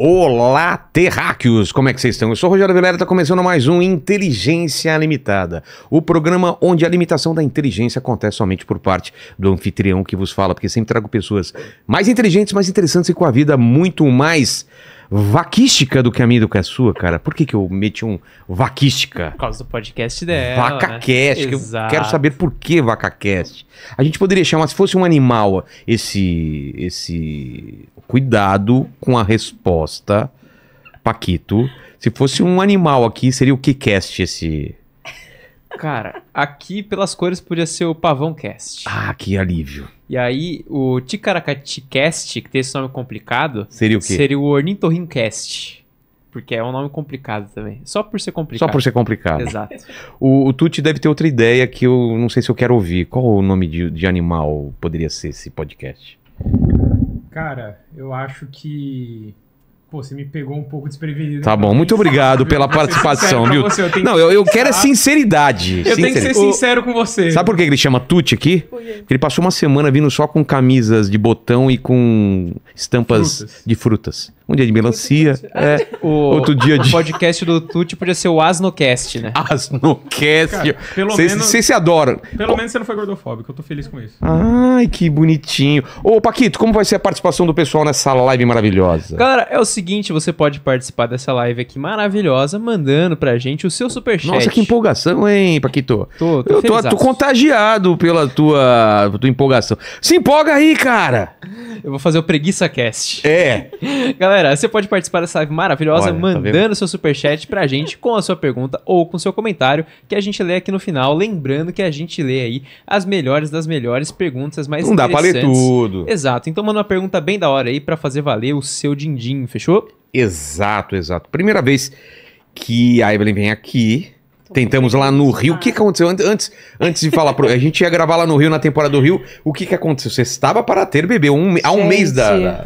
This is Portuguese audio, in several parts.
Olá, terráqueos! Como é que vocês estão? Eu sou o Rogério e está começando mais um Inteligência Limitada, o programa onde a limitação da inteligência acontece somente por parte do anfitrião que vos fala, porque sempre trago pessoas mais inteligentes, mais interessantes e com a vida muito mais vaquística do que a minha do que a sua, cara. Por que, que eu meti um vaquística? Por causa do podcast dela. Vaca Né? Que eu quero saber por que cast. A gente poderia chamar, se fosse um animal, esse, esse cuidado com a resposta, Paquito. Se fosse um animal aqui, seria o que cast esse. Cara, aqui pelas cores podia ser o Pavão Cast. Ah, que alívio. E aí, o Ticaracaticast, que tem esse nome complicado... Seria o quê? Seria o Ornitorrincast. Porque é um nome complicado também. Só por ser complicado. Só por ser complicado. Exato. o, o Tuti deve ter outra ideia que eu não sei se eu quero ouvir. Qual o nome de, de animal poderia ser esse podcast? Cara, eu acho que Pô, você me pegou um pouco desprevenido. Tá né? bom, muito obrigado pela participação, viu? Você, eu não, eu, eu quero é sinceridade. Eu tenho que ser sincero com você. Sabe por que ele chama Tuti aqui? Porque ele passou uma semana vindo só com camisas de botão e com estampas frutas. de frutas um dia de melancia. É, o, outro dia de. O podcast do Tuti podia ser o Asnocast, né? Asnocast. Cara, pelo menos. Vocês se adoram. Pelo menos você não foi gordofóbico, eu tô feliz com isso. Ai, que bonitinho. Ô, Paquito, como vai ser a participação do pessoal nessa live maravilhosa? Galera, é o seguinte: você pode participar dessa live aqui maravilhosa, mandando pra gente o seu superchat. Nossa, que empolgação, hein, Paquito? Tô, tô Eu tô, tô, contagiado pela tua, tua empolgação. Se empolga aí, cara! Eu vou fazer o Preguiça Cast. É. Galera, galera, você pode participar dessa live maravilhosa Olha, tá mandando tá seu superchat pra gente com a sua pergunta ou com seu comentário que a gente lê aqui no final. Lembrando que a gente lê aí as melhores das melhores perguntas mais Não dá pra ler tudo. Exato. Então manda uma pergunta bem da hora aí para fazer valer o seu din-din, fechou? Exato, exato. Primeira vez que a Evelyn vem aqui, Tentamos lá no Rio. O que, que ah. aconteceu? Antes, antes de falar, pro, a gente ia gravar lá no Rio, na temporada do Rio. O que, que aconteceu? Você estava para ter bebê um, há um gente, mês da,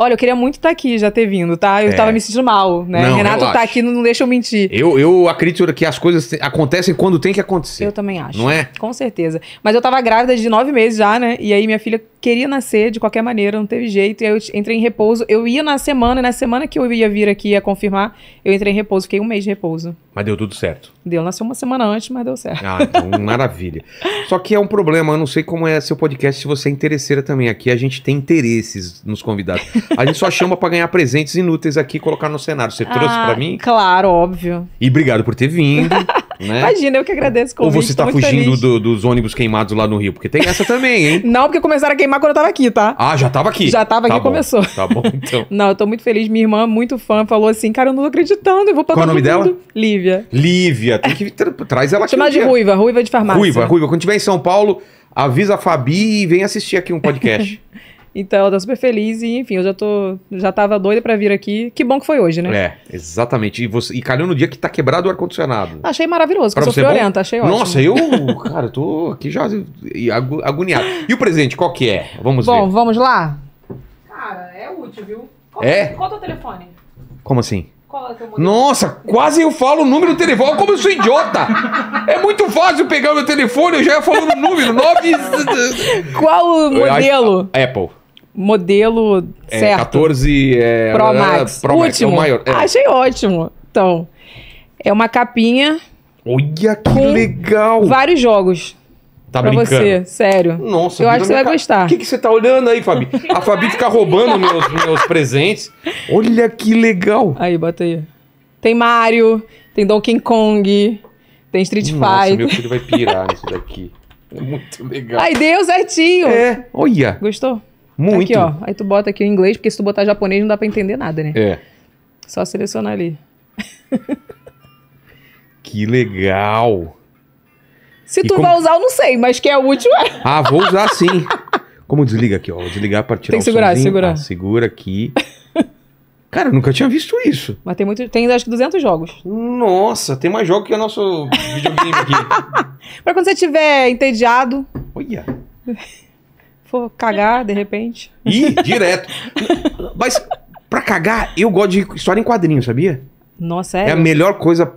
Olha, eu queria muito estar tá aqui, já ter vindo, tá? Eu é. tava me sentindo mal, né? Não, Renato tá relaxa. tá aqui, não deixa eu mentir. Eu, eu acredito que as coisas acontecem quando tem que acontecer. Eu também acho. Não é? Com certeza. Mas eu tava grávida de nove meses já, né? E aí minha filha queria nascer de qualquer maneira, não teve jeito. E aí eu entrei em repouso. Eu ia na semana, e na semana que eu ia vir aqui a confirmar, eu entrei em repouso, fiquei um mês de repouso. Mas deu tudo certo. Deu, nasceu uma semana antes, mas deu certo. Ah, então, maravilha. Só que é um problema, eu não sei como é seu podcast se você é interesseira também. Aqui a gente tem interesses nos convidados. A gente só chama para ganhar presentes inúteis aqui e colocar no cenário. Você trouxe ah, para mim? Claro, óbvio. E obrigado por ter vindo. Né? Imagina, eu que agradeço o Ou você tá fugindo do, dos ônibus queimados lá no Rio, porque tem essa também, hein? não, porque começaram a queimar quando eu tava aqui, tá? Ah, já tava aqui. Já tava tá aqui e começou. Tá bom, então. não, eu tô muito feliz. Minha irmã, muito fã, falou assim: cara, eu não tô acreditando, eu vou pra Qual é o nome dela? Lívia. Lívia, tem que tra traz ela aqui. Chamar um de dia. Ruiva, Ruiva de farmácia. Ruiva, Ruiva. Quando tiver em São Paulo, avisa a Fabi e vem assistir aqui um podcast. Então, eu tô super feliz e, enfim, eu já tô. Já tava doida pra vir aqui. Que bom que foi hoje, né? É, exatamente. E, você, e calhou no dia que tá quebrado o ar-condicionado. Achei maravilhoso, que pra eu sou é friorenta, achei ótimo. Nossa, eu, cara, tô aqui já agoniado. E o presente, qual que é? Vamos bom, ver. Bom, vamos lá? Cara, é útil, viu? Qual, é? Qual o teu telefone? Como assim? Qual Nossa, quase eu falo o número do telefone. Como eu sou idiota! é muito fácil pegar o meu telefone, eu já ia falando o número. 9. Nove... Qual o modelo? Apple modelo é, certo. 14 é, Pro é, Max. Pro Max último. É o maior. É. Achei ótimo. Então, é uma capinha. Olha que legal! Vários jogos. Tá pra brincando. você, sério. Nossa, eu acho que você vai ca... gostar. O que, que você tá olhando aí, Fabi? A Fabi fica roubando meus, meus presentes. Olha que legal. Aí, bota aí. Tem Mario, tem Donkey Kong, tem Street Nossa, Fighter. meu filho vai pirar nisso daqui. É muito legal. Aí deu certinho. É, olha. Gostou? Muito. Aqui, ó. Aí tu bota aqui o inglês, porque se tu botar japonês não dá para entender nada, né? É. Só selecionar ali. que legal. Se tu como... vai usar, eu não sei, mas que é o último. É. Ah, vou usar sim. Como desliga aqui, ó. Vou desligar para tirar tem que segurar, somzinho. segurar. Ah, segura aqui. Cara, eu nunca tinha visto isso. Mas tem muito, tem acho que 200 jogos. Nossa, tem mais jogos que o nosso videogame aqui. pra quando você estiver entediado. Olha for cagar de repente. Ih, direto. Mas pra cagar, eu gosto de história em quadrinho, sabia? Nossa, é? É a melhor coisa.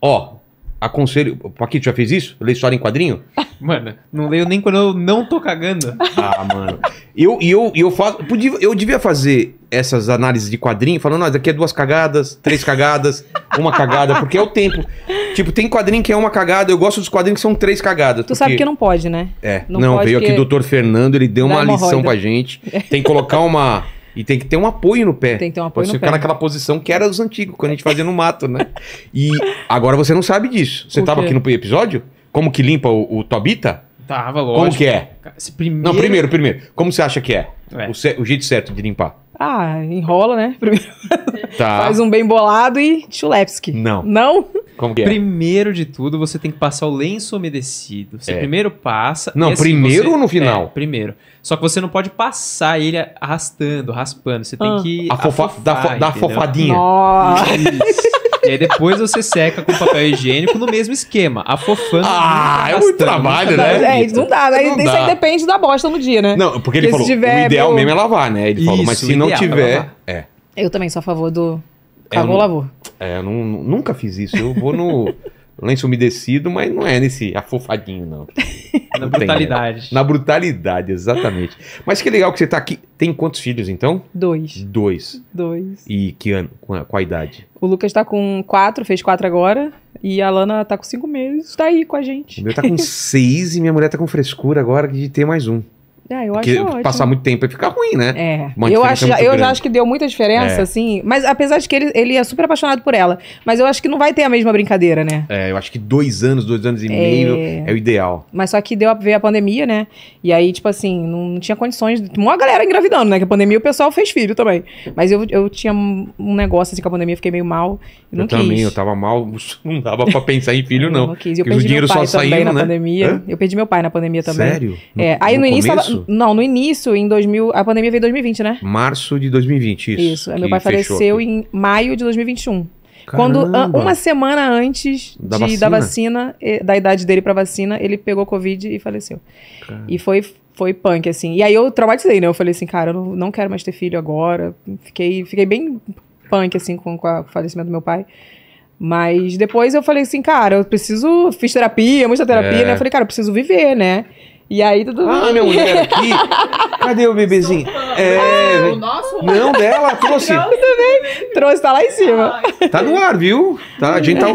Ó, aconselho. Paquito, já fez isso? Lê história em quadrinho? Mano, não leio nem quando eu não tô cagando. Ah, mano. E eu, eu, eu faço. Podia, eu devia fazer essas análises de quadrinho, falando, ah, daqui é duas cagadas, três cagadas, uma cagada, porque é o tempo. Tipo, tem quadrinho que é uma cagada, eu gosto dos quadrinhos que são três cagadas. Tu porque... sabe que não pode, né? É. Não, não veio aqui o doutor Fernando, ele deu uma lição pra gente. Tem que colocar uma. E tem que ter um apoio no pé. Tem que ter um apoio você no pé. Você ficar naquela posição que era dos antigos, quando a gente fazia no mato, né? E agora você não sabe disso. Você estava aqui no episódio? Como que limpa o, o Tobita? Tava, lógico. Como que é? Primeiro... Não, primeiro, primeiro. Como você acha que é? é. O, o jeito certo de limpar. Ah, enrola, né? Primeiro tá. faz um bem bolado e chulepski. Não. Não? Como que é? Primeiro de tudo, você tem que passar o lenço umedecido. Você é. primeiro passa. Não, assim, primeiro você... ou no é, final? É, primeiro. Só que você não pode passar ele arrastando, raspando. Você tem ah. que. dar afofar, da, fo... da fofadinha. Nossa. Isso. E aí depois você seca com papel higiênico no mesmo esquema, afofando. Ah, é muito trabalho, né? É, não dá. Né? Não isso dá. aí depende da bosta no dia, né? Não, porque ele porque falou, tiver, o ideal meu... mesmo é lavar, né? Ele isso, falou, mas se não é tiver... É. Eu também sou a favor do cagou, lavou. É, eu não, nunca fiz isso. Eu vou no lenço umedecido, mas não é nesse afofadinho, não. Na não brutalidade. Tem, né? Na brutalidade, exatamente. Mas que legal que você está aqui. Tem quantos filhos, então? Dois. Dois. Dois. E que ano? Qual a, idade? O Lucas está com quatro, fez quatro agora. E a Lana está com cinco meses, está aí com a gente. O meu tá com seis e minha mulher está com frescura agora de ter mais um. É, eu Porque acho passar muito tempo vai ficar ruim, né? É. eu acho, é eu já acho que deu muita diferença, é. assim. Mas apesar de que ele, ele é super apaixonado por ela. Mas eu acho que não vai ter a mesma brincadeira, né? É, eu acho que dois anos, dois anos e é. meio é o ideal. Mas só que deu a ver a pandemia, né? E aí, tipo assim, não tinha condições. De... Uma galera engravidando, né? Que a pandemia o pessoal fez filho também. Mas eu, eu tinha um negócio assim com a pandemia, fiquei meio mal. Não eu quis. também, eu tava mal, não dava pra pensar em filho, não. não quis. Eu Porque perdi o dinheiro meu pai só saindo, né? na pandemia. Hã? Eu perdi meu pai na pandemia também. Sério? No, é, aí no, no início tava, não, no início, em 2000. A pandemia veio em 2020, né? Março de 2020, isso. Isso. Meu pai faleceu em maio de 2021. Caramba. Quando uma semana antes da de, vacina, da, vacina da idade dele para vacina, ele pegou covid e faleceu. Caramba. E foi foi punk assim. E aí eu traumatizei, né? Eu falei assim, cara, eu não, não quero mais ter filho agora. Fiquei fiquei bem punk assim com, com, a, com o falecimento do meu pai. Mas depois eu falei assim, cara, eu preciso. Fiz terapia, muita terapia, né? é. né? Eu falei, cara, eu preciso viver, né? E aí tudo Ah, minha mulher aqui. Cadê o bebezinho? É, ah, o nosso? Não, dela, trouxe. também, trouxe, tá lá em cima. Tá no ar, viu? Tá, a gente tá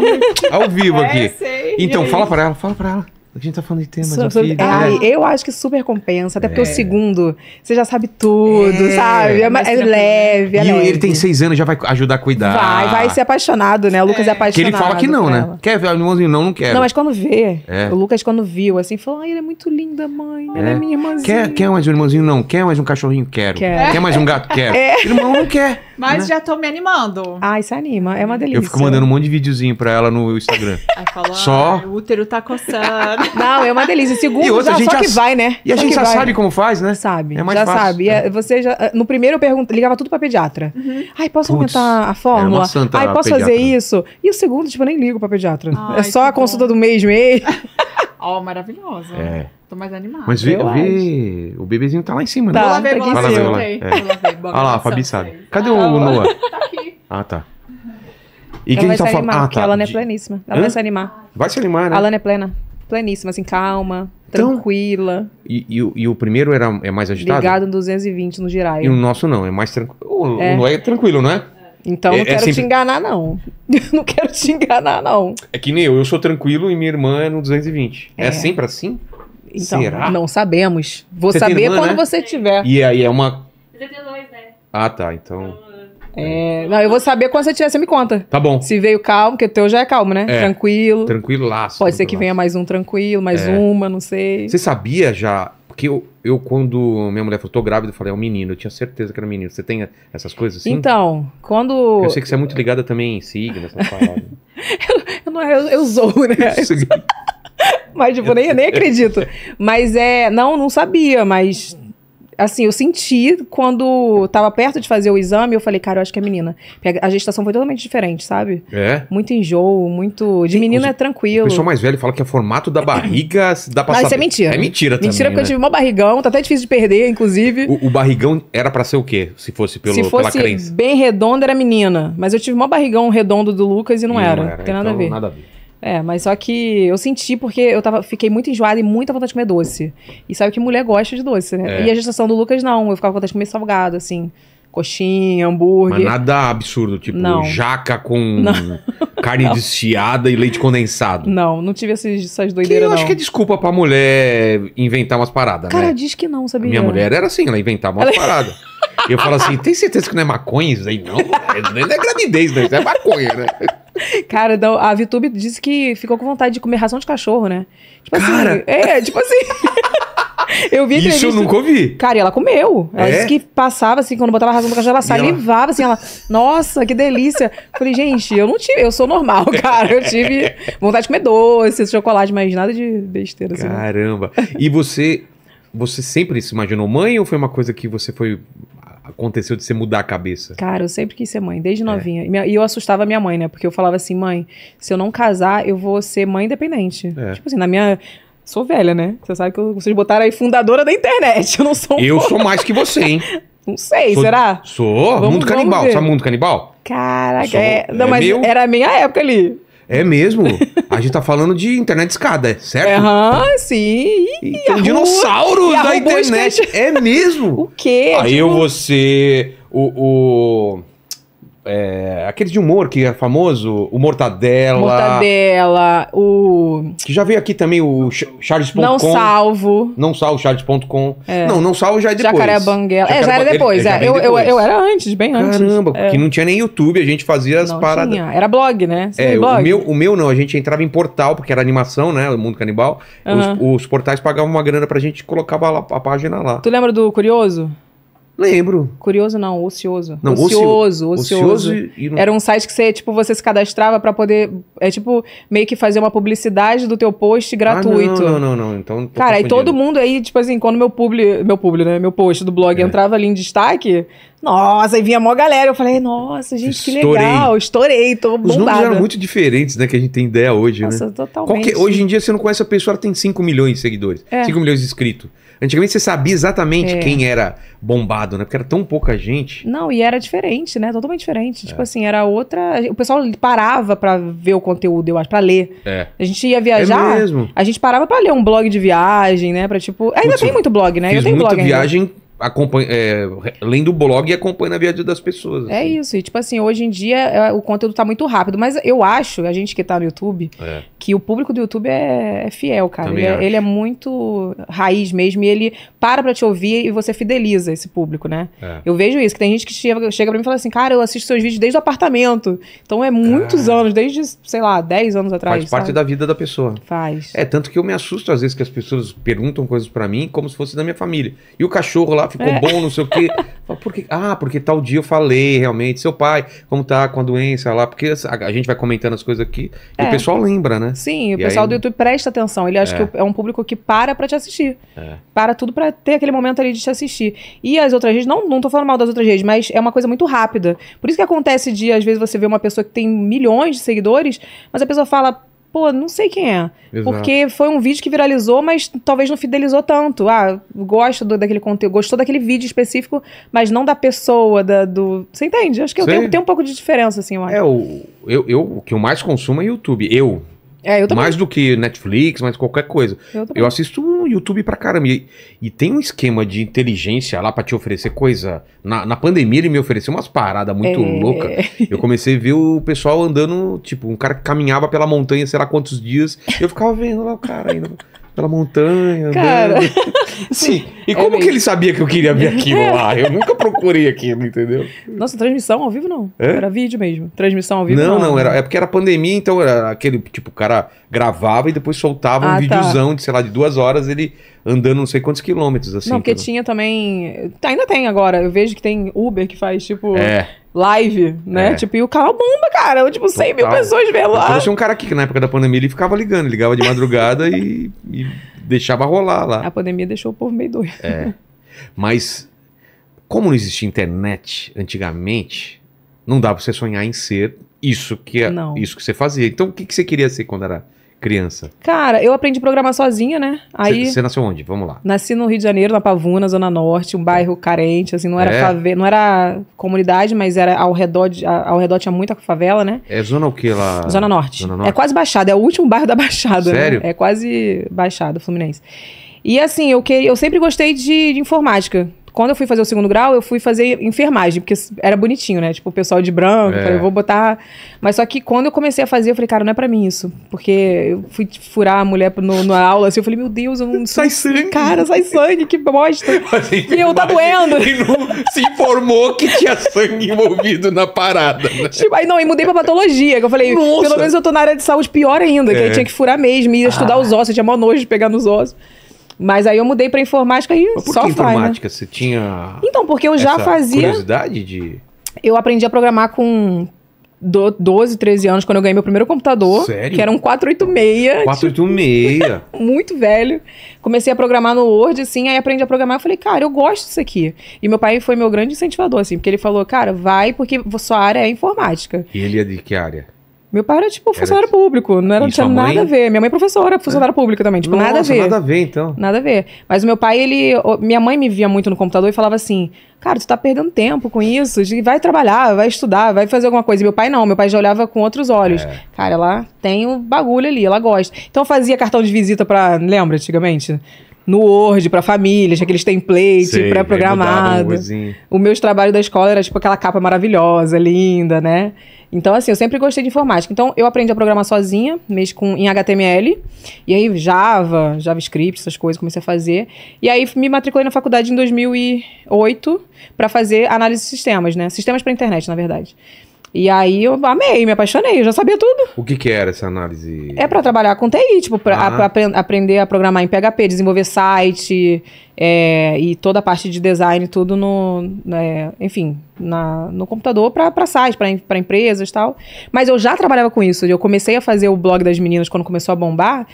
ao, ao vivo é, aqui. Então, fala pra ela, fala pra ela. A gente tá falando de temas, so, filho, ai, é, é. Eu acho que super compensa, até porque o é. segundo, você já sabe tudo, é. sabe? É, leve, é E leve. ele tem seis anos, já vai ajudar a cuidar. Vai, vai ser apaixonado, né? O Lucas é, apaixonado. Que ele fala que não, né? Quer ver? Não, não quero. Não, mas quando vê, o Lucas quando viu, assim, falou, ai, ele é muito linda, mãe, ela é minha irmãzinha. Quer, quer mais um irmãozinho? Não. Quer mais um cachorrinho? Quero. Quer mais um gato? Quero. Irmão não quer. Mas né? já tô me animando. Ai, se anima, é uma delícia. Eu fico mandando um monte de videozinho pra ela no Instagram. Só... o útero tá coçando. Não, é uma delícia. Segundo, e outra, já, a gente só já, que vai, né? E a só gente já vai. sabe como faz, né? Sabe. É mais já fácil. sabe. É. Você já, eh, no primeiro eu pergunto, ligava tudo pra pediatra. Uhum. Ai, posso Puts, aumentar a fórmula? É santa Ai, posso fazer isso? E o segundo, tipo, eu nem ligo pra pediatra. É Ai, é só a bom. consulta do mês, mês. Ó, oh, maravilhosa. É. Tô mais animada. Mas vê, vê o bebezinho tá lá em cima, né? Tá, lá ver, bola, é. lá, lá, lá. É. Olha lá, a Fabi sabe. Tá Cadê o Noah? Tá aqui. Ah, tá. E ela quem vai tá se animar, falando? Ah, tá. a Alana é pleníssima. Ela Hã? vai se animar. Vai se animar, né? A Alana é plena pleníssima, assim, calma, então, tranquila. E, e, e, o primeiro era, é mais agitado? Ligado no 220 no girai. E o nosso não, é mais tranquilo. É. Não é tranquilo, não é? Então é, não é quero é sempre... te enganar, não. não quero te enganar, não. É que nem eu, eu sou tranquilo e minha irmã é no 220. É, é sempre assim? Então, Será? não sabemos. Vou você saber irmã, quando né? você tiver. E aí é uma. Você tem dois, né? Ah, tá. Então. então é. é, não, eu vou saber quando você tiver, você me conta. Tá bom. Se veio calmo, porque o teu já é calmo, né? É, tranquilo. Tranquilo laço. Pode ser que venha mais um tranquilo, mais é. uma, não sei. Você sabia já? Porque eu, eu, quando minha mulher falou, tô grávida, eu falei, é um menino. Eu tinha certeza que era um menino. Você tem essas coisas assim? Então, quando... eu sei que você é muito ligada também em signos, essas eu, eu, não, eu, eu zoo, né? mas, tipo, nem, nem acredito. Mas é... Não, não sabia, mas assim, eu senti quando tava perto de fazer o exame, eu falei, cara, eu acho que é menina. Porque a gestação foi totalmente diferente, sabe? É. Muito enjoo, muito. De menina é tranquilo. O pessoal mais velho fala que é formato da barriga, dá pra Mas saber. isso é mentira. É mentira também. Mentira, porque né? eu tive uma barrigão, tá até difícil de perder, inclusive. O, o barrigão era para ser o quê? Se fosse pelo Se fosse bem redondo, era menina. Mas eu tive uma barrigão redondo do Lucas e não, e era. não era. Não tem nada então, a ver. Nada a ver. É, mas só que eu senti porque eu tava, fiquei muito enjoada e muita vontade de comer doce. E sabe que mulher gosta de doce, né? É. E a gestação do Lucas, não. Eu ficava com vontade de comer salgado, assim coxinha, hambúrguer. Mas nada absurdo, tipo não. jaca com não. carne não. desfiada e leite condensado. Não, não tive essas, essas doideiras, que eu acho que é desculpa pra mulher inventar umas paradas, Cara, né? diz que não, sabia? Minha mulher era assim, ela inventava umas ela... paradas. eu falo assim, tem certeza que não é maconha isso aí? Não, é, não é gravidez, né? Isso é maconha, né? Cara, então, a VTube disse que ficou com vontade de comer ração de cachorro, né? Tipo assim, Cara... assim, é, tipo assim... Eu vi Isso eu nunca ouvi. Cara, e ela comeu. Ela é? disse que passava, assim, quando botava a razão no cachorro, ela salivava, ela... assim, ela, nossa, que delícia. Falei, gente, eu não tive, eu sou normal, cara. Eu tive vontade de comer doce, chocolate, mas nada de besteira, assim. Né? Caramba. E você, você sempre se imaginou mãe ou foi uma coisa que você foi aconteceu de você mudar a cabeça? Cara, eu sempre quis ser mãe, desde é. novinha. É. E eu assustava minha mãe, né? Porque eu falava assim, mãe, se eu não casar, eu vou ser mãe independente. É. Tipo assim, na minha. Sou velha, né? Você sabe que vocês botaram aí fundadora da internet. Eu não sou um Eu sou mais que você, hein? Não sei, sou, será? Sou. Vamos, mundo canibal. Ver. Sabe mundo canibal? Caraca, sou, é, não, é mas meu... era a minha época ali. É mesmo? A gente tá falando de internet escada, certo? Aham, uhum, sim. E dinossauro da internet. Gente... É mesmo? O quê? Aí eu vou ser o... o... É, aquele de humor que é famoso, o Mortadela. Mortadela, o. Que já veio aqui também o Ch Charles.com. Não salvo. Não salvo, Charles.com. É. Não, não salvo já é depois. Jacaré Banguela. É, já era depois. Ele, é. já eu, depois. Eu, eu, era antes, bem antes. Caramba, é. porque não tinha nem YouTube, a gente fazia as não paradas. Tinha. Era blog, né? é, é blog? O, meu, o meu não, a gente entrava em portal, porque era animação, né? O Mundo Canibal. Os, os portais pagavam uma grana pra gente e colocava a página lá. Tu lembra do Curioso? Lembro. Curioso não, ocioso. Não, ocioso, ocioso. ocioso. Era um site que você, tipo, você se cadastrava para poder, é tipo, meio que fazer uma publicidade do teu post ah, gratuito. Ah, não, não, não, não, então Cara, e todo mundo aí, tipo assim, quando meu público, meu público, né, meu post do blog é. entrava ali em destaque, nossa, e vinha mó galera. Eu falei, nossa, gente, que estourei. legal, estourei, tô bombada. Os números eram muito diferentes, né, que a gente tem ideia hoje, nossa, né? Nossa, totalmente. Qualquer, é, hoje em dia você não conhece a pessoa, ela tem 5 milhões de seguidores, é. 5 milhões de inscritos. Antigamente você sabia exatamente é. quem era bombado, né? Porque era tão pouca gente. Não, e era diferente, né? Totalmente diferente. Tipo é. Tipo assim, era outra. O pessoal parava para ver o conteúdo, eu acho, pra ler. É. A gente ia viajar. É mesmo. A gente parava para ler um blog de viagem, né? Pra tipo. Ainda Putz, tem muito blog, né? Fiz eu tenho muita blog viagem ainda acompanha, é, lendo o blog e acompanha a vida das pessoas. É assim. É isso. E, tipo assim, hoje em dia é, o conteúdo tá muito rápido. Mas eu acho, a gente que tá no YouTube, é. que o público do YouTube é, é fiel, cara. Ele é, ele é, muito raiz mesmo. E ele para pra te ouvir e você fideliza esse público, né? É. Eu vejo isso, que tem gente que chega, chega pra mim e fala assim, cara, eu assisto seus vídeos desde o apartamento. Então é muitos é. anos, desde, sei lá, 10 anos atrás. Faz sabe? parte da vida da pessoa. Faz. É, tanto que eu me assusto às vezes que as pessoas perguntam coisas para mim como se fosse da minha família. E o cachorro lá ficou é. bom, não sei o quê. Por quê? Ah, porque tal dia eu falei realmente, seu pai, como tá com a doença lá, porque assim, a, gente vai comentando as coisas aqui e o é. pessoal lembra, né? Sim, e o pessoal aí... do YouTube presta atenção. Ele acha é. que é um público que para pra te assistir. É. Para tudo pra ter aquele momento ali de te assistir. E as outras redes, não, não tô falando mal das outras redes, mas é uma coisa muito rápida. Por isso que acontece de, às vezes, você ver uma pessoa que tem milhões de seguidores, mas a pessoa fala, pô, não sei quem é. Exato. Porque foi um vídeo que viralizou, mas talvez não fidelizou tanto. Ah, gosto do, daquele conteúdo, gostou daquele vídeo específico, mas não da pessoa, da, do. Você entende? Acho que eu tenho, um pouco de diferença, assim, eu acho. É, o, eu, eu, o que eu mais consumo é YouTube. Eu, é, eu também. Mais do que Netflix, mais qualquer coisa. Eu, eu assisto YouTube pra caramba. E, e tem um esquema de inteligência lá pra te oferecer coisa. Na, na pandemia ele me ofereceu umas paradas muito é... loucas. Eu comecei a ver o pessoal andando, tipo, um cara que caminhava pela montanha, sei lá quantos dias. Eu ficava vendo lá o cara ainda pela montanha. Cara. Sim. E é como mesmo. que ele sabia que eu queria ver aquilo lá? Eu nunca procurei aquilo, entendeu? Nossa, transmissão ao vivo não. É? Era vídeo mesmo. Transmissão ao vivo não. Não, não, era, é porque era pandemia, então era aquele tipo, o cara gravava e depois soltava ah, um tá. videozão tá. de, sei lá, de duas horas, ele andando não sei quantos quilômetros, assim. Não, porque pelo... tinha também. Tá, ainda tem agora. Eu vejo que tem Uber que faz, tipo. É live, né? É. Tipo, e o canal bomba, cara. Eu, tipo, 100 Total. mil pessoas vendo lá. Eu tinha um cara aqui que na época da pandemia ele ficava ligando, ligava de madrugada e, e, deixava rolar lá. A pandemia deixou o povo meio doido. É. Mas, como não existia internet antigamente, não dá pra você sonhar em ser isso que, é, não. isso que você fazia. Então, o que, que você queria ser quando era criança? Cara, eu aprendi a programar sozinha, né? Aí Você nasceu onde? Vamos lá. Nasci no Rio de Janeiro, na Pavuna, Zona Norte, um bairro carente, assim, não era é. favela, não era comunidade, mas era ao redor, de, ao redor tinha muita favela, né? É zona o que lá? Zona Norte. Zona Norte. É quase Baixada, é o último bairro da Baixada. Né? Sério? Né? É quase Baixada, Fluminense. E assim, eu, que, eu sempre gostei de, de informática. Quando eu fui fazer o segundo grau, eu fui fazer enfermagem, porque era bonitinho, né? Tipo, o pessoal de branco, é. falei, eu vou botar. Mas só que quando eu comecei a fazer, eu falei, cara, não é pra mim isso. Porque eu fui furar a mulher no, na aula, assim, eu falei, meu Deus, eu não. Sai sangue. Cara, sai sangue, que bosta. e eu tá doendo. E não se informou que tinha sangue envolvido na parada. Né? Tipo, aí não, e mudei pra patologia, que eu falei, Nossa. pelo menos eu tô na área de saúde pior ainda, é. que aí é. tinha que furar mesmo, ia ah. estudar os ossos, tinha mó nojo de pegar nos ossos. Mas aí eu mudei para informática e Mas por só que né? informática? né? Você tinha. Então, porque eu já fazia. Curiosidade de. Eu aprendi a programar com 12, 13 anos, quando eu ganhei meu primeiro computador. Sério? Que era um 486. 486. Tipo, muito velho. Comecei a programar no Word, assim, aí aprendi a programar. Eu falei, cara, eu gosto disso aqui. E meu pai foi meu grande incentivador, assim, porque ele falou, cara, vai, porque sua área é informática. E ele é de que área? Meu pai era, tipo, funcionário era... público, não era, não tinha nada a ver. Minha mãe é professora, funcionário é. também, tipo, Nossa, nada a ver. Nada a ver, então. Nada a ver. Mas o meu pai, ele. Minha mãe me via muito no computador e falava assim: Cara, tu tá perdendo tempo com isso, vai trabalhar, vai estudar, vai fazer alguma coisa. E meu pai não, meu pai já olhava com outros olhos. É. Cara, ela tem o um bagulho ali, ela gosta. Então eu fazia cartão de visita pra. Lembra antigamente? no Word para família, tinha aqueles templates pré-programados. O meu trabalho da escola era tipo aquela capa maravilhosa, linda, né? Então, assim, eu sempre gostei de informática. Então, eu aprendi a programar sozinha, mesmo com, em HTML. E aí, Java, JavaScript, essas coisas, comecei a fazer. E aí, me matriculei na faculdade em 2008 para fazer análise de sistemas, né? Sistemas para internet, na verdade. E aí eu amei, me apaixonei, eu já sabia tudo. O que que era essa análise? É para trabalhar com TI, tipo, pra, ah. a, pra aprender a programar em PHP, desenvolver site é, e toda a parte de design, tudo no, né, enfim, na, no computador para site, para empresas e tal. Mas eu já trabalhava com isso, eu comecei a fazer o blog das meninas quando começou a bombar,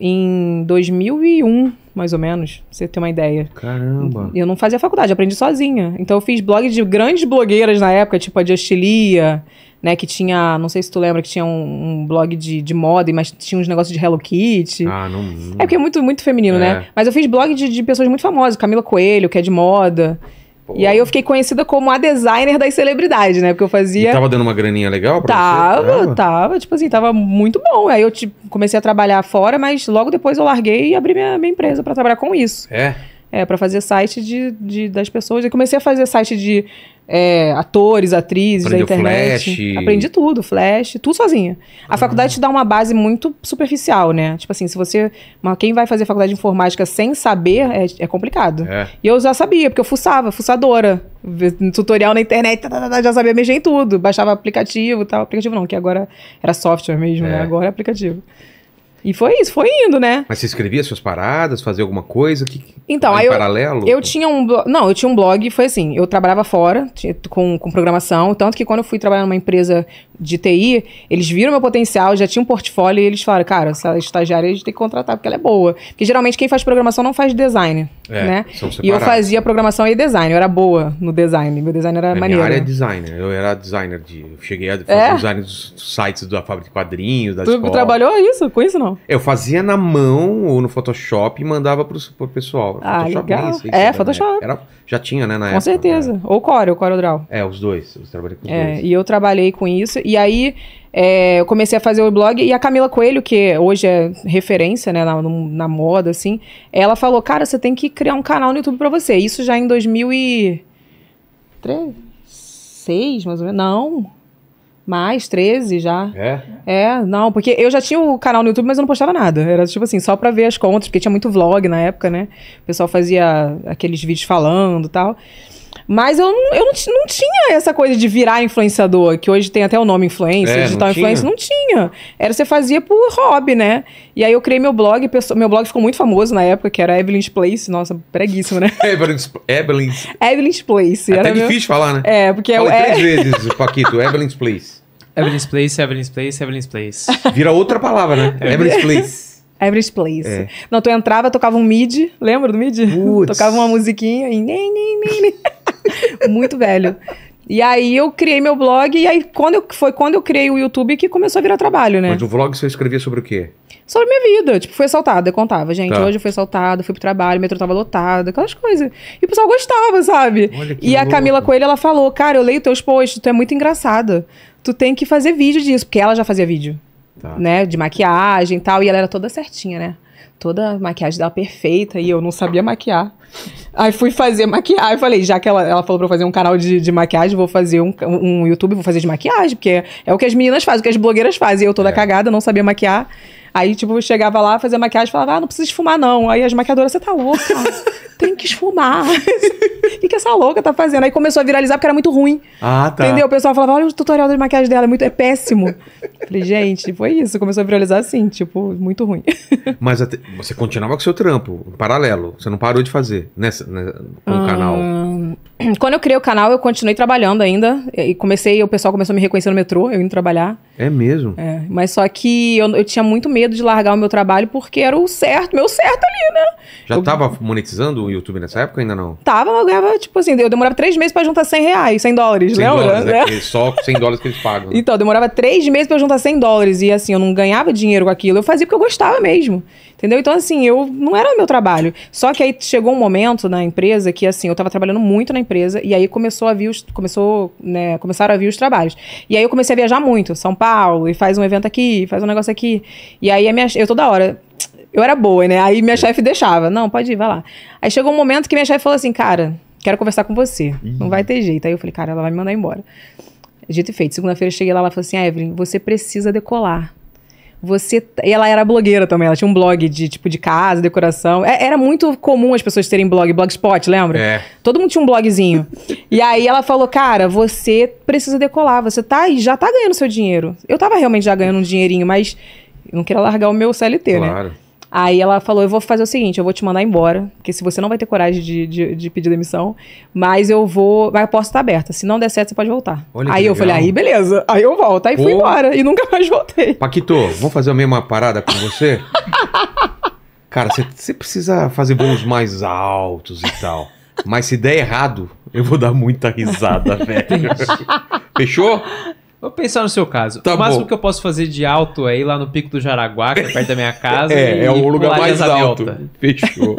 em 2001, mais ou menos, pra você ter uma ideia. Caramba. Eu não fazia faculdade, aprendi sozinha. Então eu fiz blog de grandes blogueiras na época, tipo a Justilia, né, que tinha, não sei se tu lembra, que tinha um, um blog de, de moda, mas tinha uns negócios de Hello Kitty. Ah, não. não. É porque é muito, muito feminino, né? é. né? Mas eu fiz blog de, de pessoas muito famosas, Camila Coelho, que é de moda. E aí eu fiquei conhecida como a designer das celebridades, né? Porque eu fazia. E tava dando uma graninha legal pra tava, você? Tava, tava. Tipo assim, tava muito bom. Aí eu tipo, comecei a trabalhar fora, mas logo depois eu larguei e abri minha, minha empresa para trabalhar com isso. É. É, para fazer site de, de, das pessoas. Eu comecei a fazer site de é, atores, atrizes Aprendeu da internet. Flash. Aprendi tudo, flash, tudo sozinha. A ah. faculdade te dá uma base muito superficial, né? Tipo assim, se você. quem vai fazer faculdade de informática sem saber é, é complicado. É. E eu já sabia, porque eu fuçava, fuçadora. Tutorial na internet, tá, tá, tá, já sabia mexer em tudo. Baixava aplicativo tal. Aplicativo não, que agora era software mesmo, né? É. Agora é aplicativo. E foi isso, foi indo, né? Mas você escrevia suas paradas, fazia alguma coisa? Que... Então, em aí eu, paralelo? Eu tinha um blog. Não, eu tinha um blog, foi assim, eu trabalhava fora com, com programação, tanto que quando eu fui trabalhar numa empresa de TI, eles viram meu potencial, já tinha um portfólio, e eles falaram, cara, essa estagiária a gente tem que contratar, porque ela é boa. Porque geralmente quem faz programação não faz design. É, né? E eu fazia programação e design, eu era boa no design, meu design era Na maneiro. Minha área é designer, eu era designer de, eu cheguei a fazer é? design dos sites da fábrica de quadrinhos, da tu escola. trabalhou isso, com isso não? Eu fazia na mão ou no Photoshop e mandava pro, pro pessoal. Ah, Photoshop legal. Isso, é, né? Photoshop. Era, já tinha, né, na com época. Com certeza. Né? Ou o Corel Draw. É, os dois, eu trabalhei com os é, dois. E eu trabalhei com isso, e aí é, eu comecei a fazer o blog e a Camila Coelho, que hoje é referência, né, na, na moda, assim, ela falou, cara, você tem que criar um canal no YouTube pra você. Isso já em 2006, mais ou menos. Não. Mais, 13 já. É? É, não, porque eu já tinha o canal no YouTube, mas eu não postava nada. Era tipo assim, só pra ver as contas, porque tinha muito vlog na época, né? O pessoal fazia aqueles vídeos falando e tal. Mas eu, eu não, não, tinha essa coisa de virar influenciador, que hoje tem até o nome influencer, é, digital influencer. Não tinha. Era você fazia por hobby, né? E aí eu criei meu blog, meu blog ficou muito famoso na época, que era Evelyn's Place. Nossa, preguíssimo, né? Evelyn's. Evelyn's, Evelyn's Place. Até era difícil meu... falar, né? É, porque é Falei é. três vezes, Paquito, Evelyn's Place. Evelyn's Place, Evelyn's Place, Evelyn's Place. Vira outra palavra, né? É. Evelyn's Place. Average Place. É. Não, tu entrava, tocava um mid, lembra do mid? Puts. Tocava uma musiquinha e nem, nem, nem, nem. muito velho. E aí eu criei meu blog, e aí quando eu, foi quando eu criei o YouTube que começou a virar trabalho, né? Mas o vlog você escrevia sobre o quê? Sobre minha vida. Tipo, fui assaltada, eu contava, gente. Tá. Hoje eu fui assaltada, fui pro trabalho, o metrô tava lotado, aquelas coisas. E o pessoal gostava, sabe? E louco. a Camila Coelho, ela falou, cara, eu leio teus posts, tu é muito engraçada. Tu tem que fazer vídeo disso, porque ela já fazia vídeo. Tá. Né? De maquiagem e tal, e ela era toda certinha, né? toda a maquiagem dela perfeita e eu não sabia maquiar. Aí fui fazer maquiagem. Falei, já que ela, ela falou pra eu fazer um canal de, de maquiagem, vou fazer um, um YouTube, vou fazer de maquiagem, porque é, é o que as meninas fazem, o que as blogueiras fazem. E eu toda é. cagada, não sabia maquiar. Aí, tipo, chegava lá, fazia maquiagem, falava, ah, não precisa esfumar, não. Aí as maquiadoras, você tá louca, tem que esfumar. O que, que essa louca tá fazendo? Aí começou a viralizar porque era muito ruim. Ah, tá. Entendeu? O pessoal falava, olha o tutorial de maquiagem dela, é, muito, é péssimo. Falei, gente, foi isso, começou a viralizar assim, tipo, muito ruim. Mas até, você continuava com o seu trampo, paralelo. Você não parou de fazer nessa, né, com o canal. Quando eu criei o canal, eu continuei trabalhando ainda. E comecei, o pessoal começou a me reconhecer no metrô, eu indo trabalhar. É mesmo? É, mas só que eu, eu, tinha muito medo de largar o meu trabalho porque era o certo, meu certo ali, né? Já eu, tava monetizando o YouTube nessa época ainda não? Tava, eu ganhava, tipo assim, eu demorava três meses pra juntar 100 reais, 100 dólares, 100 lembra? Dólares, né? é só 100 dólares que eles pagam. Né? Então, demorava três meses pra juntar 100 dólares e assim, eu não ganhava dinheiro com aquilo, eu fazia porque eu gostava mesmo, entendeu? Então, assim, eu não era meu trabalho. Só que aí chegou um momento na empresa que, assim, eu tava trabalhando muito na empresa e aí começou a vir os, começou, né, começaram a vir os trabalhos. E aí eu comecei a viajar muito, São Paulo, e faz um evento aqui, faz um negócio aqui. E aí a minha, eu toda hora, eu era boa, né? Aí minha chefe deixava, não, pode ir, vai lá. Aí chegou um momento que minha chefe falou assim, cara, quero conversar com você, uhum. não vai ter jeito. Aí eu falei, cara, ela vai me mandar embora. Dito e feito, segunda-feira eu cheguei lá, ela falou assim, ah, Evelyn, você precisa decolar você. E ela era blogueira também, ela tinha um blog de tipo de casa, decoração. É, era muito comum as pessoas terem blog, blogspot, lembra? É. Todo mundo tinha um blogzinho. e aí ela falou: cara, você precisa decolar, você tá e já tá ganhando seu dinheiro. Eu tava realmente já ganhando um dinheirinho, mas eu não queria largar o meu CLT, claro. né? Claro. Aí ela falou: Eu vou fazer o seguinte, eu vou te mandar embora, porque se você não vai ter coragem de, de, de pedir demissão, mas eu vou. a porta tá aberta. Se não der certo, você pode voltar. Olha aí eu legal. falei: Aí beleza. Aí eu volto. Aí Pô. fui embora e nunca mais voltei. Paquito, vamos fazer a mesma parada com você? Cara, você precisa fazer voos mais altos e tal. Mas se der errado, eu vou dar muita risada, velho. Fechou? Vou pensar no seu caso. Tá o máximo bom. que eu posso fazer de alto é ir lá no Pico do Jaraguá, que é perto da minha casa. é, é o lugar mais alto. Fechou.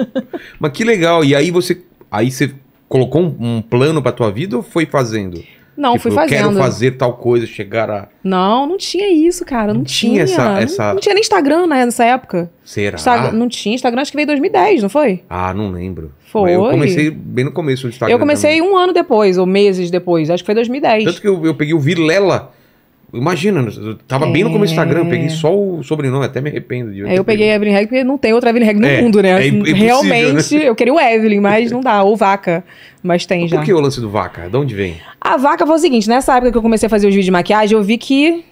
Mas que legal. E aí você, aí você colocou um, um plano para tua vida ou foi fazendo? Não, tipo, fui fazendo. Eu quero fazer tal coisa, chegar a. Não, não tinha isso, cara. Não, não tinha. Essa, essa... Não, não, tinha nem Instagram né, nessa época. Será? Instagram, não tinha. Instagram acho que veio em 2010, não foi? Ah, não lembro. Foi. Mas eu comecei bem no começo do Instagram. Eu comecei também. um ano depois, ou meses depois. Acho que foi 2010. Tanto que eu, eu peguei o Vilela Imagina, né? eu tava é... bem no começo do Instagram, é. peguei só o sobrenome, até me arrependo de. É, eu peguei Evelyn Reg porque não tem outra Evelyn Reg no é, mundo, né? É né? realmente, né? eu queria o Evelyn, mas não dá, ou vaca. Mas tem mas já. Por que o lance do vaca? De onde vem? A vaca foi o seguinte: nessa época que eu comecei a fazer os vídeos de maquiagem, eu vi que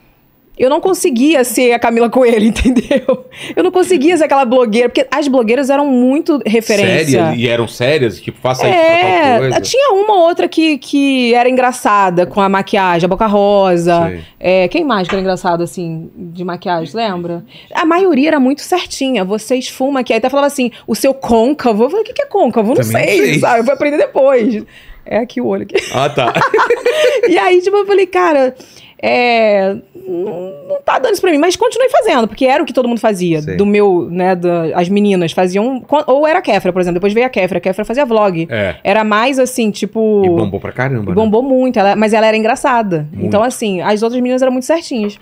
eu não conseguia ser a Camila Coelho, entendeu? Eu não conseguia ser aquela blogueira, porque as blogueiras eram muito referência. Sérias? E eram sérias? Tipo, faça é, isso pra Tinha uma outra que, que era engraçada com a maquiagem, a boca rosa. É, quem mais que era engraçado, assim, de maquiagem, lembra? A maioria era muito certinha. Você esfuma aqui. Aí até falava assim, o seu côncavo. Eu falei, o que, é côncavo? Não sei, sei, sabe? Eu vou aprender depois. É aqui o olho. Aqui. Ah, tá. e aí, tipo, eu falei, cara... É, não, não tá dando isso pra mim, mas continuei fazendo, porque era o que todo mundo fazia. Sim. Do meu, né, da, as meninas faziam. Ou era a Kefra, por exemplo. Depois veio a Kefra. A Kefra fazia vlog. É. Era mais assim, tipo. E bombou pra caramba. E né? bombou né? muito, ela, mas ela era engraçada. Então, muito. Então, assim, as outras meninas eram muito certinhas.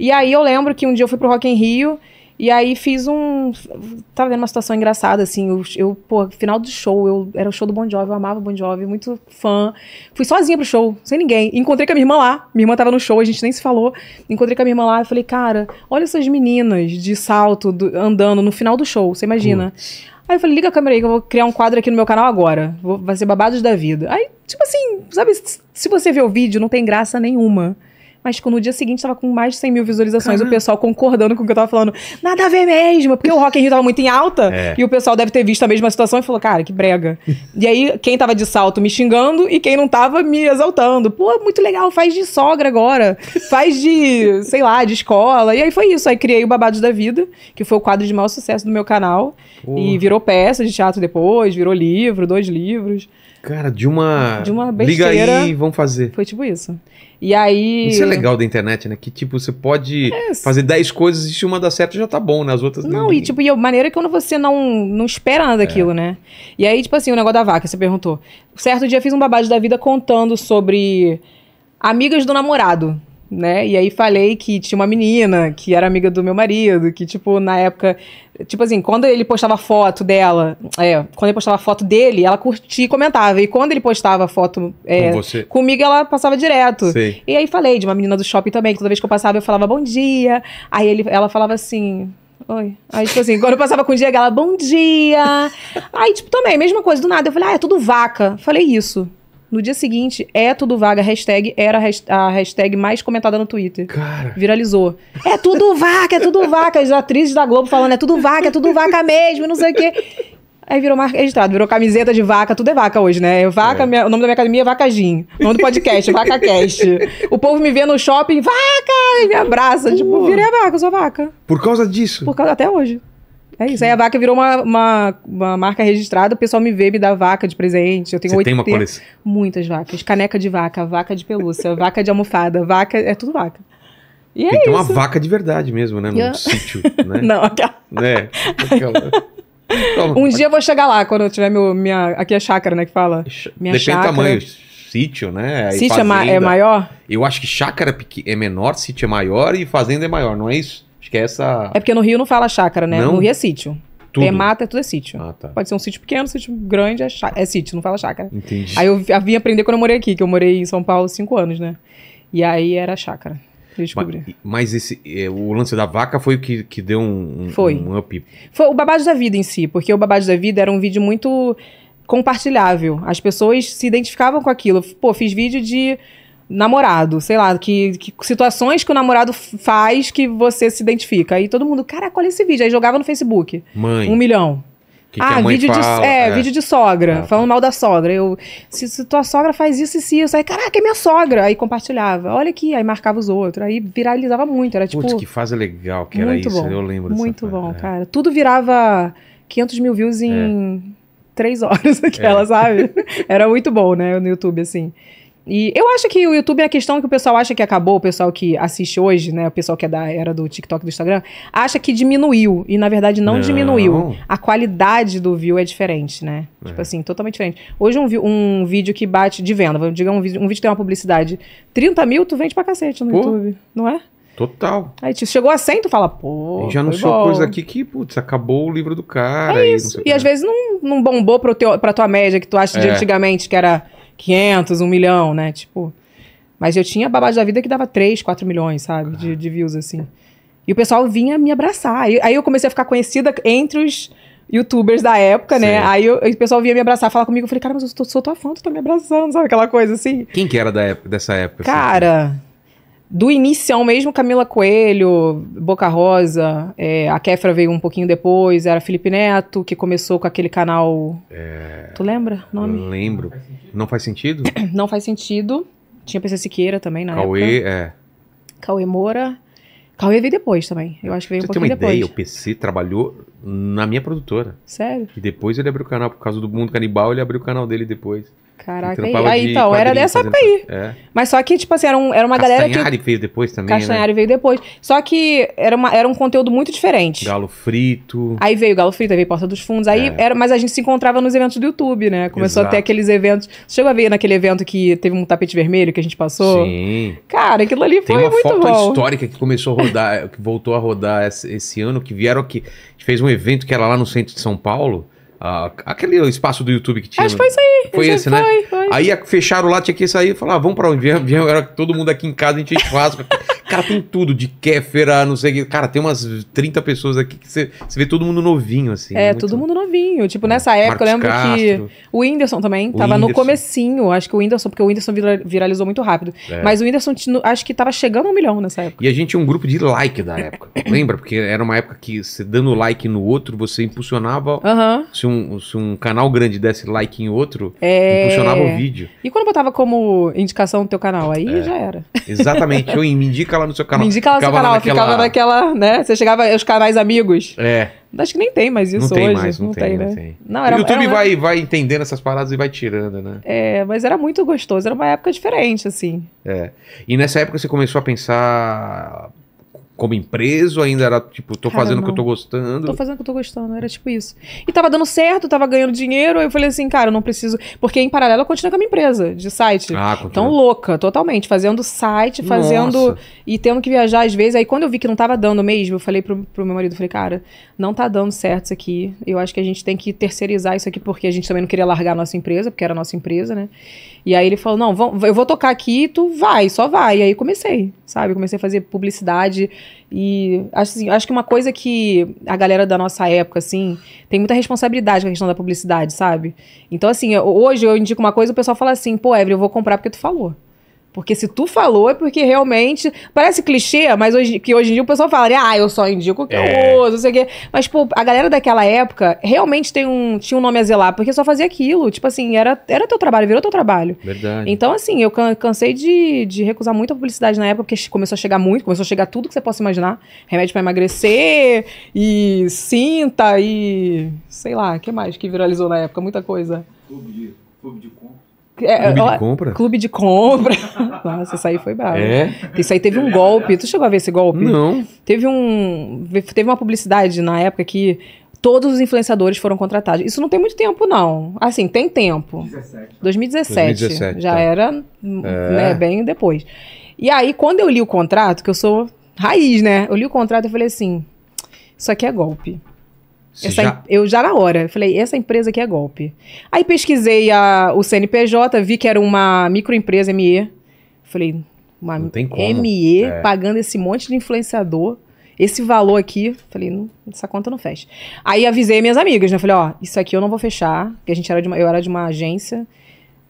E aí eu lembro que um dia eu fui pro Rock em Rio. E aí fiz um. Tava vendo uma situação engraçada, assim. Eu, eu pô, final do show, eu era o show do Bon Jovi, eu amava o Bon Jovi, muito fã. Fui sozinha pro show, sem ninguém. Encontrei com a minha irmã lá. Minha irmã tava no show, a gente nem se falou. Encontrei com a minha irmã lá e falei, cara, olha essas meninas de salto do, andando no final do show, você imagina. Aí eu falei, liga a câmera aí que eu vou criar um quadro aqui no meu canal agora. Vou, vai ser babados da vida. Aí, tipo assim, sabe, se você vê o vídeo, não tem graça nenhuma. Mas, quando tipo, no dia seguinte tava com mais de 100 mil visualizações. Caramba. O pessoal concordando com o que eu tava falando. Nada a ver mesmo, porque o Rock in Rio tava muito em alta. É. E o pessoal deve ter visto a mesma situação e falou, cara, que brega. e aí, quem tava de salto me xingando e quem não tava me exaltando. Pô, muito legal, faz de sogra agora. Faz de, sei lá, de escola. E aí foi isso. Aí criei o Babados da Vida, que foi o quadro de maior sucesso do meu canal. Porra. E virou peça de teatro depois, virou livro, dois livros. Cara, de uma. De uma besteira. Liga aí vamos fazer. Foi tipo isso. E aí. Isso é legal da internet, né? Que tipo, você pode é. fazer 10 coisas e se uma dá certo já tá bom, né? As outras não. Não, e tipo, e a maneira é quando você não, não espera nada é. daquilo, é. né? E aí, tipo assim, o negócio da vaca, você perguntou. Certo dia fiz um babado da vida contando sobre amigas do namorado né? E aí falei que tinha uma menina que era amiga do meu marido, que, tipo, na época. Tipo assim, quando ele postava foto dela, é, quando ele postava foto dele, ela curtia e comentava. E quando ele postava foto é, Com você. comigo, ela passava direto. Sei. E aí falei de uma menina do shopping também, que toda vez que eu passava, eu falava bom dia. Aí ele, ela falava assim. Oi. Aí, tipo assim, quando eu passava com o Diego, ela, bom dia. Aí, tipo, também, mesma coisa, do nada. Eu falei, ah, é tudo vaca. Falei isso. No dia seguinte, é tudo vaga, hashtag, era a hashtag mais comentada no Twitter. Cara. Viralizou. É tudo vaca, é tudo vaca. As atrizes da Globo falando, é tudo vaca, é tudo vaca mesmo, não sei o quê. Aí virou marca registrada, virou camiseta de vaca, tudo é vaca hoje, né? É vaca, é. minha, o nome da minha academia é Vacajim. O nome do podcast, é VacaCast. O povo me vê no shopping, vaca! E me abraça, Pô. tipo, virei a vaca, eu sou vaca. Por causa disso? Por causa, até hoje. É isso. Aí a vaca virou uma, uma, uma, marca registrada, o pessoal me vê, me dá vaca de presente. Eu tenho Você 80, tem uma coleção? Muitas vacas. Caneca de vaca, vaca de pelúcia, vaca de almofada, vaca. É tudo vaca. E é então isso. uma vaca de verdade mesmo, né? Num eu... sítio, né? Não, aquela. É. Né? Toma, um vai. dia eu vou chegar lá, quando eu tiver meu, minha. Aqui é chácara, né? Que fala. Minha Depende chácara. do tamanho. Sítio, né? Sítio é, ma é maior? Eu acho que chácara é, é menor, sítio é maior e fazenda é maior, não é isso? Acho que é essa. É porque no Rio não fala chácara, né? Não? No Rio é sítio. Tudo. É mata, é tudo é sítio. Ah, tá. Pode ser um sítio pequeno, um sítio grande, é, chá... é sítio, não fala chácara. Entendi. Aí eu vim aprender quando eu morei aqui, que eu morei em São Paulo cinco anos, né? E aí era chácara. Descobri. Mas, mas esse, é, o lance da vaca foi o que, que deu um, um, foi. um up. Foi o Babado da Vida em si, porque o Babado da Vida era um vídeo muito compartilhável. As pessoas se identificavam com aquilo. Pô, fiz vídeo de namorado, sei lá, que, que, situações que o namorado faz que você se identifica. Aí todo mundo, caraca, olha esse vídeo. Aí jogava no Facebook. Mãe. Um milhão. Que ah, que vídeo, fala, de, é, é, vídeo de sogra, ah, falando tá. mal da sogra. Eu, se, se, tua sogra faz isso e isso, aí, caraca, é minha sogra. Aí compartilhava, olha aqui, aí marcava os outros, aí viralizava muito. Era tipo. Putz, que fase legal que era isso, bom, eu lembro Muito bom, fase, é. cara. É. Tudo virava 500 mil views em é. três horas, aquela, é. sabe? Era muito bom, né, no YouTube, assim. E eu acho que o YouTube é a questão que o pessoal acha que acabou, o pessoal que assiste hoje, né? O pessoal que é da era do TikTok do Instagram, acha que diminuiu. E na verdade não, não. diminuiu. A qualidade do view é diferente, né? É. Tipo assim, totalmente diferente. Hoje um, um vídeo que bate de venda, vamos dizer, um vídeo, um vídeo que tem uma publicidade 30 mil, tu vende pra cacete no Pô. YouTube, não é? Total. Aí chegou a 100, tu fala, pô. E já anunciou bom. coisa aqui que, putz, acabou o livro do cara. É isso. E, e às vezes não, não bombou pro teu, pra tua média que tu acha é. de antigamente, que era 500, 1 milhão, né? Tipo. Mas eu tinha babado da vida que dava 3, 4 milhões, sabe? De, de views, assim. E o pessoal vinha me abraçar. Aí, eu comecei a ficar conhecida entre os youtubers da época, né? Sim. né? Aí eu, o pessoal vinha me abraçar, falar comigo. Eu falei, cara, mas eu sou, sou tua fã, tu tá me abraçando, sabe? Aquela coisa assim. Quem que era da época, dessa época? Assim? Cara, assim? do início é mesmo, Camila Coelho, Boca Rosa, é, a Kefra veio um pouquinho depois, era Felipe Neto, que começou com aquele canal. É... Tu lembra o nome? Lembro. Não faz sentido? Não faz sentido. Não faz sentido. Tinha PC Siqueira também na Cauê, época. é. Cauê Moura. Cauê veio depois também. Eu acho que veio Você um pouquinho depois. Você tem uma ideia, o PC trabalhou na minha produtora. Sério? E depois ele abriu o canal, por causa do Mundo Canibal, ele abriu o canal dele depois. Caraca, aí, aí então, era dessa época aí. É. Mas só que, tipo assim, era, um, era uma Castanhari galera que... veio depois também, né? Castanhari né? veio depois. Só que era, uma, era um conteúdo muito diferente. Galo frito. Aí veio Galo frito, aí veio Porta dos Fundos, aí é. era... Mas a gente se encontrava nos eventos do YouTube, né? Começou Exato. a ter aqueles eventos... Você chegou a ver naquele evento que teve um tapete vermelho que a gente passou? Sim. Cara, aquilo ali Tem foi muito bom. Tem uma foto histórica que começou a rodar, que voltou a rodar esse, esse ano, que vieram aqui... A gente fez um evento que era lá no centro de São Paulo... Ah, aquele espaço do YouTube que tinha. Acho que foi né? isso aí. Foi esse, né? Foi, foi. Aí fecharam lá, tinha que sair e falar, ah, vamos para o inverno. Era todo mundo aqui em casa, a gente faz Cara, tem tudo de Kéfera, não sei o que. Cara, tem umas 30 pessoas aqui que você vê todo mundo novinho, assim. É, muito... todo mundo novinho. Tipo, nessa época, Marcos eu lembro Castro. que o Whindersson também o tava Whindersson. no comecinho. Acho que o Whindersson, porque o Whindersson viralizou muito rápido. É. Mas o Whindersson acho que tava chegando a um milhão nessa época. E a gente tinha um grupo de like da época. Lembra? Porque era uma época que você dando like no outro, você impulsionava. Uh -huh. se, um, se um canal grande desse like em outro, é... impulsionava o vídeo. E quando botava como indicação do teu canal? Aí é. já era. Exatamente. eu me indica indica lá no seu canal. Me indica lá no seu canal, naquela... ficava naquela, né? Você chegava aos canais amigos. É. Acho que nem tem mais isso não hoje. Tem mais, não, não tem, tem, né? Não era, o YouTube era vai, vai entendendo essas paradas e vai tirando, né? É, mas era muito gostoso, era uma época diferente, assim. É. E nessa época você começou a pensar como empresa, ainda era tipo, tô cara, fazendo o que eu tô gostando. Tô fazendo o que eu tô gostando, era tipo isso. E tava dando certo, tava ganhando dinheiro, aí eu falei assim, cara, eu não preciso. Porque em paralelo eu continuo com a minha empresa de site. Ah, então, louca, totalmente. Fazendo site, fazendo. Nossa. E tendo que viajar às vezes. Aí quando eu vi que não tava dando mesmo, eu falei pro, pro meu marido, falei, cara, não tá dando certo isso aqui. Eu acho que a gente tem que terceirizar isso aqui, porque a gente também não queria largar a nossa empresa, porque era a nossa empresa, né? E aí ele falou: não, vamos, eu vou tocar aqui, tu vai, só vai. E aí comecei, sabe? Comecei a fazer publicidade. E assim, acho que uma coisa que a galera da nossa época, assim, tem muita responsabilidade com a questão da publicidade, sabe? Então, assim, hoje eu indico uma coisa, o pessoal fala assim, pô, Evelyn, eu vou comprar porque tu falou. Porque se tu falou é porque realmente. Parece clichê, mas hoje, que hoje em dia o pessoal fala, né, ah, eu só indico o que eu é. uso, não sei o quê. Mas, pô, a galera daquela época realmente tem um, tinha um nome a zelar, porque só fazia aquilo. Tipo assim, era, era teu trabalho, virou teu trabalho. Verdade. Então, assim, eu cansei de, de recusar muita publicidade na época, porque começou a chegar muito, começou a chegar tudo que você possa imaginar. Remédio para emagrecer, e cinta, e. sei lá, o que mais que viralizou na época? Muita coisa. Clube de, clube de compra. É, clube de compra? Clube de compra. Nossa, isso aí foi barato. É? Isso aí teve um golpe. Tu chegou a ver esse golpe? Não. Teve um. Teve uma publicidade na época que todos os influenciadores foram contratados. Isso não tem muito tempo, não. Assim, tem tempo. 2017. 2017 já tá. era é. né, bem depois. E aí, quando eu li o contrato, que eu sou raiz, né? Eu li o contrato e falei assim: isso aqui é golpe. Essa, já... Eu já na hora, falei, essa empresa aqui é golpe. Aí pesquisei a, o CNPJ, vi que era uma microempresa ME. Falei, uma não tem como. ME é. pagando esse monte de influenciador, esse valor aqui. Falei, não, essa conta não fecha. Aí avisei minhas amigas, né? Falei, ó, isso aqui eu não vou fechar, porque a gente era de uma, eu era de uma agência,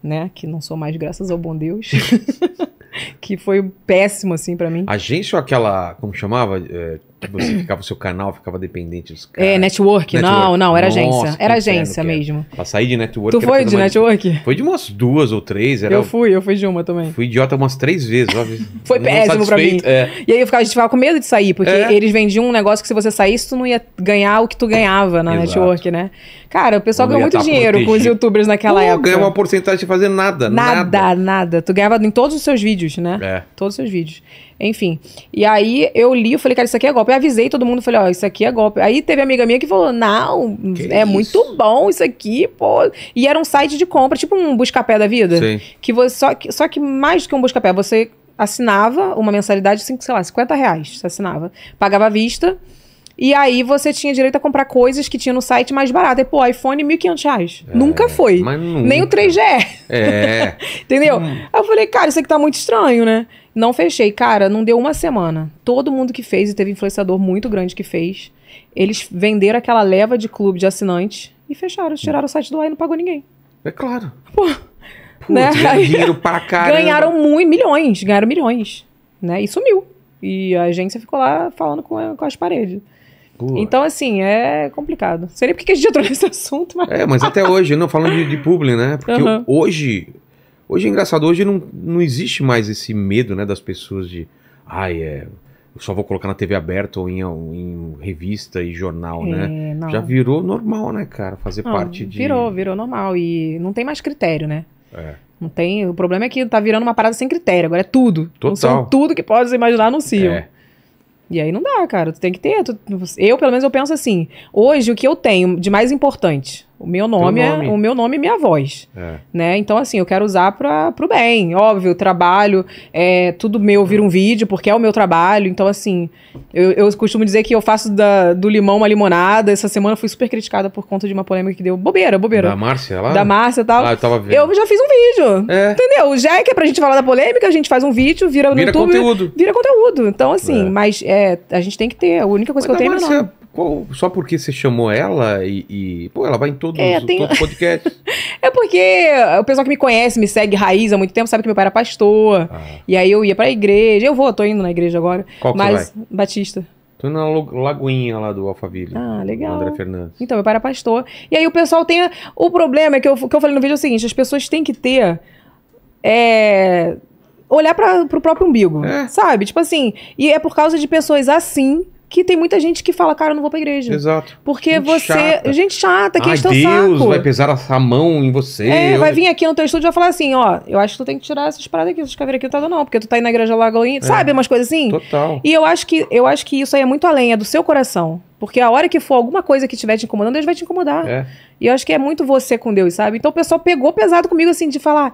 né? Que não sou mais, graças ao bom Deus. que foi péssimo, assim, para mim. Agência ou aquela, como chamava? É você ficava, o seu canal ficava dependente dos é, caras. É, network. network. Não, não, era Nossa, agência. Era agência mesmo. Pra sair de network. Tu foi de network? Foi de umas duas ou três. Era... Eu fui, eu fui de uma também. Fui idiota umas três vezes. foi péssimo pra mim. É. E aí eu ficava, a gente ficava com medo de sair, porque é. eles vendiam um negócio que se você saísse, tu não ia ganhar o que tu ganhava na Exato. network, né? Cara, o pessoal ganhou muito tá dinheiro protegido. com os youtubers naquela Pô, época. ganhava uma porcentagem de fazer nada, nada. Nada, nada. Tu ganhava em todos os seus vídeos, né? É. Todos os seus vídeos. Enfim. E aí eu li, eu falei, cara, isso aqui é golpe. Eu avisei todo mundo, falei, ó, oh, isso aqui é golpe. Aí teve amiga minha que falou, não, que é isso? muito bom isso aqui, pô. E era um site de compra, tipo um busca-pé da vida. Sim. Que você, só, que, só que mais do que um busca-pé, você assinava uma mensalidade de, sei lá, 50 reais. Você assinava. Pagava à vista. E aí você tinha direito a comprar coisas que tinha no site mais barato. E, pô, iPhone, 1.500 reais. É, nunca foi. Nunca. Nem o 3GE. É. Entendeu? Hum. Aí eu falei, cara, isso aqui tá muito estranho, né? Não fechei. Cara, não deu uma semana. Todo mundo que fez, e teve influenciador muito grande que fez, eles venderam aquela leva de clube de assinantes e fecharam. Tiraram o site do ar e não pagou ninguém. É claro. Pô, Putz, né? Ganharam para caramba. Ganharam muito, milhões. Ganharam milhões. Né? E sumiu. E a agência ficou lá falando com, a, com as paredes. Pô. Então, assim, é complicado. Seria porque a gente entrou nesse assunto, mas. É, mas até hoje, não falando de, de publi, né? Porque uhum. hoje Hoje é engraçado, hoje não, não existe mais esse medo né, das pessoas de. Ai, ah, é. Eu só vou colocar na TV aberta ou em, em revista e jornal, né? é, né? Não. Já virou normal, né, cara? Fazer não, parte de. Virou, virou normal. E não tem mais critério, né? É. Não tem. O problema é que tá virando uma parada sem critério. Agora é tudo. Total. tudo que pode imaginar anunciam. É. E aí não dá, cara. Tu tem que ter. Tu, eu, pelo menos, eu penso assim. Hoje, o que eu tenho de mais importante? O meu nome, é, nome, é o meu nome e é minha voz, é. né? Então assim, eu quero usar para pro bem, óbvio, trabalho, é tudo meu vira um vídeo porque é o meu trabalho. Então assim, eu, eu costumo dizer que eu faço da, do limão uma limonada. Essa semana fui super criticada por conta de uma polêmica que deu bobeira, bobeira. Da Márcia lá? Da Márcia e tal. Ah, eu tava vendo. Eu já fiz um vídeo. É. Entendeu? Já é que é pra gente falar da polêmica, a gente faz um vídeo, vira no vira YouTube, conteúdo. vira conteúdo. Então assim, é. mas é, a gente tem que ter, a única coisa mas que eu tenho Márcia, é qual, só porque você chamou ela e, e, Pô, ela vai em todos, é, tem... todo podcast. é porque o pessoal que me conhece, me segue raiz há muito tempo, sabe que meu pai era pastor. Ah. E aí eu ia pra igreja. Eu vou, tô indo na igreja agora. Qual que mas, vai? Batista. Tô na Lagoinha lá do Alphaville. Ah, legal. André Fernandes. Então, meu pai era pastor. E aí o pessoal tem. O problema é que eu, que eu falei no vídeo é o seguinte: as pessoas têm que ter. É, olhar para o próprio umbigo, é. sabe? Tipo assim, e é por causa de pessoas assim que tem muita gente que fala, cara, eu não vou pra igreja. Exato. Porque gente você. É chata. Gente chata, que Ai, ah, está Deus saco. vai pesar a mão em você. É, eu... vai vir aqui no teu estúdio e vai falar assim: ó, eu acho que tu tem que tirar essas paradas aqui, essas caveiras aqui, tá não, porque tu tá aí na igreja Lagoinha, é. sabe? Umas coisas assim. Total. E eu acho, que, eu acho que isso aí é muito além, é do seu coração. Porque a hora que for alguma coisa que estiver te incomodando, Deus vai te incomodar. É. E eu acho que é muito você com Deus, sabe? Então o pessoal pegou pesado comigo, assim, de falar: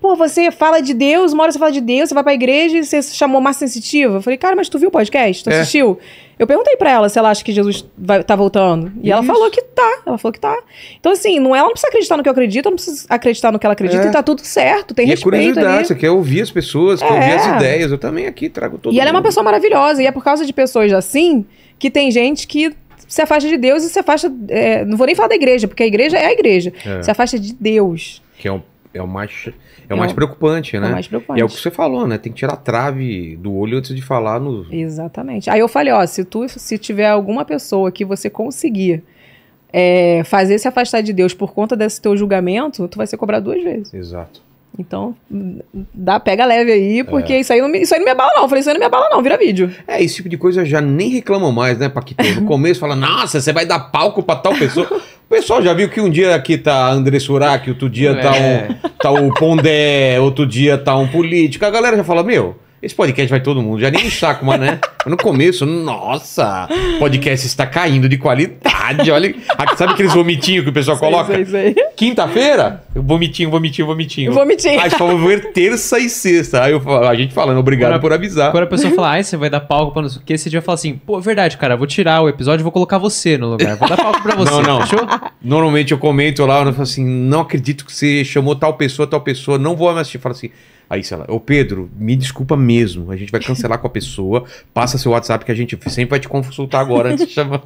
Pô, você fala de Deus, uma hora você fala de Deus, você vai pra igreja e você se chamou mais sensitiva. Eu falei, cara, mas tu viu o podcast? Tu é. assistiu? Eu perguntei pra ela se ela acha que Jesus vai, tá voltando. E Isso. ela falou que tá. Ela falou que tá. Então, assim, não, é, ela não precisa acreditar no que eu acredito, ela não precisa acreditar no que ela acredita é. e tá tudo certo. Tem e é respeito. É curiosidade, ali. você quer ouvir as pessoas, quer ouvir as é. ideias. Eu também aqui trago todo E mundo. ela é uma pessoa maravilhosa. E é por causa de pessoas assim que tem gente que se afasta de Deus e se afasta. É, não vou nem falar da igreja, porque a igreja é a igreja. É. Se afasta de Deus. Que é um é o mais, é o é mais preocupante, né? É o mais preocupante. E é o que você falou, né? Tem que tirar a trave do olho antes de falar no. Exatamente. Aí eu falei, ó, se tu se tiver alguma pessoa que você conseguir é, fazer se afastar de Deus por conta desse teu julgamento, tu vai ser cobrado duas vezes. Exato. Então, dá, pega leve aí, é. porque é. isso, aí não me, isso aí não me abala, não. Eu falei, isso aí não me abala, não, vira vídeo. É, esse tipo de coisa já nem reclamam mais, né, Paquito? No começo fala, nossa, você vai dar palco pra tal pessoa pessoal já viu que um dia aqui tá André Surak, outro dia é. tá, um, tá o Pondé, outro dia tá um político. A galera já fala, meu, esse podcast vai todo mundo, já nem saco, mas né? No começo, nossa, podcast está caindo de qualidade. Olha, sabe aqueles vomitinhos que o pessoal sei, coloca? Quinta-feira, vomitinho, vomitinho, vomitinho. Vomitinho. Aí só ver terça e sexta. Aí eu, a gente falando, obrigado por avisar. Agora a pessoa falar, ai, você vai dar palco pra não sei o que, esse dia fala assim, pô, é verdade, cara, vou tirar o episódio e vou colocar você no lugar. Vou dar palco pra você. Não, não. Fechou? Normalmente eu comento lá, eu falo assim, não acredito que você chamou tal pessoa, tal pessoa, não vou mais assistir. Fala assim, Aí, sei lá, ô Pedro, me desculpa mesmo, a gente vai cancelar com a pessoa, passa seu WhatsApp que a gente sempre vai te consultar agora antes de chamar.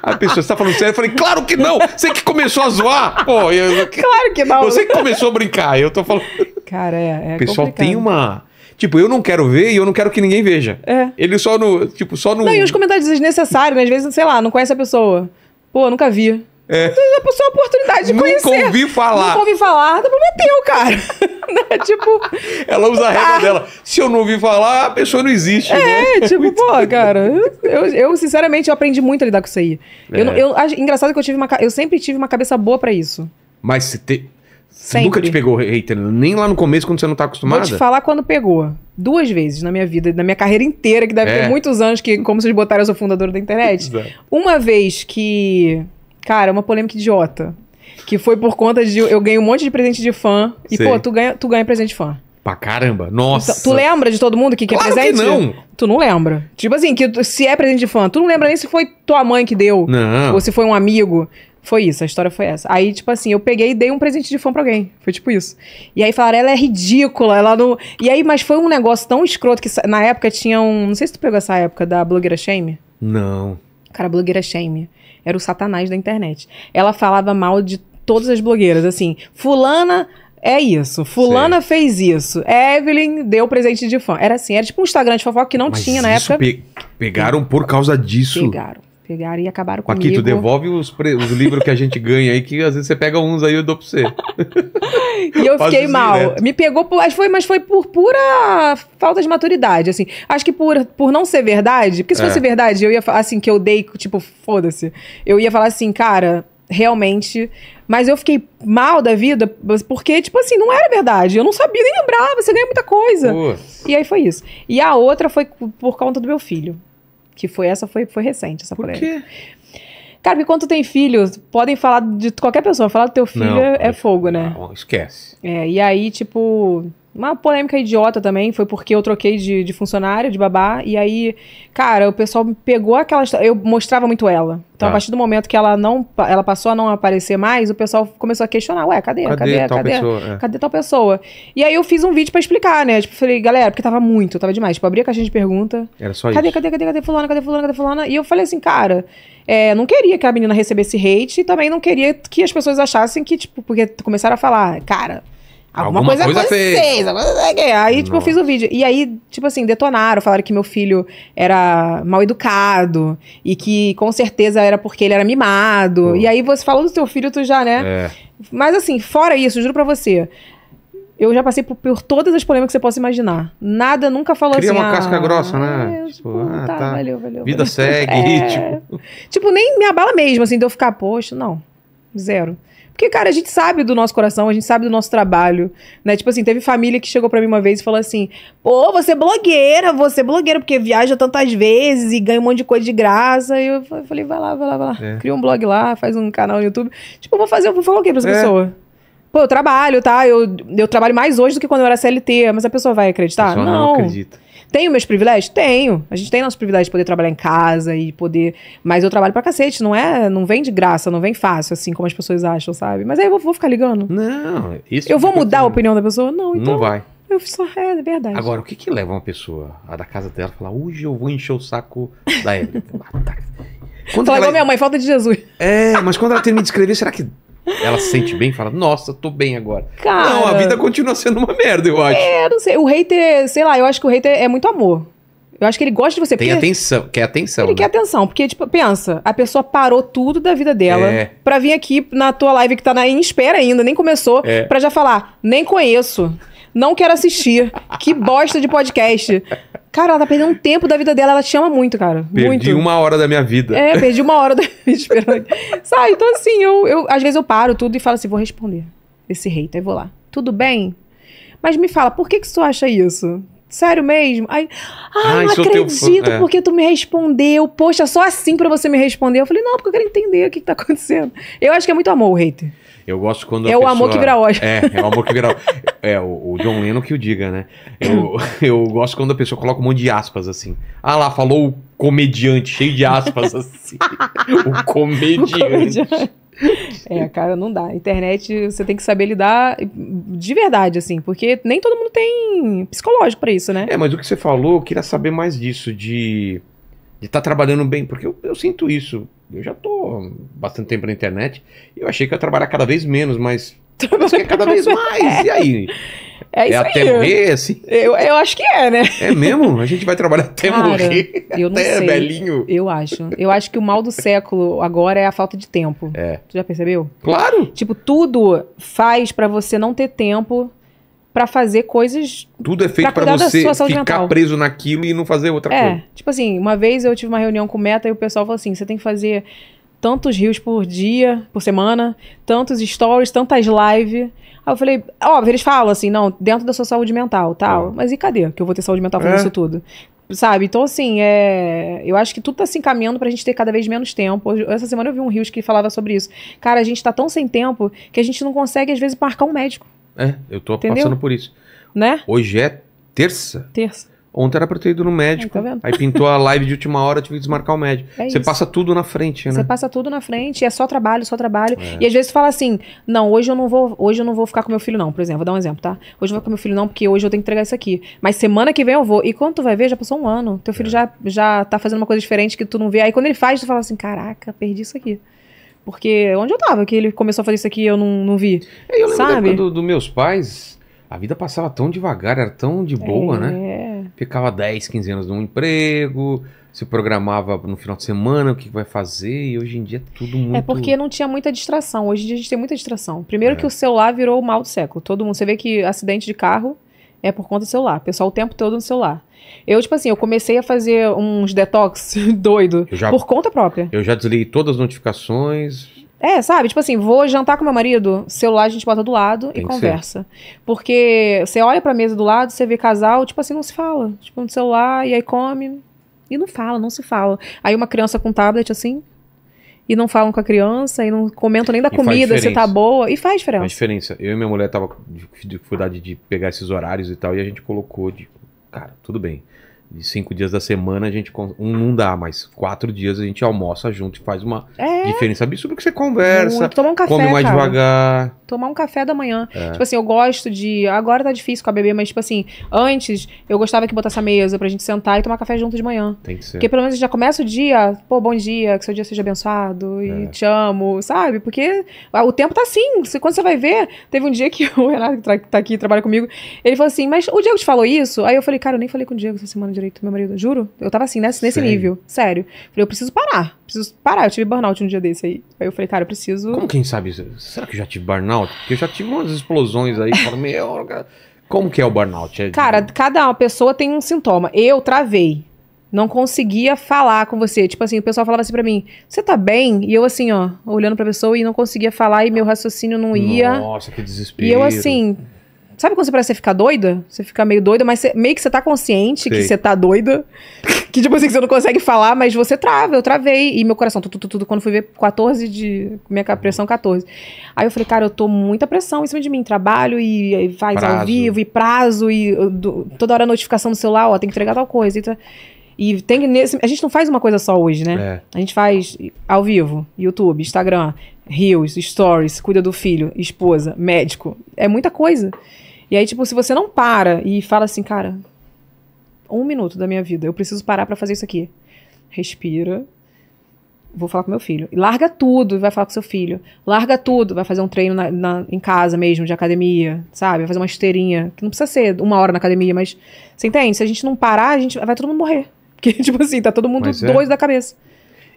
A pessoa está falando sério, eu falei, claro que não! Você que começou a zoar! Pô, eu, claro que não! Você que começou a brincar, eu tô falando. Cara, é. é o pessoal complicado. tem uma. Tipo, eu não quero ver e eu não quero que ninguém veja. É. Ele só no. Tipo, só no. Não, e os comentários desnecessários, né? Às vezes, sei lá, não conhece a pessoa. Pô, nunca vi. É. Tu já passou a oportunidade de Nunca conhecer. Nunca ouvi falar. Nunca ouvi falar. Tá problema é teu, cara. Né, tipo... Ela usa a regra tá. dela. Se eu não ouvi falar, a pessoa não existe. É, né? tipo, pô, cara. Eu, eu, sinceramente, eu aprendi muito a lidar com isso aí. É. Eu, eu, engraçado que eu, tive uma, eu sempre tive uma cabeça boa para isso. Mas se te... nunca te pegou hater, nem lá no começo, quando você não tá acostumada? Vou te falar quando pegou. Duas vezes na minha vida, na minha carreira inteira, que deve é. ter muitos anos, que como vocês botaram, eu sou fundadora da internet. Exato. Uma vez que Cara, uma polêmica idiota. Que foi por conta de. Eu ganhei um monte de presente de fã. E, Sei. pô, tu ganha, tu ganha presente de fã. Pra caramba. Nossa. Então, tu lembra de todo mundo que quer claro presente? Que não. Tu não lembra. Tipo assim, que se é presente de fã, tu não lembra nem se foi tua mãe que deu. Não. Ou se foi um amigo. Foi isso, a história foi essa. Aí, tipo assim, eu peguei e dei um presente de fã pra alguém. Foi tipo isso. E aí falaram, ela é ridícula, ela não. E aí, mas foi um negócio tão escroto que na época tinha um. Não sei se tu pegou essa época da blogueira Shame. Não. Cara, blogueira Shame era o satanás da internet. Ela falava mal de todas as blogueiras, assim, fulana é isso. Fulana fez isso. Evelyn deu presente de fã. Era assim, era tipo um Instagram de fofoca que não Mas tinha na época. Pe pegaram por causa disso. Pegaram. Pegaram e acabaram comigo. Aqui, tu devolve os, pre... os livros que a gente ganha aí, que às vezes você pega uns aí e eu dou pra você. e eu fiquei mal. Direto. Me pegou, por... foi, mas foi por pura falta de maturidade, assim. Acho que por, por não ser verdade, porque se é. fosse verdade, eu ia falar assim, que eu dei, tipo, foda-se. Eu ia falar assim, cara, realmente. Mas eu fiquei mal da vida, porque, tipo assim, não era verdade. Eu não sabia nem lembrar, você ganha muita coisa. Ufa. E aí foi isso. E a outra foi por conta do meu filho. Que foi essa, foi, foi recente essa Por polêmica. Por quê? Cara, porque quando tu tem filho, podem falar de qualquer pessoa, falar do teu filho não, é fogo, né? Não, esquece. É, e aí, tipo, uma polêmica idiota também, foi porque eu troquei de, de funcionário, de babá, e aí, cara, o pessoal pegou aquela. Eu mostrava muito ela. Então, a tá. partir do momento que ela não ela passou a não aparecer mais, o pessoal começou a questionar: ué, cadê? Cadê? Cadê? Tal cadê, pessoa, cadê, é. cadê tal pessoa? E aí eu fiz um vídeo para explicar, né? Tipo, falei, galera, porque tava muito, tava demais. Tipo, abri a caixinha de pergunta. Era só cadê, isso. Cadê, cadê, cadê, cadê fulana, cadê fulana, cadê fulana? E eu falei assim, cara, é, não queria que a menina recebesse hate e também não queria que as pessoas achassem que, tipo, porque começaram a falar, cara Alguma, alguma coisa, coisa fez. fez. Aí, tipo, eu fiz o vídeo. E aí, tipo assim, detonaram. Falaram que meu filho era mal educado. E que, com certeza, era porque ele era mimado. E aí, você falou do teu filho, tu já, né? É. Mas, assim, fora isso, juro pra você. Eu já passei por, por todas as polêmicas que você possa imaginar. Nada nunca falou Cria assim. Cria uma ah, casca grossa, né? É, tipo, tipo, ah, tá, tá, valeu, valeu. Vida valeu. segue. É... Tipo... tipo, nem me abala mesmo, assim, de eu ficar, poxa, não. Zero. Porque, cara, a gente sabe do nosso coração, a gente sabe do nosso trabalho, né? Tipo assim, teve família que chegou para mim uma vez e falou assim: pô, você é blogueira, você é blogueira, porque viaja tantas vezes e ganha um monte de coisa de graça. E eu falei: vai lá, vai lá, vai lá. É. Cria um blog lá, faz um canal no YouTube. Tipo, eu vou fazer, eu vou falar o quê pra essa é. pessoa? Pô, eu trabalho, tá? Eu, eu trabalho mais hoje do que quando eu era CLT, mas a pessoa vai acreditar? Pessoa não, não acredita. Tenho meus privilégios? Tenho. A gente tem nosso privilégio de poder trabalhar em casa e poder. Mas eu trabalho pra cacete, não é? Não vem de graça, não vem fácil, assim como as pessoas acham, sabe? Mas aí eu vou, vou ficar ligando. Não, isso. Eu vou mudar a assim. opinião da pessoa? Não, então. Não vai. Eu só é, é, verdade. Agora, o que que leva uma pessoa a da casa dela falar, hoje eu vou encher o saco da Érica? Ah, tá. quando ela... minha mãe, falta de Jesus. É, mas quando ela termina de escrever, será que ela se sente bem fala, nossa, tô bem agora. Cara, não, a vida continua sendo uma merda, eu acho. É, não sei. O hater, sei lá, eu acho que o hater é muito amor. Eu acho que ele gosta de você. Tem atenção, quer atenção. Ele né? quer atenção, porque, tipo, pensa, a pessoa parou tudo da vida dela é. pra vir aqui na tua live que tá na, em espera ainda, nem começou, é. pra já falar, nem conheço. Não quero assistir. Que bosta de podcast. Cara, ela tá perdendo um tempo da vida dela, ela te ama muito, cara. Perdi muito. uma hora da minha vida. É, perdi uma hora da minha vida esperando. Sabe, então assim, eu, eu às vezes eu paro tudo e falo assim, vou responder esse hater, aí vou lá. Tudo bem? Mas me fala, por que que tu acha isso? Sério mesmo? Aí, ah, ah não acredito teu... É. porque tu me respondeu. Poxa, só assim para você me responder. Eu falei, não, porque eu quero entender o que, que tá acontecendo. Eu acho que é muito amor o hater. Eu gosto quando. É o pessoa... amor que vira ódio. É, é o amor que vira É, o, John Lennon que o diga, né? Eu, eu gosto quando a pessoa coloca um monte de aspas assim. Ah lá, falou o comediante, cheio de aspas assim. o comediante. O comediante. É, cara, não dá. Internet, você tem que saber lidar de verdade, assim, porque nem todo mundo tem psicológico para isso, né? É, mas o que você falou, eu queria saber mais disso, de estar tá trabalhando bem, porque eu, eu sinto isso. Eu já tô bastante tempo na internet. Eu achei que eu ia trabalhar cada vez menos, mas. Trabalho é cada vez mais. É. E aí? É, é, isso é até aí. morrer, assim? Eu, eu acho que é, né? É mesmo? A gente vai trabalhar até Cara, morrer? Eu não até sei. belinho. Eu acho. Eu acho que o mal do século agora é a falta de tempo. É. Tu já percebeu? Claro! Tipo, tudo faz para você não ter tempo para fazer coisas. Tudo é feito para você ficar mental. preso naquilo e não fazer outra é, coisa. É, tipo assim, uma vez eu tive uma reunião com o Meta e o pessoal falou assim: você tem que fazer tantos rios por dia, por semana, tantos stories, tantas lives. Aí eu falei, óbvio, eles falam assim, não, dentro da sua saúde mental, tal. É. Mas e cadê que eu vou ter saúde mental fazendo é. isso tudo? Sabe? Então, assim, é... eu acho que tudo tá se encaminhando pra gente ter cada vez menos tempo. essa semana eu vi um Rios que falava sobre isso. Cara, a gente tá tão sem tempo que a gente não consegue, às vezes, marcar um médico. É, eu tô Entendeu? passando por isso. Né? Hoje é terça. Terça. Ontem era pra ter ido no médico. Tá aí pintou a live de última hora, tive que desmarcar o médico. É você passa tudo na frente, né? Você passa tudo na frente, é só trabalho, só trabalho. É. E às vezes fala assim: não, hoje eu não vou, hoje eu não vou ficar com meu filho, não, por exemplo, vou dar um exemplo, tá? Hoje eu vou ficar com meu filho, não, porque hoje eu tenho que entregar isso aqui. Mas semana que vem eu vou. E quando tu vai ver, já passou um ano. Teu filho é. já, já tá fazendo uma coisa diferente que tu não vê. Aí quando ele faz, tu fala assim: caraca, perdi isso aqui. Porque onde eu tava que ele começou a fazer isso aqui e eu não, não vi. É, eu lembro sabe? dos do meus pais, a vida passava tão devagar, era tão de boa, é, né? É ficava 10, 15 anos num emprego, se programava no final de semana o que vai fazer, e hoje em dia é tudo é muito. É porque não tinha muita distração. Hoje em dia a gente tem muita distração. Primeiro é. que o celular virou o mal do século. Todo mundo. Você vê que acidente de carro é por conta do celular. pessoal o tempo todo no celular. Eu, tipo assim, eu comecei a fazer uns detox doido já, por conta própria. Eu já desliguei todas as notificações, é, sabe? Tipo assim, vou jantar com meu marido, celular a gente bota do lado Tem e conversa. Ser. Porque você olha pra mesa do lado, você vê casal, tipo assim, não se fala. Tipo, no celular, e aí come. E não fala, não se fala. Aí uma criança com tablet assim, e não falam com a criança, e não comentam nem da e comida, se tá boa, e faz diferença. Faz diferença. Eu e minha mulher tava com dificuldade de pegar esses horários e tal, e a gente colocou de, cara, tudo bem de cinco dias da semana a gente um não dá, mas quatro dias a gente almoça junto e faz uma é. diferença absurda que você conversa, toma um café, come mais cara. devagar. Tomar um café da manhã. É. Tipo assim, eu gosto de, agora tá difícil com a bebê, mas tipo assim, antes eu gostava que botasse a mesa pra gente sentar e tomar café junto de manhã. Tem que ser. Porque pelo menos já começa o dia, pô, bom dia, que seu dia seja abençoado e é. te amo, sabe? Porque o tempo tá assim, você, quando você vai ver, teve um dia que o Renato que tá aqui, trabalha comigo, ele falou assim, mas o Diego te falou isso? Aí eu falei, cara, eu nem falei com o Diego essa semana direito do meu marido, juro. Eu tava assim, nesse, nesse nível, sério. Falei, eu preciso parar, preciso parar. Eu tive burnout um dia desse aí. Aí eu falei, cara, eu preciso. Como quem sabe? Será que eu já tive burnout? Porque eu já tive umas explosões aí, falo, meu, Como que é o burnout? É... Cara, cada pessoa tem um sintoma. Eu travei. Não conseguia falar com você. Tipo assim, o pessoal falava assim pra mim: Você tá bem? E eu, assim, ó, olhando pra pessoa e não conseguia falar e meu raciocínio não ia. Nossa, que desespero. E eu, assim, Sabe quando você parece que você fica doida? Você fica meio doida, mas você, meio que você tá consciente que você tá doida. Que tipo assim, você não consegue falar, mas você trava. Eu travei. E meu coração, tudo, tudo, tudo. Quando fui ver 14 de. Minha pressão 14. Aí eu falei, cara, eu tô muita pressão em cima de mim. Trabalho e, e faz prazo. ao vivo, e prazo, e uh, do, toda hora notificação no celular, ó, tem que entregar tal coisa. E, tá, e tem nesse, a gente não faz uma coisa só hoje, né? É. A gente faz ao vivo, YouTube, Instagram, Reels, Stories, cuida do filho, esposa, médico. É muita coisa. E aí, tipo, se você não para e fala assim, cara, um minuto da minha vida, eu preciso parar para fazer isso aqui. Respira. Vou falar com meu filho. E larga tudo, e vai falar com seu filho. Larga tudo, vai fazer um treino na, na, em casa mesmo, de academia, sabe? Vai fazer uma esteirinha. Que não precisa ser uma hora na academia, mas. Você entende? Se a gente não parar, a gente vai todo mundo morrer. Porque, tipo assim, tá todo mundo é. doido da cabeça.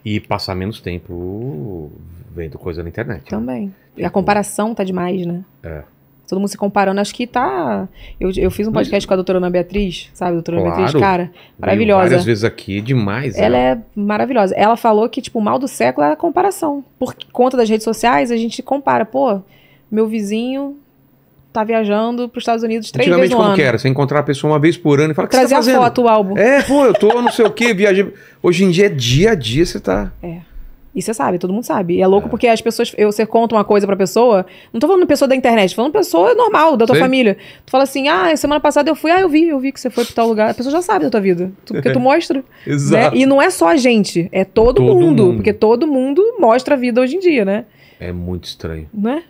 E passar menos tempo vendo coisa na internet. Né? Também. Né? E a tipo, comparação tá demais, né? É todo mundo se comparando. Acho que tá. Eu, eu fiz um podcast Mas... com a doutora Ana Beatriz, sabe? Doutora claro. Ana Beatriz, cara, maravilhosa. Veio várias vezes aqui, demais. Ela, né? ela é maravilhosa. Ela falou que, tipo, o mal do século é a comparação. Por conta das redes sociais, a gente compara, pô, meu vizinho tá viajando para os Estados Unidos três vezes no ano. Antigamente, como que era? Você encontrar a pessoa uma vez por ano e falar, que você tá fazendo? a foto, o álbum. É, pô, eu tô não sei o quê, viajei. Hoje em dia é dia a dia, você tá... É. E você sabe, todo mundo sabe. E é louco é. porque as pessoas. Eu, você conta uma coisa pra pessoa. Não tô falando pessoa da internet, tô falando pessoa normal, da tua Sim. família. Tu fala assim, ah, semana passada eu fui, ah, eu vi, eu vi que você foi pra tal lugar. A pessoa já sabe da tua vida. Tu, porque tu mostra. Né? Exato. Né? E não é só a gente, é todo, todo mundo, mundo, Porque todo mundo mostra a vida hoje em dia, né? É muito estranho. Né?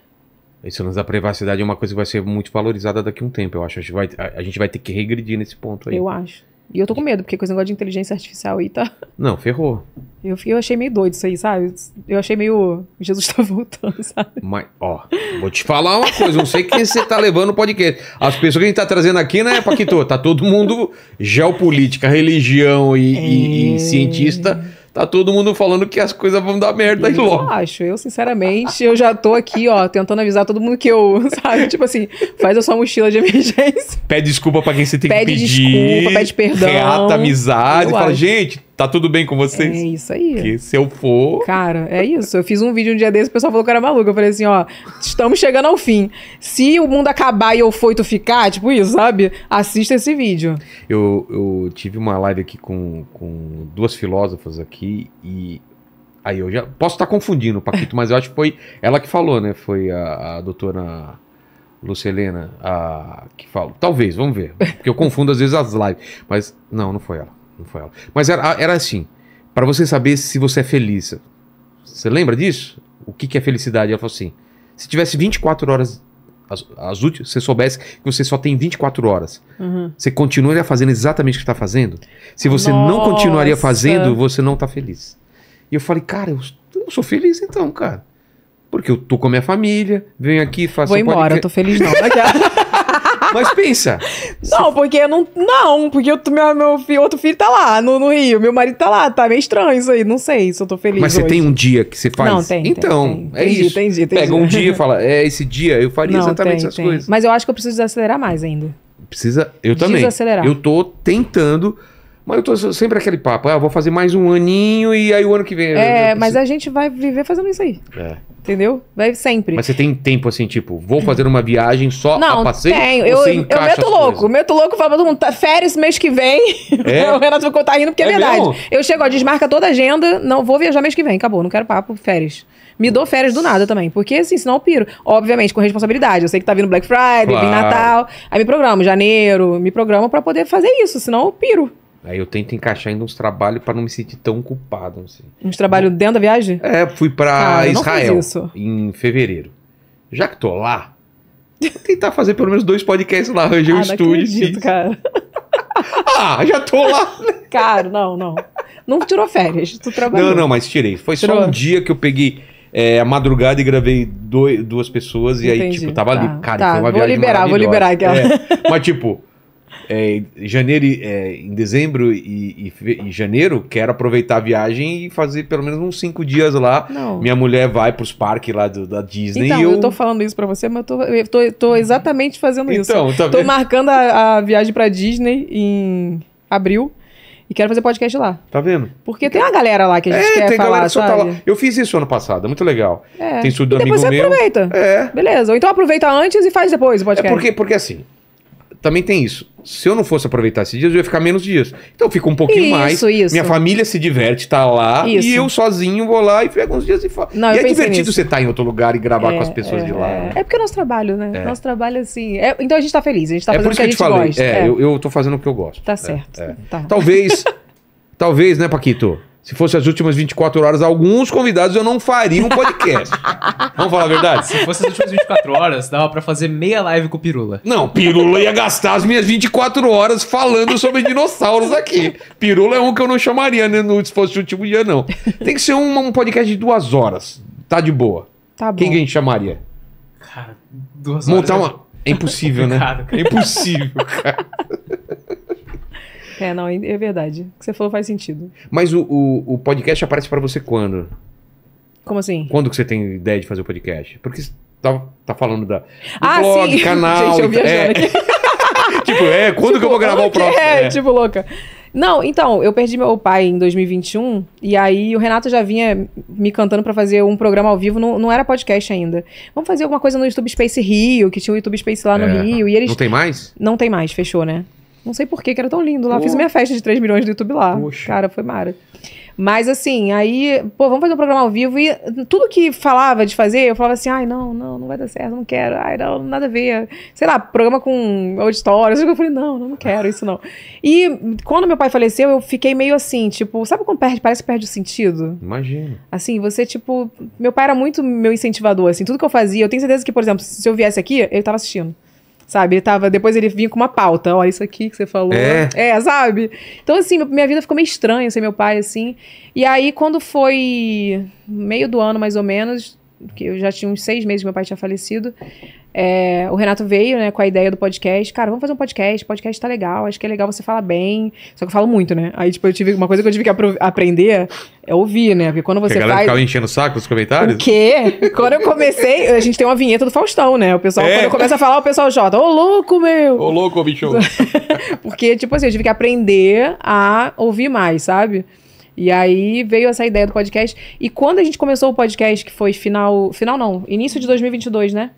Esse lance da privacidade é uma coisa que vai ser muito valorizada daqui a um tempo, eu acho. A gente vai, a, a gente vai ter que regredir nesse ponto aí. Eu acho. E eu tô com medo, porque com esse negócio de inteligência artificial aí tá. Não, ferrou. Eu, eu achei meio doido isso aí, sabe? Eu achei meio. Jesus tá voltando, sabe? Mas, ó, vou te falar uma coisa, não sei quem você tá levando o podcast. As pessoas que a gente tá trazendo aqui, né, Paquito? Tá todo mundo geopolítica, religião e, é... e, e é. cientista tá todo mundo falando que as coisas vão dar merda aí logo. Eu acho, eu sinceramente, eu já tô aqui, ó, tentando avisar todo mundo que eu, sabe, tipo assim, faz a sua mochila de emergência. Pede desculpa para quem você tem pede que pedir. Pede desculpa, pede perdão. Reata amizade, eu fala, acho. gente, Tá tudo bem com vocês? É isso aí. Porque se eu for. Cara, é isso. Eu fiz um vídeo um dia desse, o pessoal falou que era maluco. Eu falei assim, ó, estamos chegando ao fim. Se o mundo acabar e eu for e tu ficar, tipo isso, sabe? Assista esse vídeo. Eu, eu tive uma live aqui com, com duas filósofas aqui e. Aí eu já. Posso estar tá confundindo, Paquito, mas eu acho que foi ela que falou, né? Foi a, a doutora. Lucelena, a que falo, talvez, vamos ver, porque eu confundo às vezes as lives, mas não, não foi ela. Não foi ela. Mas era, era assim, para você saber se você é feliz. Você lembra disso? O que, que é felicidade? Ela falou assim, se tivesse 24 horas as, últimas, você soubesse que você só tem 24 horas, uhum. você continuaria fazendo exatamente o que está fazendo? Se você Nossa. não continuaria fazendo, você não está feliz. E eu falei, cara, eu, não sou feliz então, cara. Porque eu tô com a minha família, venho aqui, faço... Vou embora, eu tô feliz não. Mas pensa. Não, porque eu não. Não, porque eu, meu, meu filho, outro filho tá lá no, no, Rio. Meu marido tá lá. Tá meio estranho isso aí. Não sei se eu tô feliz. Mas hoje. você tem um dia que você faz? Não, tem. Então, tem, tem. é entendi, isso. Entendi, entendi. Pega um dia e fala, é esse dia, eu faria não, exatamente tem, essas coisas. Mas eu acho que eu preciso acelerar mais ainda. Precisa. Eu também. Desacelerar. Eu tô tentando. Mas eu tô sempre aquele papo, ah, vou fazer mais um aninho e aí o ano que vem. É, mas a gente vai viver fazendo isso aí. É. Entendeu? Vai sempre. Mas você tem tempo assim, tipo, vou fazer uma viagem só não, a passeio? Tenho. Eu, eu meto louco, meto louco e falo pra todo mundo, tá, férias mês que vem. É? o Renato ficou rindo porque é, é verdade. Mesmo? Eu chego, ó, desmarca toda a agenda, não vou viajar mês que vem, acabou, não quero papo, férias. Me dou férias do nada também, porque assim, senão eu piro. Obviamente, com responsabilidade. Eu sei que tá vindo Black Friday, claro. vem Natal. Aí me programo, janeiro, me programo para poder fazer isso, senão eu piro. Aí eu tento encaixar ainda uns trabalhos para não me sentir tão culpado. Assim. Uns trabalhos dentro da viagem? É, fui para Israel em fevereiro. Já que tô lá, vou tentar fazer pelo menos dois podcasts lá, Ranger ah, um estúdio. Acredito, assim. cara. ah, já tô lá. Cara, não, não. Não tirou férias, tu trabalhou. Não, não, mas tirei. Foi tirou. só um dia que eu peguei é, a madrugada e gravei dois, duas pessoas e Entendi. aí, tipo, tava tá. ali. Cara, tá, foi uma vou viagem liberar, vou liberar aquela. É, mas, tipo, é, janeiro e, é, em dezembro e, e, e, janeiro, quero aproveitar a viagem e fazer pelo menos uns cinco dias lá. Não. Minha mulher vai para os parques lá do, da Disney. Então, eu... eu tô falando isso para você, mas eu tô, eu tô, tô exatamente fazendo então, isso. Tá tô marcando a, a viagem para Disney em abril. E quero fazer podcast lá. Tá vendo? Porque tem uma galera lá que a gente é, quer tem falar, galera que só sabe? Tá lá. Eu fiz isso ano passado, é muito legal. É. Tem estudo amigo depois você aproveita. É. Beleza. Ou então aproveita antes e faz depois o é podcast. É porque, porque assim, também tem isso. Se eu não fosse aproveitar esses dias, eu ia ficar menos dias. Então eu fico um pouquinho isso, mais. Isso. Minha família se diverte, tá lá. Isso. E eu sozinho vou lá e pego uns dias e falo. Não, e é divertido nisso. você estar tá em outro lugar e gravar é, com as é, pessoas é, de lá. É. é porque é nosso trabalho, né? É. Nosso trabalho, assim. É, então a gente tá feliz, a gente tá é fazendo o que, que a gente falei. gosta. É, Eu, eu tô fazendo o que eu gosto. Tá né? certo. Tá. Talvez. talvez, né, Paquito? Se fosse as últimas 24 horas, alguns convidados eu não faria um podcast. Vamos falar a verdade? Se fosse as últimas 24 horas, dava para fazer meia live com o Pirula. Não, Pirula ia gastar as minhas 24 horas falando sobre dinossauros aqui. Pirula é um que eu não chamaria né, no, se fosse o último dia, não. Tem que ser um, um podcast de duas horas. Tá de boa. Tá bom. Quem que a gente chamaria? Cara, duas Montar horas. Montar uma. É impossível, né? Cara. É impossível, cara. É, não, é, é verdade. O que você falou faz sentido. Mas o, o, o podcast aparece para você quando? Como assim? Quando que você tem ideia de fazer o podcast? Porque tá, tá falando da, do ah, blog, sim. canal... Gente, eu é, aqui. tipo, é, quando tipo, que eu vou tipo, gravar o é próximo? É, é, tipo, louca. Não, então, eu perdi meu pai em 2021 e aí o Renato já vinha me cantando para fazer um programa ao vivo, não, não era podcast ainda. Vamos fazer alguma coisa no YouTube Space Rio, que tinha o YouTube Space lá no é. Rio. E eles... Não tem mais? Não tem mais, fechou, né? Não sei por que era tão lindo lá. Oh. Fiz minha festa de 3 milhões do YouTube lá. Poxa. Cara, foi mara. Mas assim, aí, pô, vamos fazer um programa ao vivo. E tudo que falava de fazer, eu falava assim, ai, não, não, não vai dar certo, não quero, ai, não, nada a ver. Sei lá, programa com auditório. Eu falei, não, não, quero isso não. E quando meu pai faleceu, eu fiquei meio assim, tipo, sabe quando perde, parece que perde o sentido? Imagina. Assim, você, tipo, meu pai era muito meu incentivador, assim, tudo que eu fazia, eu tenho certeza que, por exemplo, se eu viesse aqui, ele tava assistindo sabe? Ele tava, depois ele vinha com uma pauta, olha isso aqui que você falou. É, né? é sabe? Então, assim, minha vida ficou meio estranha sem meu pai, assim. E aí, quando foi meio do ano, mais ou menos, porque eu já tinha uns seis meses que meu pai tinha falecido. É, o Renato veio, né, com a ideia do podcast. Cara, vamos fazer um podcast, podcast tá legal, acho que é legal você falar bem. Só que eu falo muito, né? Aí, tipo, eu tive uma coisa que eu tive que aprender é ouvir, né? Porque quando você que a galera faz... ficava enchendo o saco nos comentários? O quê? quando eu comecei, a gente tem uma vinheta do Faustão, né? O pessoal, é. quando eu começo a falar, o pessoal jota, ô louco, meu! Ô louco, bicho! Porque, tipo assim, eu tive que aprender a ouvir mais, sabe? E aí veio essa ideia do podcast. E quando a gente começou o podcast, que foi final. Final não, início de 2022, né?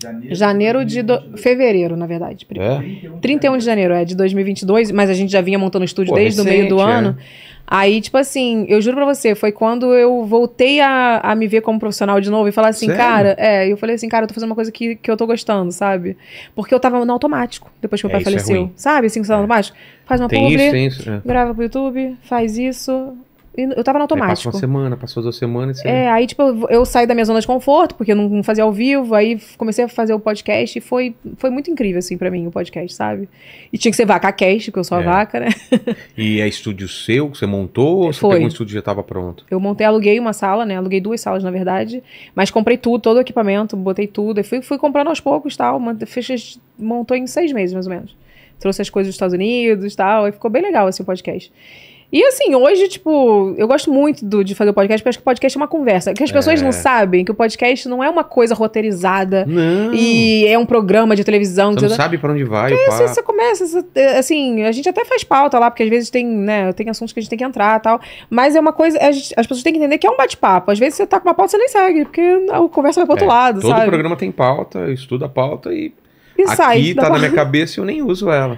Janeiro, janeiro de. Do... Fevereiro, na verdade. É? 31 de janeiro, é, de 2022, mas a gente já vinha montando o estúdio Pô, desde o meio do é. ano. Aí, tipo assim, eu juro pra você, foi quando eu voltei a, a me ver como profissional de novo e falar assim, Sério? cara, é, eu falei assim, cara, eu tô fazendo uma coisa que, que eu tô gostando, sabe? Porque eu tava no automático depois que meu é, pai é faleceu. É sabe? Assim, que você tá no é. automático. Faz uma tem publi, isso, isso, é. grava pro YouTube, faz isso, eu tava no automático. Aí uma semana, passou duas semanas. Você... É, aí, tipo, eu, saí da minha zona de conforto, porque eu não fazia ao vivo, aí comecei a fazer o podcast e foi, foi muito incrível, assim, para mim, o podcast, sabe? E tinha que ser vaca cast porque eu sou é. a vaca, né? E é estúdio seu que você montou ou foi. você pegou um estúdio que já tava pronto? Eu montei, aluguei uma sala, né? Aluguei duas salas, na verdade, mas comprei tudo, todo o equipamento, botei tudo, e fui, fui comprando aos poucos tal. Fechei, montou em seis meses, mais ou menos. Trouxe as coisas dos Estados Unidos tal, e ficou bem legal, assim, o podcast. E assim, hoje, tipo, eu gosto muito do, de fazer o podcast, porque acho que o podcast é uma conversa. Que as pessoas não é. sabem que o podcast não é uma coisa roteirizada. Não. E é um programa de televisão. Você não sabe para pra onde vai. Porque você, você começa, é, assim, a gente até faz pauta lá, porque às vezes tem, né, tem assuntos que a gente tem que entrar e tal. Mas é uma coisa, gente, as pessoas têm que entender que é um bate-papo. Às vezes você tá com uma pauta, você nem segue, porque a conversa vai pro outro é, lado, todo sabe? Todo programa tem pauta, estuda a pauta e... e aqui sai, tá na pauta. minha cabeça e eu nem uso ela.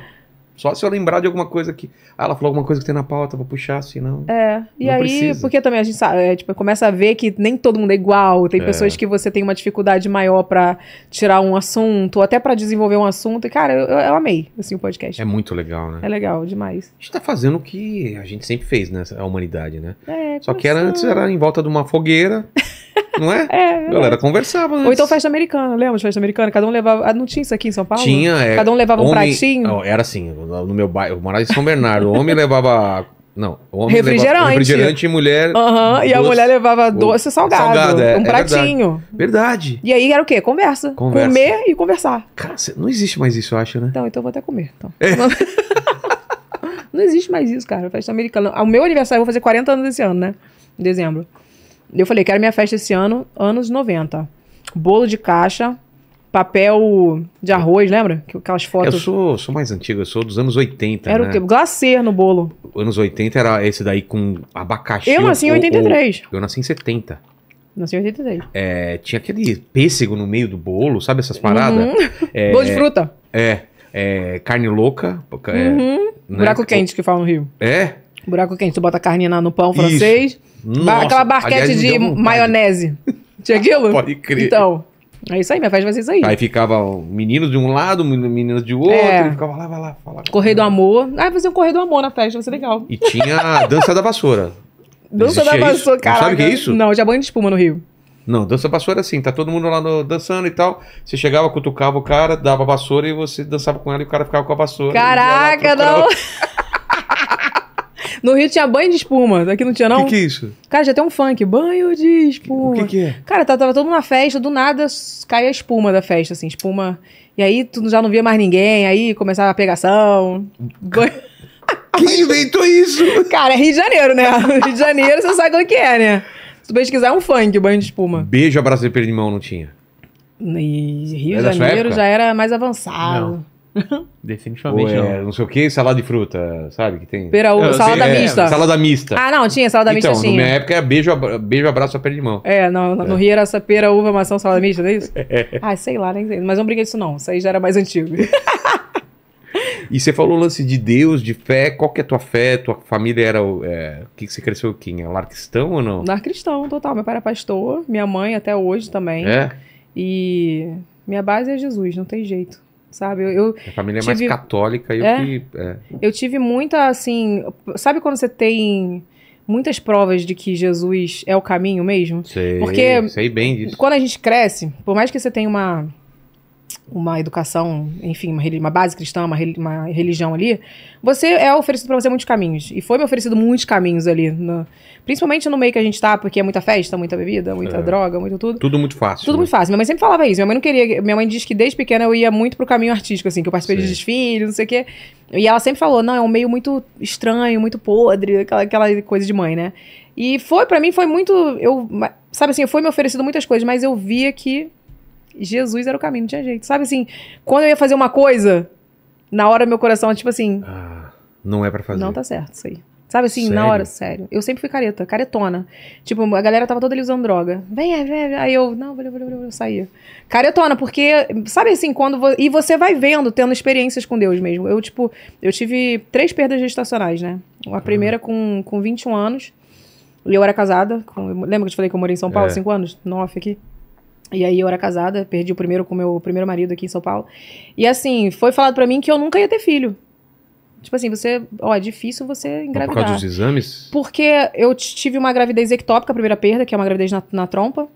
Só se eu lembrar de alguma coisa que. Ah, ela falou alguma coisa que tem na pauta, vou puxar, assim não. É. E não aí, precisa. porque também a gente sabe, é, tipo, começa a ver que nem todo mundo é igual. Tem é. pessoas que você tem uma dificuldade maior para tirar um assunto, ou até para desenvolver um assunto. E, cara, eu, eu, amei assim, o podcast. É muito legal, né? É legal demais. A gente tá fazendo o que a gente sempre fez, né? A humanidade, né? É, Só que era, assim? antes era em volta de uma fogueira. Não é? é? é galera conversava antes. Ou então festa americana, lembra de festa americana? Cada um levava. Ah, não tinha isso aqui em São Paulo? Tinha, é. Cada um levava homem... um pratinho. era assim, no meu bairro, eu morava em São Bernardo. O homem levava não, homem refrigerante. refrigerante e mulher. Aham, e a mulher levava doce salgado. Salgado, é. Um é pratinho. Verdade. verdade. E aí era o quê? Conversa. Conversa. Comer e conversar. Cara, não existe mais isso, eu acho, né? Então, então eu vou até comer. Então. É. não existe mais isso, cara. Festa americana. O meu aniversário, eu vou fazer 40 anos esse ano, né? Em dezembro. Eu falei, quero minha festa esse ano, anos 90. Bolo de caixa, papel de arroz, lembra? Aquelas fotos. Eu sou, sou mais antigo, eu sou dos anos 80. Era né? o quê? Glacer no bolo. Anos 80 era esse daí com abacaxi. Eu nasci em 83. Ou, ou, eu nasci em 70. Nasci em 83. É, tinha aquele pêssego no meio do bolo, sabe essas paradas? Uhum. É, bolo de fruta. É. é carne louca. É, uhum. Né? Buraco quente que fala no Rio. É? Buraco quente, tu bota a carninha lá no pão Isso. francês. aquela barquete Aliás, de maionese. Tinha aquilo? Pode crer. Então, é isso aí, minha festa vai ser isso aí. Aí ficava o menino de um lado, meninas de outro, é. ficava lá, vai lá, falar. Correr do amor. Ah, fazer um correr do amor na festa, vai ser legal. E tinha a dança da vassoura. dança Existia da vassoura, cara. Sabe o que é isso? Não, já banho de espuma no Rio. Não, dança vassoura é assim, tá todo mundo lá no, dançando e tal. Você chegava, cutucava o cara, dava a vassoura e você dançava com ela e o cara ficava com a vassoura. Caraca, lá, não! No Rio tinha banho de espuma, daqui não tinha, não. O que, que, é isso? Cara, já tem um funk, banho de espuma. O que, que é? Cara, tava, tava todo na festa, do nada cai a espuma da festa, assim, espuma. E aí tu já não via mais ninguém, aí começava a pegação. Banho... Quem inventou isso? Cara, é Rio de Janeiro, né? Rio de Janeiro, você sabe o é que é, né? Se tu pesquisar, é um funk, banho de espuma. Beijo, abraço e mão não tinha. E Rio de Janeiro já era mais avançado. Não. Definitivamente Ou é, não. não. sei o que, salada de fruta, sabe? Que tem. Pera, o, é, salada sei, é, mista. É, salada mista. Ah, não, tinha salada então, mista sim. Na minha época era beijo, beijo abraço, aperto de mão. É, no, no é. Rio era essa pera, uva, maçã, salada mista, não é isso? É. Ah, sei lá, nem sei. Mas não brinquei disso não, isso aí já era mais antigo. e você falou o lance de Deus, de fé, qual que é a tua fé? Tua família era. O é, que, que você cresceu quem é lar cristão ou não? Lar cristão, total. Meu pai era pastor, minha mãe até hoje também. É. E minha base é Jesus, não tem jeito sabe? Eu, eu a família tive... é mais católica e é? que... É. Eu tive muita, assim... Sabe quando você tem muitas provas de que Jesus é o caminho mesmo? Sei, Porque sei bem disso. quando a gente cresce, por mais que você tenha uma uma educação, enfim, uma, uma base cristã, uma, uma, religião ali, você é oferecido para você muitos caminhos. E foi me oferecido muitos caminhos ali. No, principalmente no meio que a gente tá, porque é muita festa, muita bebida, muita é. droga, muito tudo. Tudo muito fácil. Tudo né? muito fácil. Minha mãe sempre falava isso. Minha mãe não queria. Minha mãe diz que desde pequena eu ia muito pro caminho artístico, assim, que eu participei Sim. de desfile, não sei o quê. E ela sempre falou: não, é um meio muito estranho, muito podre, aquela, aquela coisa de mãe, né? E foi, para mim, foi muito. Eu, sabe assim, foi me oferecido muitas coisas, mas eu via que Jesus era o caminho, não tinha jeito. Sabe assim, quando eu ia fazer uma coisa, na hora meu coração, tipo assim. Ah, não é para fazer. Não tá certo isso aí. Sabe assim, sério? na hora, sério. Eu sempre fui careta, caretona. Tipo, a galera tava toda ali usando droga. Vem, vem, vem. Aí eu, não, valeu, valeu, valeu, eu saía. Caretona, porque, sabe assim, quando. Vo... E você vai vendo, tendo experiências com Deus mesmo. Eu, tipo, eu tive três perdas gestacionais, né? A primeira ah. com, com 21 anos. E eu era casada. Com... Lembra que eu te falei que eu morei em São Paulo, é. cinco anos? Nove aqui. E aí eu era casada, perdi o primeiro com meu primeiro marido aqui em São Paulo. E assim, foi falado para mim que eu nunca ia ter filho. Tipo assim, você, ó, é difícil você engravidar. Por causa dos exames? Porque eu tive uma gravidez ectópica, a primeira perda, que é uma gravidez na, na trompa.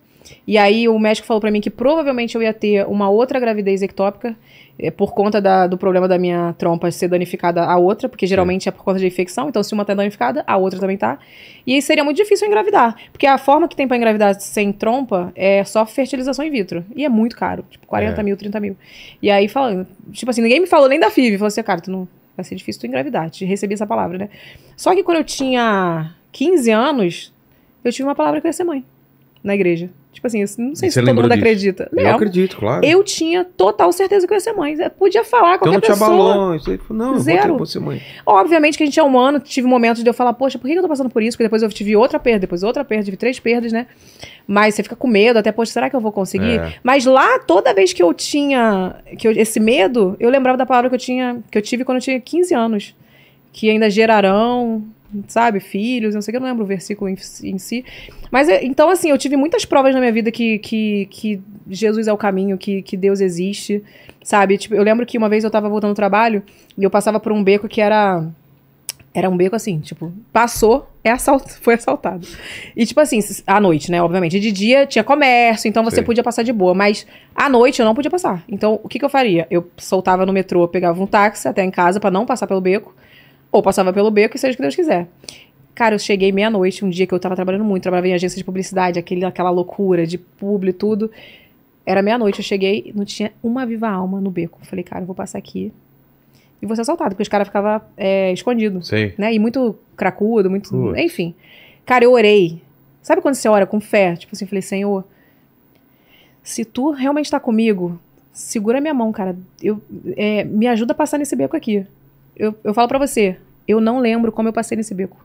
E aí o médico falou para mim que provavelmente eu ia ter uma outra gravidez ectópica é, por conta da, do problema da minha trompa ser danificada a outra, porque geralmente é por conta de infecção, então se uma tá danificada, a outra também tá. E aí seria muito difícil engravidar, porque a forma que tem para engravidar sem trompa é só fertilização in vitro, e é muito caro, tipo 40 é. mil, 30 mil. E aí falando, tipo assim, ninguém me falou nem da FIV, falou assim, cara, tu não, vai ser difícil tu engravidar, te recebi essa palavra, né? Só que quando eu tinha 15 anos, eu tive uma palavra que eu ia ser mãe, na igreja. Tipo assim, não sei Você se todo mundo disso? acredita. eu acredito, claro. Eu tinha total certeza que eu ia ser mãe. Eu podia falar com então qualquer pessoa. Então não tinha balões. Aí, não, Zero. Eu vou, ser mãe. Obviamente que a gente é humano. Tive momentos de eu falar, poxa, por que eu tô passando por isso? Porque depois eu tive outra perda, depois outra perda, tive três perdas, né? Mas você fica com medo, até, poxa, será que eu vou conseguir? É. Mas lá, toda vez que eu tinha que eu, esse medo, eu lembrava da palavra que eu, tinha, que eu tive quando eu tinha 15 anos. Que ainda gerarão, sabe, filhos, não sei o que, eu não lembro o versículo em, em, si. Mas é, então, assim, eu tive muitas provas na minha vida que, que, que Jesus é o caminho, que, que Deus existe, sabe? Tipo, eu lembro que uma vez eu tava voltando do trabalho e eu passava por um beco que era. Era um beco assim, tipo, passou, é assalt foi assaltado. E, tipo assim, à noite, né? Obviamente. De dia tinha comércio, então você Sim. podia passar de boa. Mas à noite eu não podia passar. Então, o que, que eu faria? Eu soltava no metrô, pegava um táxi até em casa para não passar pelo beco. Ou passava pelo beco e seja o que Deus quiser. Cara, eu cheguei meia-noite, um dia que eu tava trabalhando muito, trabalhava em agência de publicidade, aquele, aquela loucura de público e tudo. Era meia-noite, eu cheguei, não tinha uma viva alma no beco. Falei, cara, eu vou passar aqui e vou ser assaltado, porque os caras ficavam é, escondidos. Né? E muito cracudo, muito. Enfim. Cara, eu orei. Sabe quando você ora com fé? Tipo assim, falei, Senhor, se tu realmente tá comigo, segura minha mão, cara. Eu, é, me ajuda a passar nesse beco aqui eu, eu falo para você, eu não lembro como eu passei nesse beco.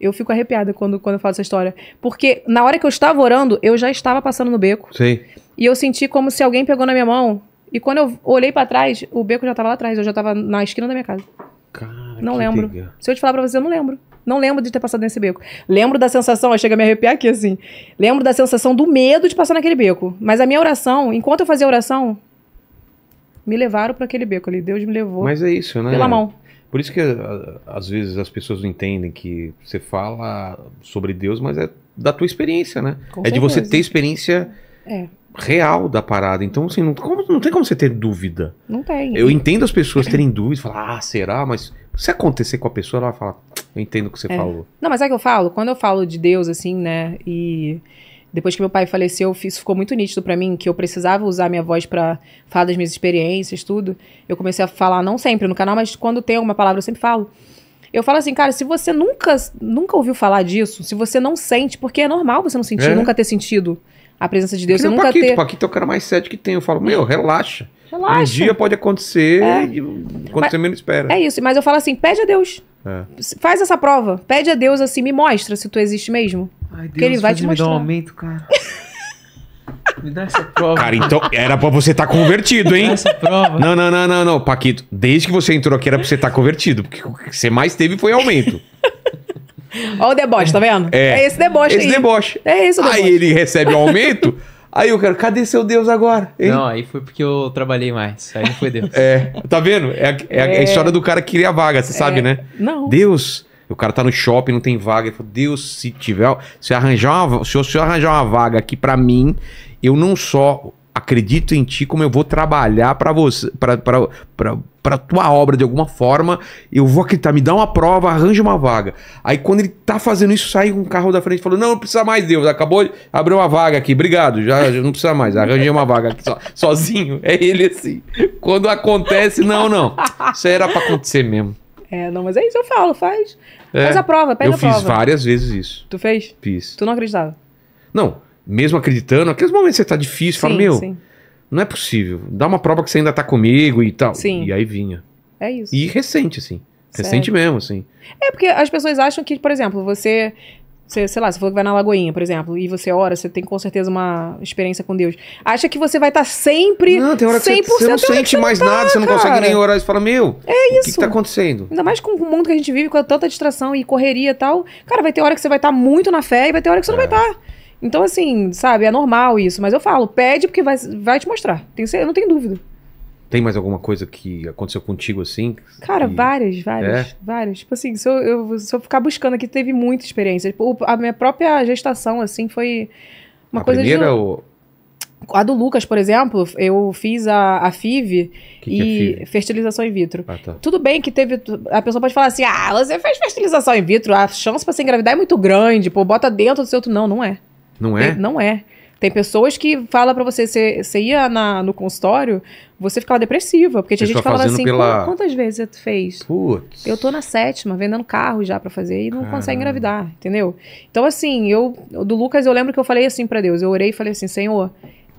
Eu fico arrepiada quando, quando eu falo essa história. Porque na hora que eu estava orando, eu já estava passando no beco. Sim. E eu senti como se alguém pegou na minha mão. E quando eu olhei para trás, o beco já estava lá atrás. Eu já estava na esquina da minha casa. Cara, não lembro. Se eu te falar pra você, eu não lembro. Não lembro de ter passado nesse beco. Lembro da sensação, ó, chega a me arrepiar aqui assim. Lembro da sensação do medo de passar naquele beco. Mas a minha oração, enquanto eu fazia oração, me levaram para aquele beco ali. Deus me levou. Mas é isso, né? Pela mão. Por isso que eh, às vezes as pessoas não entendem que você fala sobre Deus, mas é da tua experiência, né? Com é certeza. de você ter experiência é. real da parada. Então, assim, não, como, não, tem como você ter dúvida. Não tem. Eu entendo as pessoas terem dúvidas, falar, ah, será? Mas se acontecer com a pessoa, ela vai falar, eu entendo o que você é. falou. Não, mas é que eu falo, quando eu falo de Deus, assim, né, e depois que meu pai faleceu, isso ficou muito nítido para mim que eu precisava usar minha voz para falar das minhas experiências, tudo. Eu comecei a falar não sempre no canal, mas quando tem alguma palavra eu sempre falo. Eu falo assim, cara, se você nunca nunca ouviu falar disso, se você não sente, porque é normal você não sentir, é. nunca ter sentido a presença de Deus, é você nunca Paquito, ter. Paquito é o cara mais sério que tem. Eu falo, meu, é. relaxa. Relaxa. Um dia pode acontecer é. e quando mas, você menos espera. É isso, mas eu falo assim, pede a Deus. É. Faz essa prova. Pede a Deus assim, me mostra se tu existe mesmo. Ai, Deus, que ele vai te mostrar. Me dá um aumento, cara. Me dá essa prova. Cara, então era pra você estar tá convertido, hein? Me dá essa prova. Não, não, não, não, não, Paquito. Desde que você entrou aqui era pra você estar tá convertido. Porque o que você mais teve foi aumento. Olha o deboche, tá vendo? É, é esse deboche esse aí. deboche. É isso, deboche. Aí ele recebe o aumento. Aí eu quero, cadê seu Deus agora? Hein? Não, aí foi porque eu trabalhei mais. Aí não foi Deus. É, tá vendo? É, é, é. a é. história do cara que queria vaga, você é. sabe, né? Não. Deus, o cara tá no shopping, não tem vaga. Ele falou, Deus, se tiver. Se, arranjar uma, se, se eu arranjar uma vaga aqui para mim, eu não só acredito em ti, como eu vou trabalhar para você, para tua obra de alguma forma, eu vou acreditar, tá, me dá uma prova, arranja uma vaga. Aí quando ele tá fazendo isso, sai um carro da frente falou "Não, não precisa mais, Deus, acabou de abrir uma vaga aqui. Obrigado, já, já não precisa mais. Arranjei uma vaga aqui so, sozinho". É ele assim. Quando acontece, não, não. Isso era para acontecer mesmo. É, não, mas é isso, eu falo, faz. É, faz a prova, pega a prova. Eu fiz várias vezes isso. Tu fez? Fiz. Tu não acreditava? Não, mesmo acreditando, aqueles momentos que você tá difícil, fala, meu, sim. não é possível. Dá uma prova que você ainda tá comigo e tal. Sim. E aí vinha. É isso. E recente, assim. Sério? Recente mesmo, assim. É, porque as pessoas acham que, por exemplo, você você, sei lá, se for que vai na Lagoinha, por exemplo, e você ora, você tem com certeza uma experiência com Deus. Acha que você vai estar tá sempre. Não, tem hora que você, você não é sente você mais não tá, nada, você não cara. consegue nem orar. Você fala, meu, é isso. o que, está acontecendo? Ainda mais com o mundo que a gente vive, com tanta distração e correria e tal. Cara, vai ter hora que você vai estar tá muito na fé e vai ter hora que você é. não vai estar. É. Tá. Então, assim, sabe, é normal isso. Mas eu falo, pede porque vai, vai te mostrar. Tem, eu não tenho dúvida. Tem mais alguma coisa que aconteceu contigo assim? Cara, e... várias, várias, é? várias. Tipo assim, se eu, eu, se eu ficar buscando aqui, teve muita experiência. Tipo, a minha própria gestação, assim, foi uma a coisa primeira, de... Ou... A do Lucas, por exemplo, eu fiz a, a FIV que é e fertilização in vitro. Ah, tá. Tudo bem que teve. A pessoa pode falar assim: ah, você fez fertilização in vitro, a chance pra você engravidar é muito grande, pô, bota dentro do seu. Não, não é. Não é? Não é. Tem pessoas que falam para você, você, ia na, no consultório, você ficava depressiva, porque tinha gente que falava assim, pela... quantas vezes tu fez? Putz. Eu tô na sétima, vendendo carro já para fazer e não Caramba. consegue engravidar, entendeu? Então assim, eu do Lucas eu lembro que eu falei assim para Deus, eu orei e falei assim, Senhor,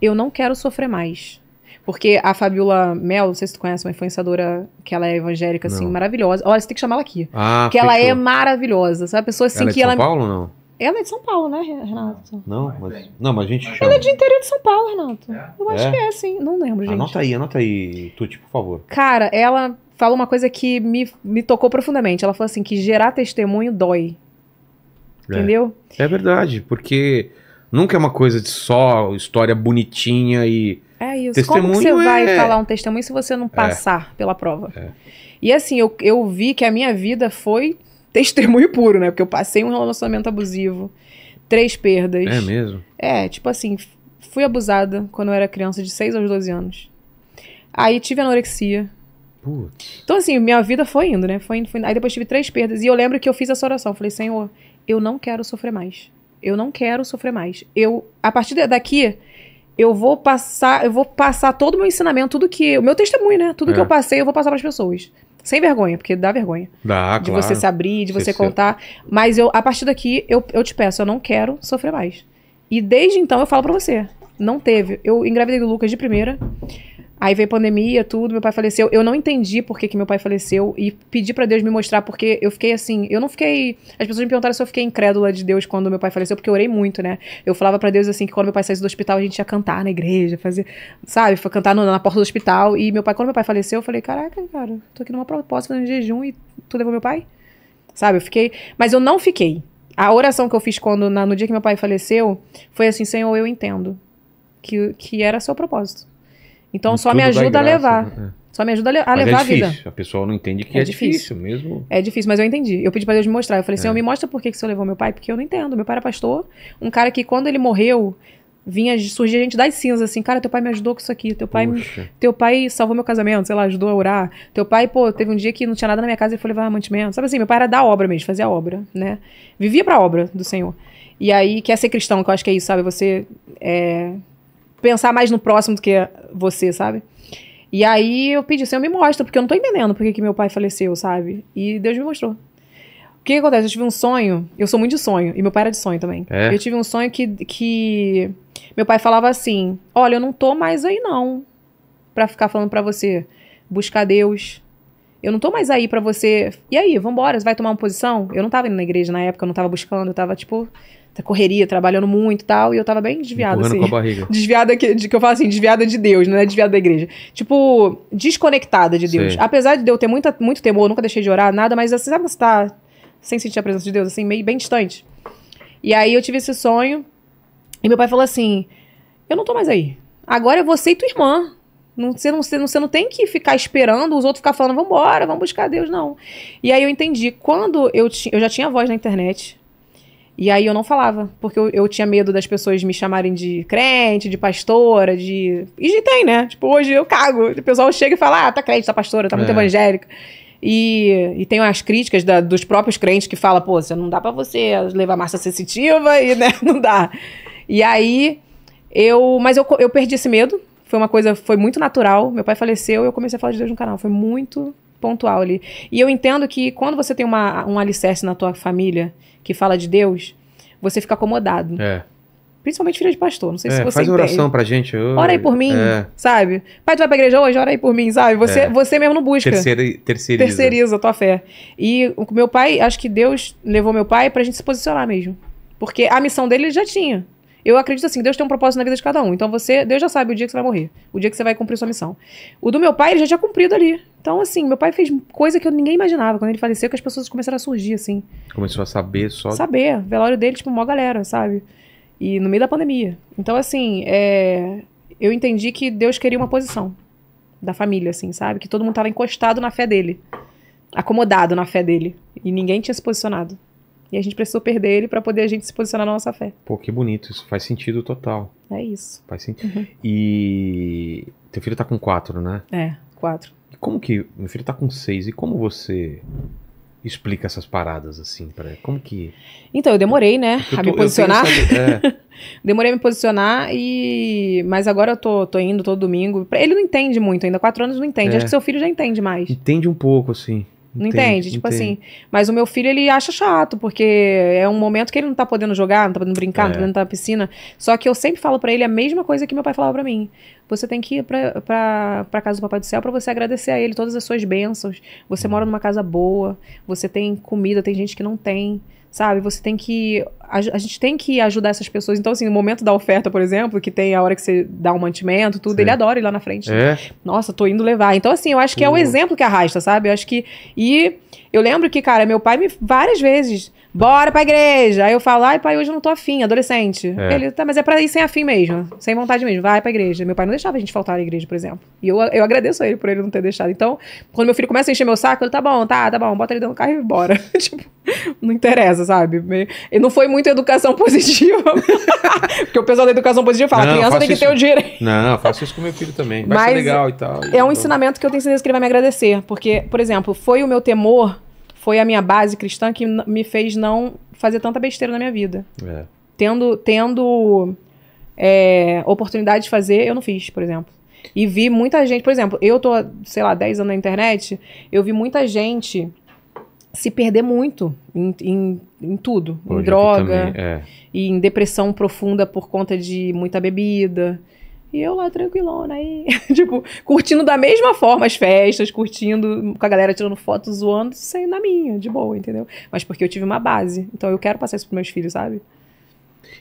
eu não quero sofrer mais. Porque a Fabiola Mel, não sei se tu conhece, uma influenciadora que ela é evangélica, assim, não. maravilhosa. Olha, você tem que chamar ela aqui. Ah, que ela é maravilhosa. Sabe, a pessoa assim ela que é de São ela. Paulo, não? Ela é de São Paulo, né, Renato? Não, mas, não, mas a gente chama. Ela é de interior de São Paulo, Renato. É? Eu acho é? que é, sim. Não lembro, gente. Anota aí, anota aí, Tuti, por favor. Cara, ela fala uma coisa que me, me tocou profundamente. Ela falou assim, que gerar testemunho dói. É. Entendeu? É verdade, porque nunca é uma coisa de só história bonitinha e... É isso. Testemunho Como você vai é. falar um testemunho se você não é. passar pela prova? E assim, eu, eu vi que a minha vida foi testemunho puro, né? Porque eu passei um relacionamento abusivo, três perdas. É mesmo? É, tipo assim, fui abusada quando eu era criança de 6 aos 12 anos. Aí tive anorexia. Putz. Então, assim, minha vida foi indo, né? Foi indo, foi indo. Aí depois tive três perdas. E eu lembro que eu fiz essa oração. falei, Senhor, eu não quero sofrer mais. Eu não quero sofrer mais. Eu, a partir daqui, eu vou passar, eu vou passar todo o meu ensinamento, tudo que. O meu testemunho, né? Tudo é. que eu passei, eu vou passar para as pessoas. Sem vergonha, porque dá vergonha. Dá, de claro. você se abrir, de você contar. Mas eu, a partir daqui, eu, eu te peço, eu não quero sofrer mais. E desde então eu falo para você. Não teve. Eu engravidei do Lucas de primeira. Aí veio pandemia, tudo, meu pai faleceu. Eu não entendi por que, que meu pai faleceu e pedi para Deus me mostrar, porque eu fiquei assim, eu não fiquei. As pessoas me perguntaram se eu fiquei incrédula de Deus quando meu pai faleceu, porque eu orei muito, né? Eu falava para Deus assim que quando meu pai saísse do hospital a gente ia cantar na igreja, fazer, sabe, foi cantar no, na porta do hospital. E meu pai, quando meu pai faleceu, eu falei, caraca, cara, tô aqui numa proposta fazendo jejum e tu levou meu pai? Sabe, eu fiquei. Mas eu não fiquei. A oração que eu fiz quando, na, no dia que meu pai faleceu, foi assim, Senhor, eu entendo. Que, que era seu propósito então e só me ajuda a levar. Né? É. Só me ajuda a, le a é levar é difícil. a vida. A pessoa não entende que é, é difícil. difícil. mesmo. É difícil, mas eu entendi. Eu pedi para Deus me mostrar. Eu falei, Senhor, é. me mostra por que, que o Senhor levou meu pai, porque eu não entendo. Meu pai era pastor, um cara que quando ele morreu, vinha surgir gente das cinzas, assim, cara, teu pai me ajudou com isso aqui, teu pai, teu pai salvou meu casamento, sei lá, ajudou a orar. Teu pai, pô, teve um dia que não tinha nada na minha casa e foi levar mantimento. Sabe assim, meu pai era da obra mesmo, fazia a obra, né? Vivia pra obra do Senhor. E aí, quer ser cristão, que eu acho que é isso, sabe? Você é, pensar mais no próximo do que você, sabe? E aí eu pedi, Senhor, me mostra, porque eu não tô entendendo porque que meu pai faleceu, sabe? E Deus me mostrou. O que, que acontece? Eu tive um sonho, eu sou muito de sonho, e meu pai era de sonho também. É? Eu tive um sonho que, que meu pai falava assim: Olha, eu não tô mais aí não, para ficar falando para você, buscar Deus. Eu não tô mais aí para você. E aí, vambora, você vai tomar uma posição? Eu não tava indo na igreja na época, eu não tava buscando, eu tava tipo, correria, trabalhando muito e tal, e eu tava bem desviada, assim. Com a barriga. Desviada que, de, que eu falo assim, desviada de Deus, não é desviada da igreja. Tipo, desconectada de Deus. Sim. Apesar de eu ter muita, muito temor, eu nunca deixei de orar, nada, mas assim, sabe você tá sem sentir a presença de Deus, assim, meio bem distante? E aí eu tive esse sonho, e meu pai falou assim: Eu não tô mais aí. Agora é você e tua irmã. Não, você, não, você, não, você não tem que ficar esperando os outros ficar falando, vamos embora, vamos buscar Deus, não. E aí eu entendi. Quando eu, ti, eu já tinha voz na internet, e aí eu não falava, porque eu, eu, tinha medo das pessoas me chamarem de crente, de pastora, de. E de tem, né? Tipo, hoje eu cago. O pessoal chega e fala, ah, tá crente, tá pastora, tá muito é. evangélica. E, e tem as críticas da, dos próprios crentes que falam, pô, você não dá para você levar massa sensitiva e, né, não dá. E aí eu. Mas eu, eu perdi esse medo. Foi uma coisa, foi muito natural. Meu pai faleceu e eu comecei a falar de Deus no canal. Foi muito pontual ali. E eu entendo que quando você tem uma, um alicerce na tua família que fala de Deus, você fica acomodado. É. Principalmente filha de pastor, não sei é, se você faz entende. oração pra gente. Eu... Ora aí por mim, é. sabe? Pai, tu vai pra igreja hoje? Ora aí por mim, sabe? Você, é. você mesmo não busca. Terceira, terceiriza. Terceiriza a tua fé. E o meu pai, acho que Deus levou meu pai pra gente se posicionar mesmo. Porque a missão dele ele já tinha. Eu acredito assim, Deus tem um propósito na vida de cada um. Então você, Deus já sabe o dia que você vai morrer, o dia que você vai cumprir sua missão. O do meu pai, ele já tinha cumprido ali. Então, assim, meu pai fez coisa que eu ninguém imaginava. Quando ele faleceu, que as pessoas começaram a surgir, assim. Começou a saber só. Saber. Velório dele, tipo, mó galera, sabe? E no meio da pandemia. Então, assim, é... eu entendi que Deus queria uma posição da família, assim, sabe? Que todo mundo tava encostado na fé dele. Acomodado na fé dele. E ninguém tinha se posicionado. E a gente precisou perder ele para poder a gente se posicionar na nossa fé. Pô, que bonito, isso faz sentido total. É isso. Faz sentido. Uhum. E teu filho tá com quatro, né? É, quatro. E como que. Meu filho tá com seis, e como você explica essas paradas assim para como que então eu demorei né eu tô, a me posicionar saber, é. demorei a me posicionar e mas agora eu tô, tô indo todo domingo ele não entende muito ainda quatro anos não entende é. acho que seu filho já entende mais entende um pouco assim não entende? Tipo assim. Mas o meu filho, ele acha chato, porque é um momento que ele não tá podendo jogar, não tá podendo brincar, é. não tá é. podendo estar na piscina. Só que eu sempre falo para ele a mesma coisa que meu pai falava para mim. Você tem que ir pra, pra, pra casa do Papai do Céu para você agradecer a ele todas as suas bênçãos. Você hum. mora numa casa boa, você tem comida, tem gente que não tem sabe? Você tem que. A, a, gente tem que ajudar essas pessoas. Então, assim, no momento da oferta, por exemplo, que tem a hora que você dá um mantimento, tudo, Sim. ele adora ir lá na frente. Né? É. Nossa, tô indo levar. Então, assim, eu acho que é o uhum. exemplo que arrasta, sabe? Eu acho que. E eu lembro que, cara, meu pai me várias vezes bora pra igreja. Aí eu falo, ai, pai, hoje eu não tô afim, adolescente. É. Ele, tá, mas é pra ir sem afim mesmo, sem vontade mesmo, vai pra igreja. Meu pai não deixava a gente faltar à igreja, por exemplo. E eu, eu agradeço a ele por ele não ter deixado. Então, quando meu filho começa a encher meu saco, ele, tá bom, tá, tá bom, bota ele dentro do carro e bora. tipo, não interessa, sabe? E não foi muito educação positiva. porque o pessoal da educação positiva fala, não, criança tem que isso. ter o direito. Não, eu faço isso com meu filho também. Vai mas legal e tal. É um então... ensinamento que eu tenho certeza que ele vai me agradecer. Porque, por exemplo, foi o meu temor foi a minha base cristã que me fez não fazer tanta besteira na minha vida. É. Tendo, tendo é, oportunidade de fazer, eu não fiz, por exemplo. E vi muita gente, por exemplo, eu tô, sei lá, 10 anos na internet, eu vi muita gente se perder muito em, em, em tudo. Hoje em droga, também, é. e em depressão profunda por conta de muita bebida. E eu lá tranquilona aí, tipo, curtindo da mesma forma as festas, curtindo, com a galera tirando fotos zoando, sem na minha, de boa, entendeu? Mas porque eu tive uma base. Então eu quero passar isso pros meus filhos, sabe?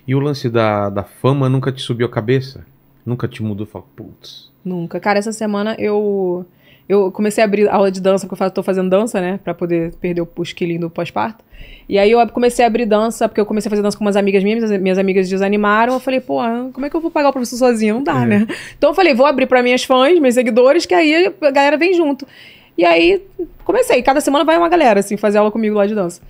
E o lance da, da fama nunca te subiu a cabeça? Nunca te mudou? Fala, putz. Nunca. Cara, essa semana eu eu comecei a abrir aula de dança, porque eu estou fazendo dança, né? Pra poder perder o, o esquilinho do pós-parto. E aí eu comecei a abrir dança, porque eu comecei a fazer dança com umas amigas minhas, minhas amigas desanimaram. Eu falei, pô, como é que eu vou pagar o professor sozinha? Não dá, é. né? Então eu falei, vou abrir para minhas fãs, meus seguidores, que aí a galera vem junto. E aí comecei. Cada semana vai uma galera, assim, fazer aula comigo lá de dança.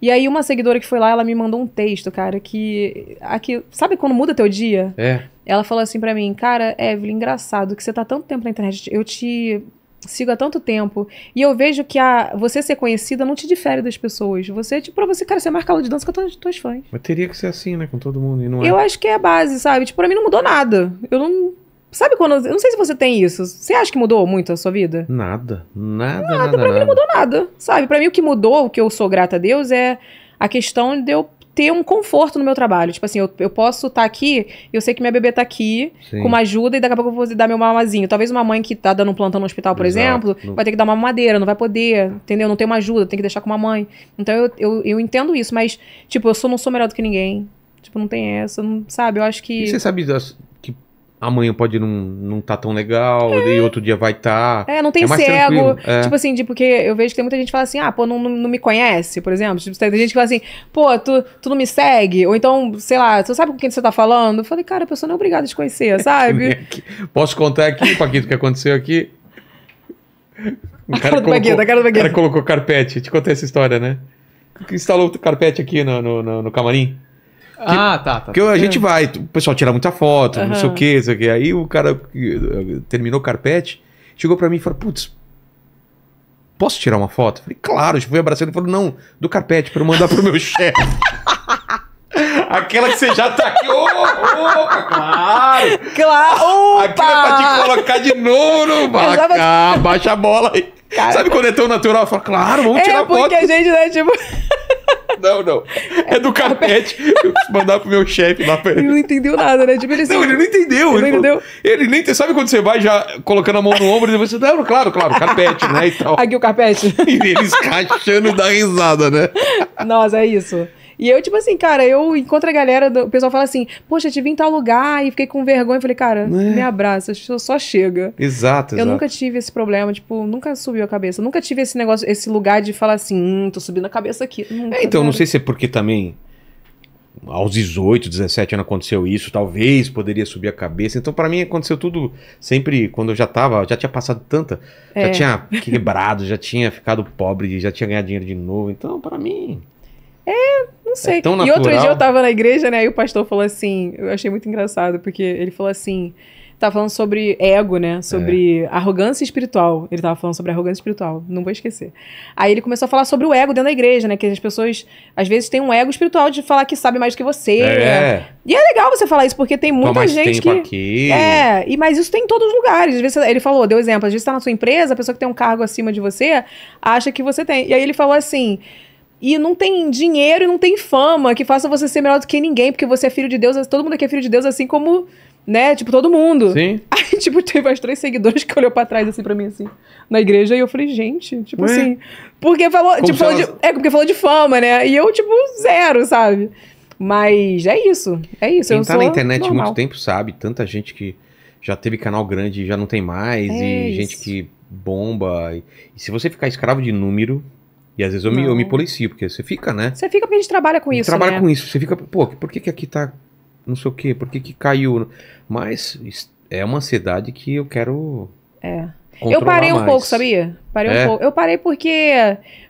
E aí uma seguidora que foi lá, ela me mandou um texto, cara, que aqui, sabe quando muda teu dia? É. Ela falou assim para mim, cara, Evelyn, engraçado que você tá tanto tempo na internet, eu te sigo há tanto tempo e eu vejo que a, você ser conhecida não te difere das pessoas. Você, tipo, pra você, cara, você é marca aula de dança com todos os teus fãs. Mas teria que ser assim, né? Com todo mundo. E não é. Eu acho que é a base, sabe? Tipo, pra mim não mudou nada. Eu não. Sabe quando. Eu não sei se você tem isso. Você acha que mudou muito a sua vida? Nada. Nada. Nada, nada pra nada. mim não mudou nada. Sabe? Pra mim o que mudou, o que eu sou grata a Deus, é a questão de eu ter um conforto no meu trabalho. Tipo assim, eu, eu posso estar tá aqui, eu sei que minha bebê está aqui, Sim. com uma ajuda, e daqui a pouco eu vou dar meu mamazinho. Talvez uma mãe que está dando um plantão no hospital, por Exato. exemplo, não... vai ter que dar uma madeira, não vai poder, entendeu? Não tem uma ajuda, tem que deixar com uma mãe. Então eu, eu, eu entendo isso, mas, tipo, eu sou, não sou melhor do que ninguém. Tipo, não tem essa, não, sabe? Eu acho que. E você sabe das, amanhã pode não, não tá tão legal, é. e outro dia vai estar. Tá. É, não tem é cego. É. Tipo assim, de, porque eu vejo que tem muita gente que fala assim, ah, pô, não, não, não me conhece, por exemplo. Tipo, tem gente que fala assim, pô, tu, tu não me segue? Ou então, sei lá, tu sabe com quem você tá falando? Eu falei, cara, a pessoa não é obrigada a te conhecer, sabe? Posso contar aqui, Paquito, o que aconteceu aqui? O cara, colocou, bagueta, o cara colocou carpete. Te contei essa história, né? Instalou carpete aqui no, no, no, no camarim ah, tá, tá. Porque tá. a gente é. vai, o pessoal tira muita foto, uhum. não sei o que, não sei o que. Aí o cara eh, terminou o carpete, chegou para mim e falou: putz, posso tirar uma foto? Falei, claro, tipo, fui abraçando e falou, não, do carpete para eu mandar pro meu chefe. Aquela que você já tá aqui. Ô, oh, claro! Claro! Opa! Aquela pra te colocar de novo no ah, Baixa a bola aí. Cara... Sabe quando é tão natural? Fala, claro, vamos é tirar foto. É porque a gente, né, tipo. Não, não. É do carpete. Eu preciso mandar pro meu chefe lá pra ele. Ele não entendeu nada, né? Tipo, ele não, ele não entendeu. Ele, não entendeu. Ele nem Sabe quando você vai já colocando a mão no ombro e você. Não, claro, claro, carpete, né? E tal. Aqui o carpete. E eles cachando e dando risada, né? Nossa, é isso. E eu, tipo assim, cara, eu encontro a galera, do, o pessoal fala assim, poxa, te vim em tal lugar e fiquei com vergonha. falei, cara, é. me abraça, só chega. Exato, Eu nunca tive esse problema, tipo, nunca subiu a cabeça. nunca tive esse negócio, esse lugar de falar assim, hum, tô subindo a cabeça aqui. Nunca, é, então, cara. não sei se é porque também aos 18, 17 anos aconteceu isso, talvez poderia subir a cabeça. Então, para mim, aconteceu tudo sempre quando eu já tava, já tinha passado tanta, é. já tinha quebrado, já tinha ficado pobre, já tinha ganhado dinheiro de novo. Então, para mim. É, não sei. É e outro dia eu tava na igreja, né? E o pastor falou assim, eu achei muito engraçado, porque ele falou assim, tá falando sobre ego, né? Sobre é. arrogância espiritual. Ele tava falando sobre arrogância espiritual, não vou esquecer. Aí ele começou a falar sobre o ego dentro da igreja, né? Que as pessoas, às vezes, têm um ego espiritual de falar que sabe mais do que você. É. Né? E é legal você falar isso, porque tem muita Toma gente que. Aqui. É, e, mas isso tem em todos os lugares. Às vezes, ele falou, deu exemplo, às vezes você tá na sua empresa, a pessoa que tem um cargo acima de você acha que você tem. E aí ele falou assim e não tem dinheiro e não tem fama que faça você ser melhor do que ninguém, porque você é filho de Deus, todo mundo aqui é filho de Deus, assim como, né, tipo, todo mundo. Sim. Aí, tipo, teve as três seguidores que olhou pra trás, assim, pra mim, assim, na igreja, e eu falei, gente, tipo Ué? assim. Porque falou, como tipo, falou elas... de, é, porque falou de fama, né? E eu, tipo, zero, sabe? Mas é isso, é isso. Quem eu tá na internet normal. muito tempo sabe, tanta gente que já teve canal grande e já não tem mais, é e isso. gente que bomba. E se você ficar escravo de número, e às vezes eu, me, eu me policio, porque você fica, né? Você fica porque a gente trabalha com isso, Trabalha né? com isso. Você fica, pô, por que, que aqui tá não sei o quê? Por que, que caiu? Mas é uma ansiedade que eu quero. É. Eu parei um mais. pouco, sabia? Parei é? um pouco. Eu parei porque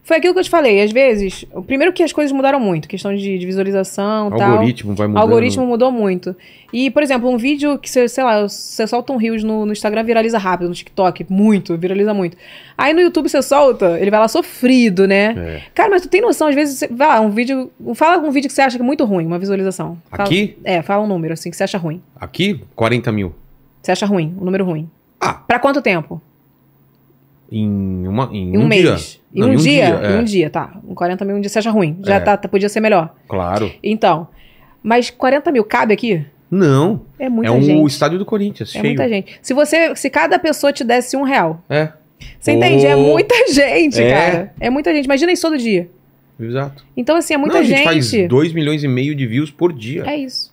foi aquilo que eu te falei. Às vezes, primeiro que as coisas mudaram muito, questão de, de visualização e tal. Algoritmo vai mudando. Algoritmo mudou muito. E, por exemplo, um vídeo que, você, sei lá, você solta um rios no, no, Instagram, viraliza rápido, no TikTok, muito, viraliza muito. Aí no YouTube você solta, ele vai lá sofrido, né? É. Cara, mas tu tem noção, às vezes, você, vai lá, um vídeo. Fala um vídeo que você acha que é muito ruim, uma visualização. Fala, Aqui? É, fala um número, assim, que você acha ruim. Aqui, 40 mil. Você acha ruim, um número ruim. Ah. Pra quanto tempo? Em, uma, em, em um, um, mês. Dia. Em, Não, um, um dia, dia é. em um é. dia, tá. 40 mil um dia seja ruim. Já é. tá, tá podia ser melhor. Claro. Então, mas 40 mil cabe aqui? Não. É muita gente. É um gente. estádio do Corinthians, é cheio. muita gente. Se você, se cada pessoa te desse um real. É. Você oh. entende? É muita gente, é. cara. É muita gente. Imagina isso todo dia. Exato. Então, assim, é muita Não, a gente. A gente faz 2 milhões e meio de views por dia. É isso.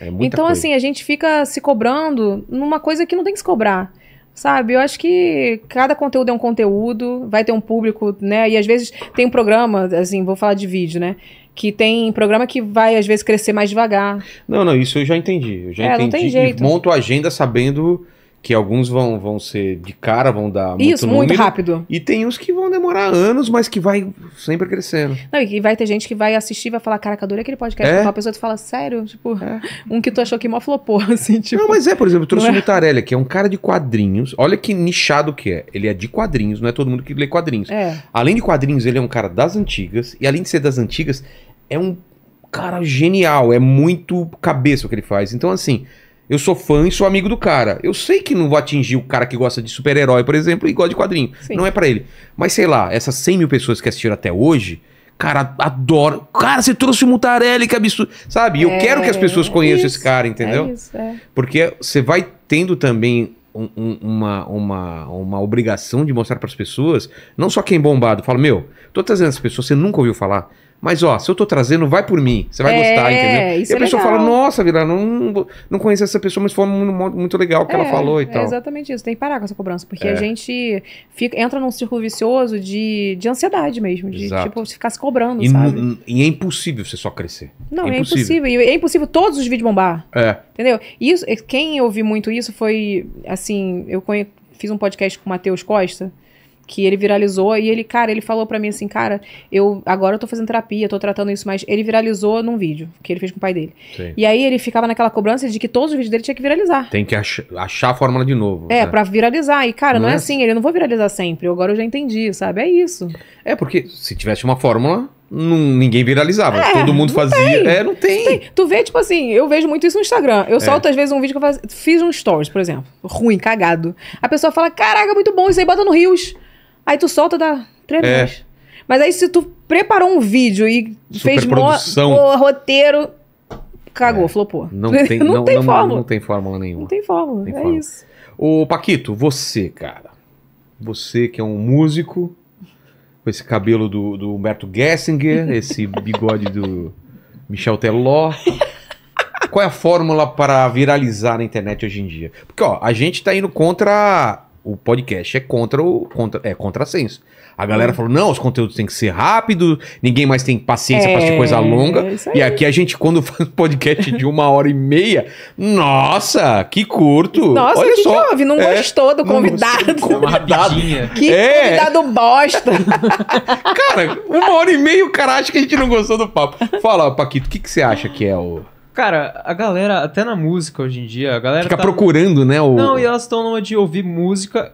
É então, coisa. assim, a gente fica se cobrando numa coisa que não tem que se cobrar. Sabe, eu acho que cada conteúdo é um conteúdo, vai ter um público, né? E às vezes tem um programa, assim, vou falar de vídeo, né? que tem programa que vai às vezes crescer mais devagar. Não, não, isso eu já entendi. Eu já é, entendi. Não tem jeito. E monto a agenda sabendo que alguns vão, vão ser de cara, vão dar muito Isso, número, muito rápido. E tem uns que vão demorar anos, mas que vai sempre crescendo. Não, e vai ter gente que vai assistir e vai falar, caraca, que aquele podcast. É? Uma pessoa tu fala, sério? Tipo, é. um que tu achou que mó flopou, assim, tipo... Não, mas é, por exemplo, eu trouxe o é? Mutarelli, que é um cara de quadrinhos. Olha que nichado que é. Ele é de quadrinhos, não é todo mundo que lê quadrinhos. É. Além de quadrinhos, ele é um cara das antigas. E além de ser das antigas, é um cara genial. É muito cabeça o que ele faz. Então, assim... Eu sou fã e sou amigo do cara. Eu sei que não vou atingir o cara que gosta de super-herói, por exemplo, e gosta de quadrinho. Sim. Não é para ele. Mas sei lá, essas 100 mil pessoas que assistiram até hoje, cara, adoro. Cara, você trouxe o Mutarelli, que absurdo. Sabe? É, eu quero que as pessoas conheçam isso, esse cara, entendeu? É isso, é. Porque você vai tendo também um, um, uma, uma, uma obrigação de mostrar para as pessoas, não só quem é bombado, fala, meu, tô trazendo essa pessoas, você nunca ouviu falar. Mas ó, se eu tô trazendo, vai por mim. Você vai é, gostar, entendeu? Isso e a é pessoa legal. fala, nossa, Vila, não, não conheço essa pessoa, mas foi muito legal o que é, ela falou e é tal. É exatamente isso. Tem que parar com essa cobrança, porque a é. gente fica, entra num círculo vicioso de, de ansiedade mesmo, de Exato. tipo, ficar se cobrando, e, sabe? E é impossível você só crescer. Não, é, é impossível. E é impossível todos os vídeos bombar. É. Entendeu? Isso, quem ouvi muito isso foi, assim, eu conhe... fiz um podcast com o Matheus Costa que ele viralizou e ele, cara, ele falou para mim assim, cara, eu agora eu tô fazendo terapia, tô tratando isso, mas ele viralizou num vídeo que ele fez com o pai dele. Sim. E aí ele ficava naquela cobrança de que todos os vídeos dele tinha que viralizar. Tem que ach achar a fórmula de novo. É, né? para viralizar. E cara, não, é não é, é assim, ele não vou viralizar sempre. Agora eu já entendi, sabe? É isso. É porque se tivesse uma fórmula, não, ninguém viralizava. É, Todo mundo fazia. Tem. É, não tem. tem. Tu vê, tipo assim, eu vejo muito isso no Instagram. Eu é. solto, às vezes, um vídeo que eu fiz um stories, por exemplo. Ruim, cagado. A pessoa fala: Caraca, muito bom, isso aí bota no Rios. Aí tu solta dá três É. Mas aí se tu preparou um vídeo e fez mo... o roteiro, cagou, é. flopou. Não tem, não, não, tem não, fórmula. Não, tem fórmula nenhuma. Não tem fórmula, tem é fórmula. isso. Ô, Paquito, você, cara. Você que é um músico, com esse cabelo do, do Humberto Gessinger, esse bigode do Michel Teló. Qual é a fórmula para viralizar na internet hoje em dia? Porque, ó, a gente tá indo contra o podcast é contra o contra, é contrassenso. A galera falou: não, os conteúdos têm que ser rápido, ninguém mais tem paciência é, para fazer coisa longa. É e aqui a gente, quando faz podcast de uma hora e meia, nossa, que curto! Nossa, Olha que só. Jove, não é, gostou do convidado. convidado. que é. convidado bosta! Cara, uma hora e meia o cara acha que a gente não gostou do papo. Fala, Paquito, o que, que você acha que é o. Cara, a galera, até na música hoje em dia, a galera. Fica tá... procurando, né? O... Não, e elas estão numa de ouvir música.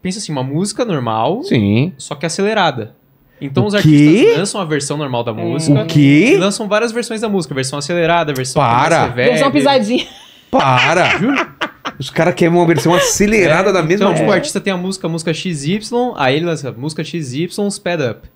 Pensa assim, uma música normal, Sim. só que acelerada. Então o os artistas quê? lançam a versão normal da é. música. O quê? lançam várias versões da música. Versão acelerada, versão Para. severa. uma pisadinha. Para. os caras querem uma versão acelerada é, da mesma Então, é. o artista tem a música, a música XY, aí ele lança a música XY, sped up.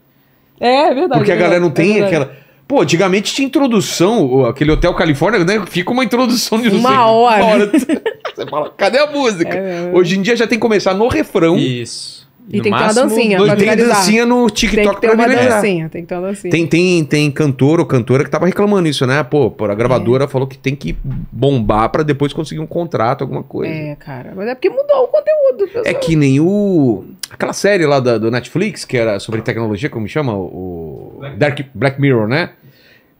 É, é verdade. Porque a é galera não é tem aquela... Pô, antigamente tinha introdução, aquele Hotel Califórnia, né? Fica uma introdução de uma hora. Uma hora. Você fala, cadê a música? É, é, é... Hoje em dia já tem que começar no refrão. Isso. E, e tem máximo, que ter uma dancinha. Dois, tem dancinha no TikTok tem que ter pra uma dancinha, tem que ter uma dancinha. Tem, tem, tem cantor ou cantora que tava reclamando isso, né? Pô, a gravadora é. falou que tem que bombar pra depois conseguir um contrato, alguma coisa. É, cara. Mas é porque mudou o conteúdo. Pessoal. É que nem o. Aquela série lá da, do Netflix, que era sobre tecnologia, como chama? O. Black, Dark, Black Mirror, né?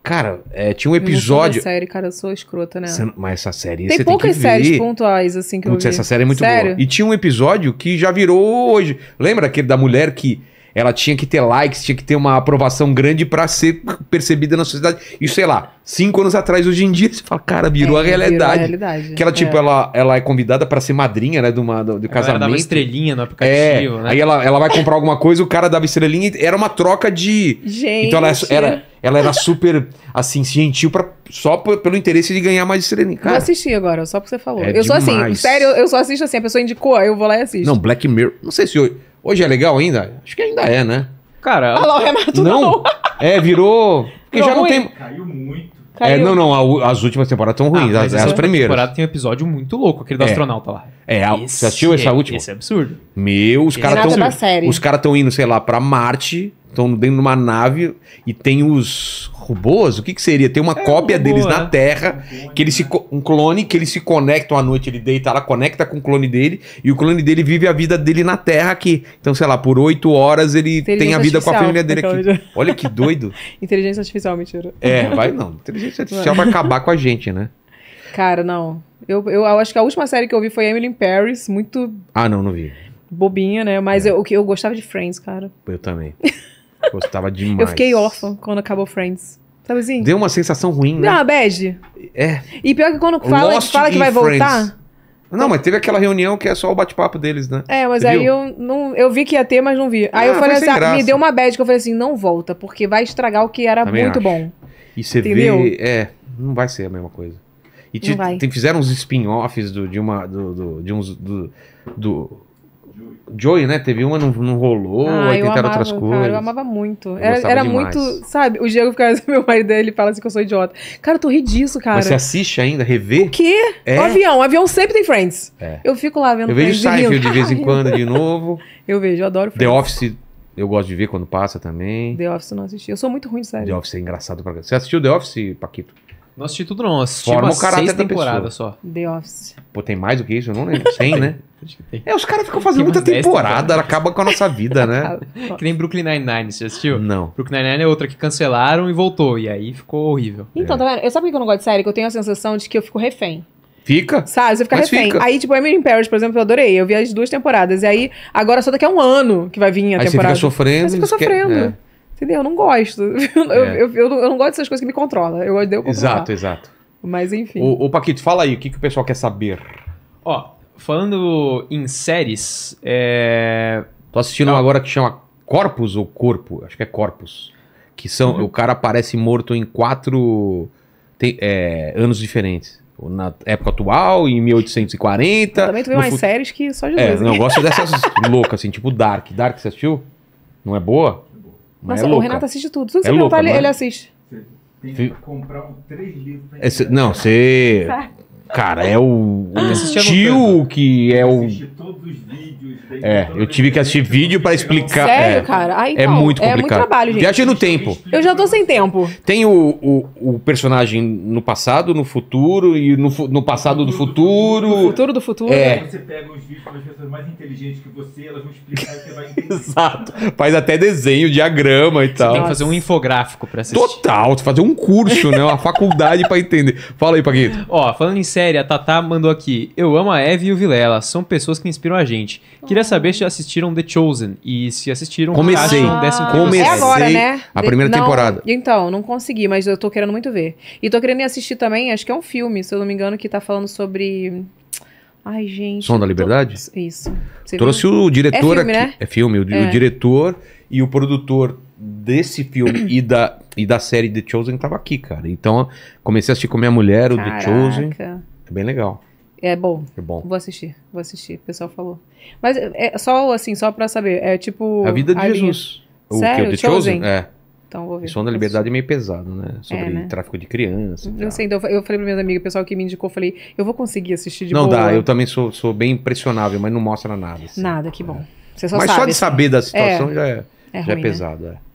Cara, é, tinha um episódio. Essa série, cara, eu sou escrota, né? mas essa série. Tem poucas tem séries pontuais, assim, que Putz, eu vi. Essa série é muito Sério? boa. E tinha um episódio que já virou hoje. Lembra aquele da mulher que ela tinha que ter likes, tinha que ter uma aprovação grande para ser percebida na sociedade. E sei lá, cinco anos atrás, hoje em dia, você fala, cara, virou, é, a, realidade. virou a realidade. Que ela, é. tipo, é. ela, ela é convidada para ser madrinha, né, de, uma, de, casamento. Ela dava estrelinha no aplicativo, é, né? Aí ela, ela vai comprar alguma coisa, o cara dava estrelinha e era uma troca de. Gente. Então ela era, ela era super, assim, gentil pra, só pelo interesse de ganhar mais estrelinha. Cara, assisti agora, só porque você falou. É eu demais. sou assim, sério, eu só assisto assim, a pessoa indicou, eu vou lá e assisto. Não, Black Mirror. Não sei se Eu... Hoje é legal ainda? Acho que ainda é, né? Cara. Ah lá, o Renato não. não. É, virou. Porque já não tem. Caiu muito. Caiu. É, não, não, as últimas temporadas estão ruins, ah, as, as primeiras. temporada tem um episódio muito louco, aquele do é. astronauta lá. É, a, você assistiu essa é- última? Esse é absurdo. Meu, os caras estão. É os caras estão indo, sei lá, pra Marte estão dentro de uma nave e tem os robôs, o que que seria? Tem uma é, cópia um robô, deles na né? Terra, um clone, que ele se né? um clone que eles se conectam à noite, ele deita, ela conecta com o clone dele e o clone dele vive a vida dele na Terra aqui. Então, sei lá, por oito horas ele tem a vida com a família dele aqui. Olha que doido. inteligência artificial, mentira. É, vai não. Inteligência artificial vai acabar com a gente, né? Cara, não. Eu, eu, eu acho que a última série que eu vi foi Emily in Paris, muito Ah, não, não vi. Bobinha, né? Mas é. eu, eu gostava de Friends, cara. Eu também. Gostava demais. Eu fiquei órfã quando acabou Friends. Sabe assim? Deu uma sensação ruim, né? Não, bad. É. E pior que quando fala, fala que vai Friends. voltar. Não, mas teve aquela reunião que é só o bate-papo deles, né? É, mas aí eu não, eu vi que ia ter, mas não vi. Aí ah, eu falei assim, ah, graça. me deu uma bad que eu falei assim, não volta, porque vai estragar o que era Também muito acho. bom. E você vê, é, não vai ser a mesma coisa. E te, te fizeram uns spin-offs de uma do, do, de uns do, do Joey, né? Teve uma, não, não rolou, ah, aí tentaram amava, outras coisas. Cara, eu amava muito. Eu era, era muito, sabe? O Diego fica, assim, meu marido dele fala assim que eu sou idiota. Cara, eu tô ri disso, cara. Mas você assiste ainda, rever? O quê? É? O avião, o avião sempre tem Friends. É. Eu fico lá vendo Eu vejo Seinfeld de vez em quando de novo. eu vejo, eu adoro Friends. The Office eu gosto de ver quando passa também. The Office eu não assisti. Eu sou muito ruim de série. The Office é engraçado pra Você assistiu The Office, Paquito? Não assisti tudo, não. Assisti Forma umas o seis temporadas só. The Office. Pô, tem mais do que isso? Eu não lembro. Tem, né? É, os caras ficam fazendo muita temporada, acaba com a nossa vida, né? que nem Brooklyn Nine-Nine, você assistiu? Não. Brooklyn Nine-Nine é outra que cancelaram e voltou, e aí ficou horrível. Então, é. tá vendo? Eu sabe por que eu não gosto de série? Que eu tenho a sensação de que eu fico refém. Fica. Sabe, você fica mas refém. Fica. Aí, tipo, Emily in Paris, por exemplo, eu adorei. Eu vi as duas temporadas. E aí, agora só daqui a um ano que vai vir a aí temporada. Você fica sofrendo. você fica sofrendo. É. Entendeu? Eu não gosto. Eu, é. eu, eu, eu, não gosto dessas coisas que me controlam. Eu gosto de eu controlar. Exato, exato. Mas enfim. O, o Paquito, fala aí, o que, que o pessoal quer saber? Ó, falando em séries, é... Tô assistindo agora que chama Corpus ou Corpo, acho que é Corpus. Que são. Uhum. O cara aparece morto em quatro é, anos diferentes. Na época atual, em 1840. Eu também tu vê umas séries que só é, Jesus. É, não, eu gosto dessas loucas, assim, tipo Dark. Dark, você assistiu? Não é boa? Mas Nossa, é o Renato assiste tudo. Se é que é você louca, ele, é? ele assiste. Tem que comprar um, três livros. Esse, não, você. Tá cara, é o, o ah. tio que é o. É, eu tive que assistir vídeo para explicar. Sério, é, cara? Ai, ah, é não, é muito complicado. É muito trabalho, gente. Viagem no tempo. Eu já tô sem tempo. Tem o, o, o personagem no passado, no futuro, e no, no passado do futuro. No futuro do futuro. É. Você pega os vídeos das pessoas mais inteligentes que você, elas vão explicar e você vai entender. Exato. Faz até desenho, diagrama e tal. Você tem que fazer um infográfico pra assistir. Total. Fazer um curso, né? Uma faculdade para entender. Fala aí, Paquito. Ó, falando em série a Tatá mandou aqui. Eu amo a Eve e o Vilela, são pessoas que inspiram a gente. Queria saber se assistiram The Chosen e se assistiram Comecei. Ah, comecei é agora, né? a primeira não, temporada. Então, não consegui, mas eu tô querendo muito ver. E tô querendo assistir também, acho que é um filme, se eu não me engano, que tá falando sobre Ai, gente. Som da Liberdade? Tô... Isso. Você Trouxe viu? o diretor é filme, aqui. Né? É filme, o, é. o diretor e o produtor desse filme e da, e da série The Chosen tava aqui, cara. Então, comecei a assistir com minha mulher, Caraca. o The Chosen. É bem legal. É bom. É bom. Vou assistir, vou assistir. O pessoal falou. Mas é, é só assim, só pra saber. É tipo. A vida de a Jesus. Linha. É o Sério? que? O Chosen? Chosen? É. Então vou ver. O som da liberdade né? é meio pesado, né? Sobre é, né? tráfico de criança. Não sei, então eu falei pra minhas amigas, o pessoal que me indicou, falei, eu vou conseguir assistir de Não boa. dá, eu também sou, sou bem impressionável, mas não mostra nada. Assim. Nada, que bom. É. Você só mas sabe, só de assim. saber assim. da situação é. já é, ruim, já né? é pesado, né? é.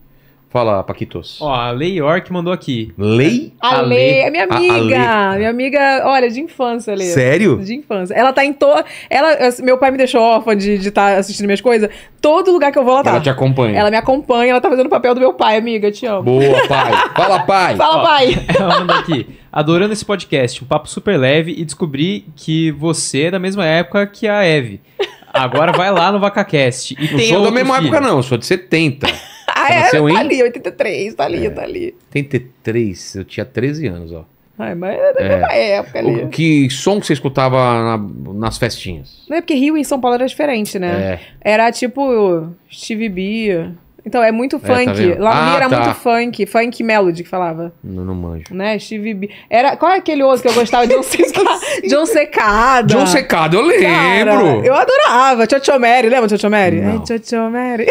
Fala, Paquitos. Ó, a Lei York mandou aqui. Lei? A, a Lei, é minha amiga. A, Minha amiga, olha, de infância, Lei. Sério? De infância. Ela tá em todo. Ela, assim, meu pai me deixou órfã de estar tá assistindo minhas coisas. Todo lugar que eu vou, ela tá. Ela te acompanha. Ela me acompanha, ela tá fazendo o papel do meu pai, amiga. Te amo. Boa, pai. Fala, pai. Fala, Ó, pai. Ela mandou aqui. Adorando esse podcast, um papo super leve e descobri que você é da mesma época que a Eve. Agora vai lá no VacaCast. E não sou da mesma filho. época, não, sou de 70. Ah, é, tá ali, 83, tá ali, é, tá ali. 83, eu tinha 13 anos, ó. Ai, mas era da é. mesma época ali. O, que som que você escutava na, nas festinhas? Não é porque Rio e São Paulo era diferente, né? É. Era tipo Stevie B. Então, é muito é, tá funk. Tá Lá no ah, Rio era tá. muito funk. Funk Melody que falava. Não, não manjo. Né? Stevie B. Era, qual é aquele osso que eu gostava? John, Seca... John Secada. John Secada, eu lembro. Cara, eu adorava. Tchotchomery, lembra Tchotchomere? Tchotchomery.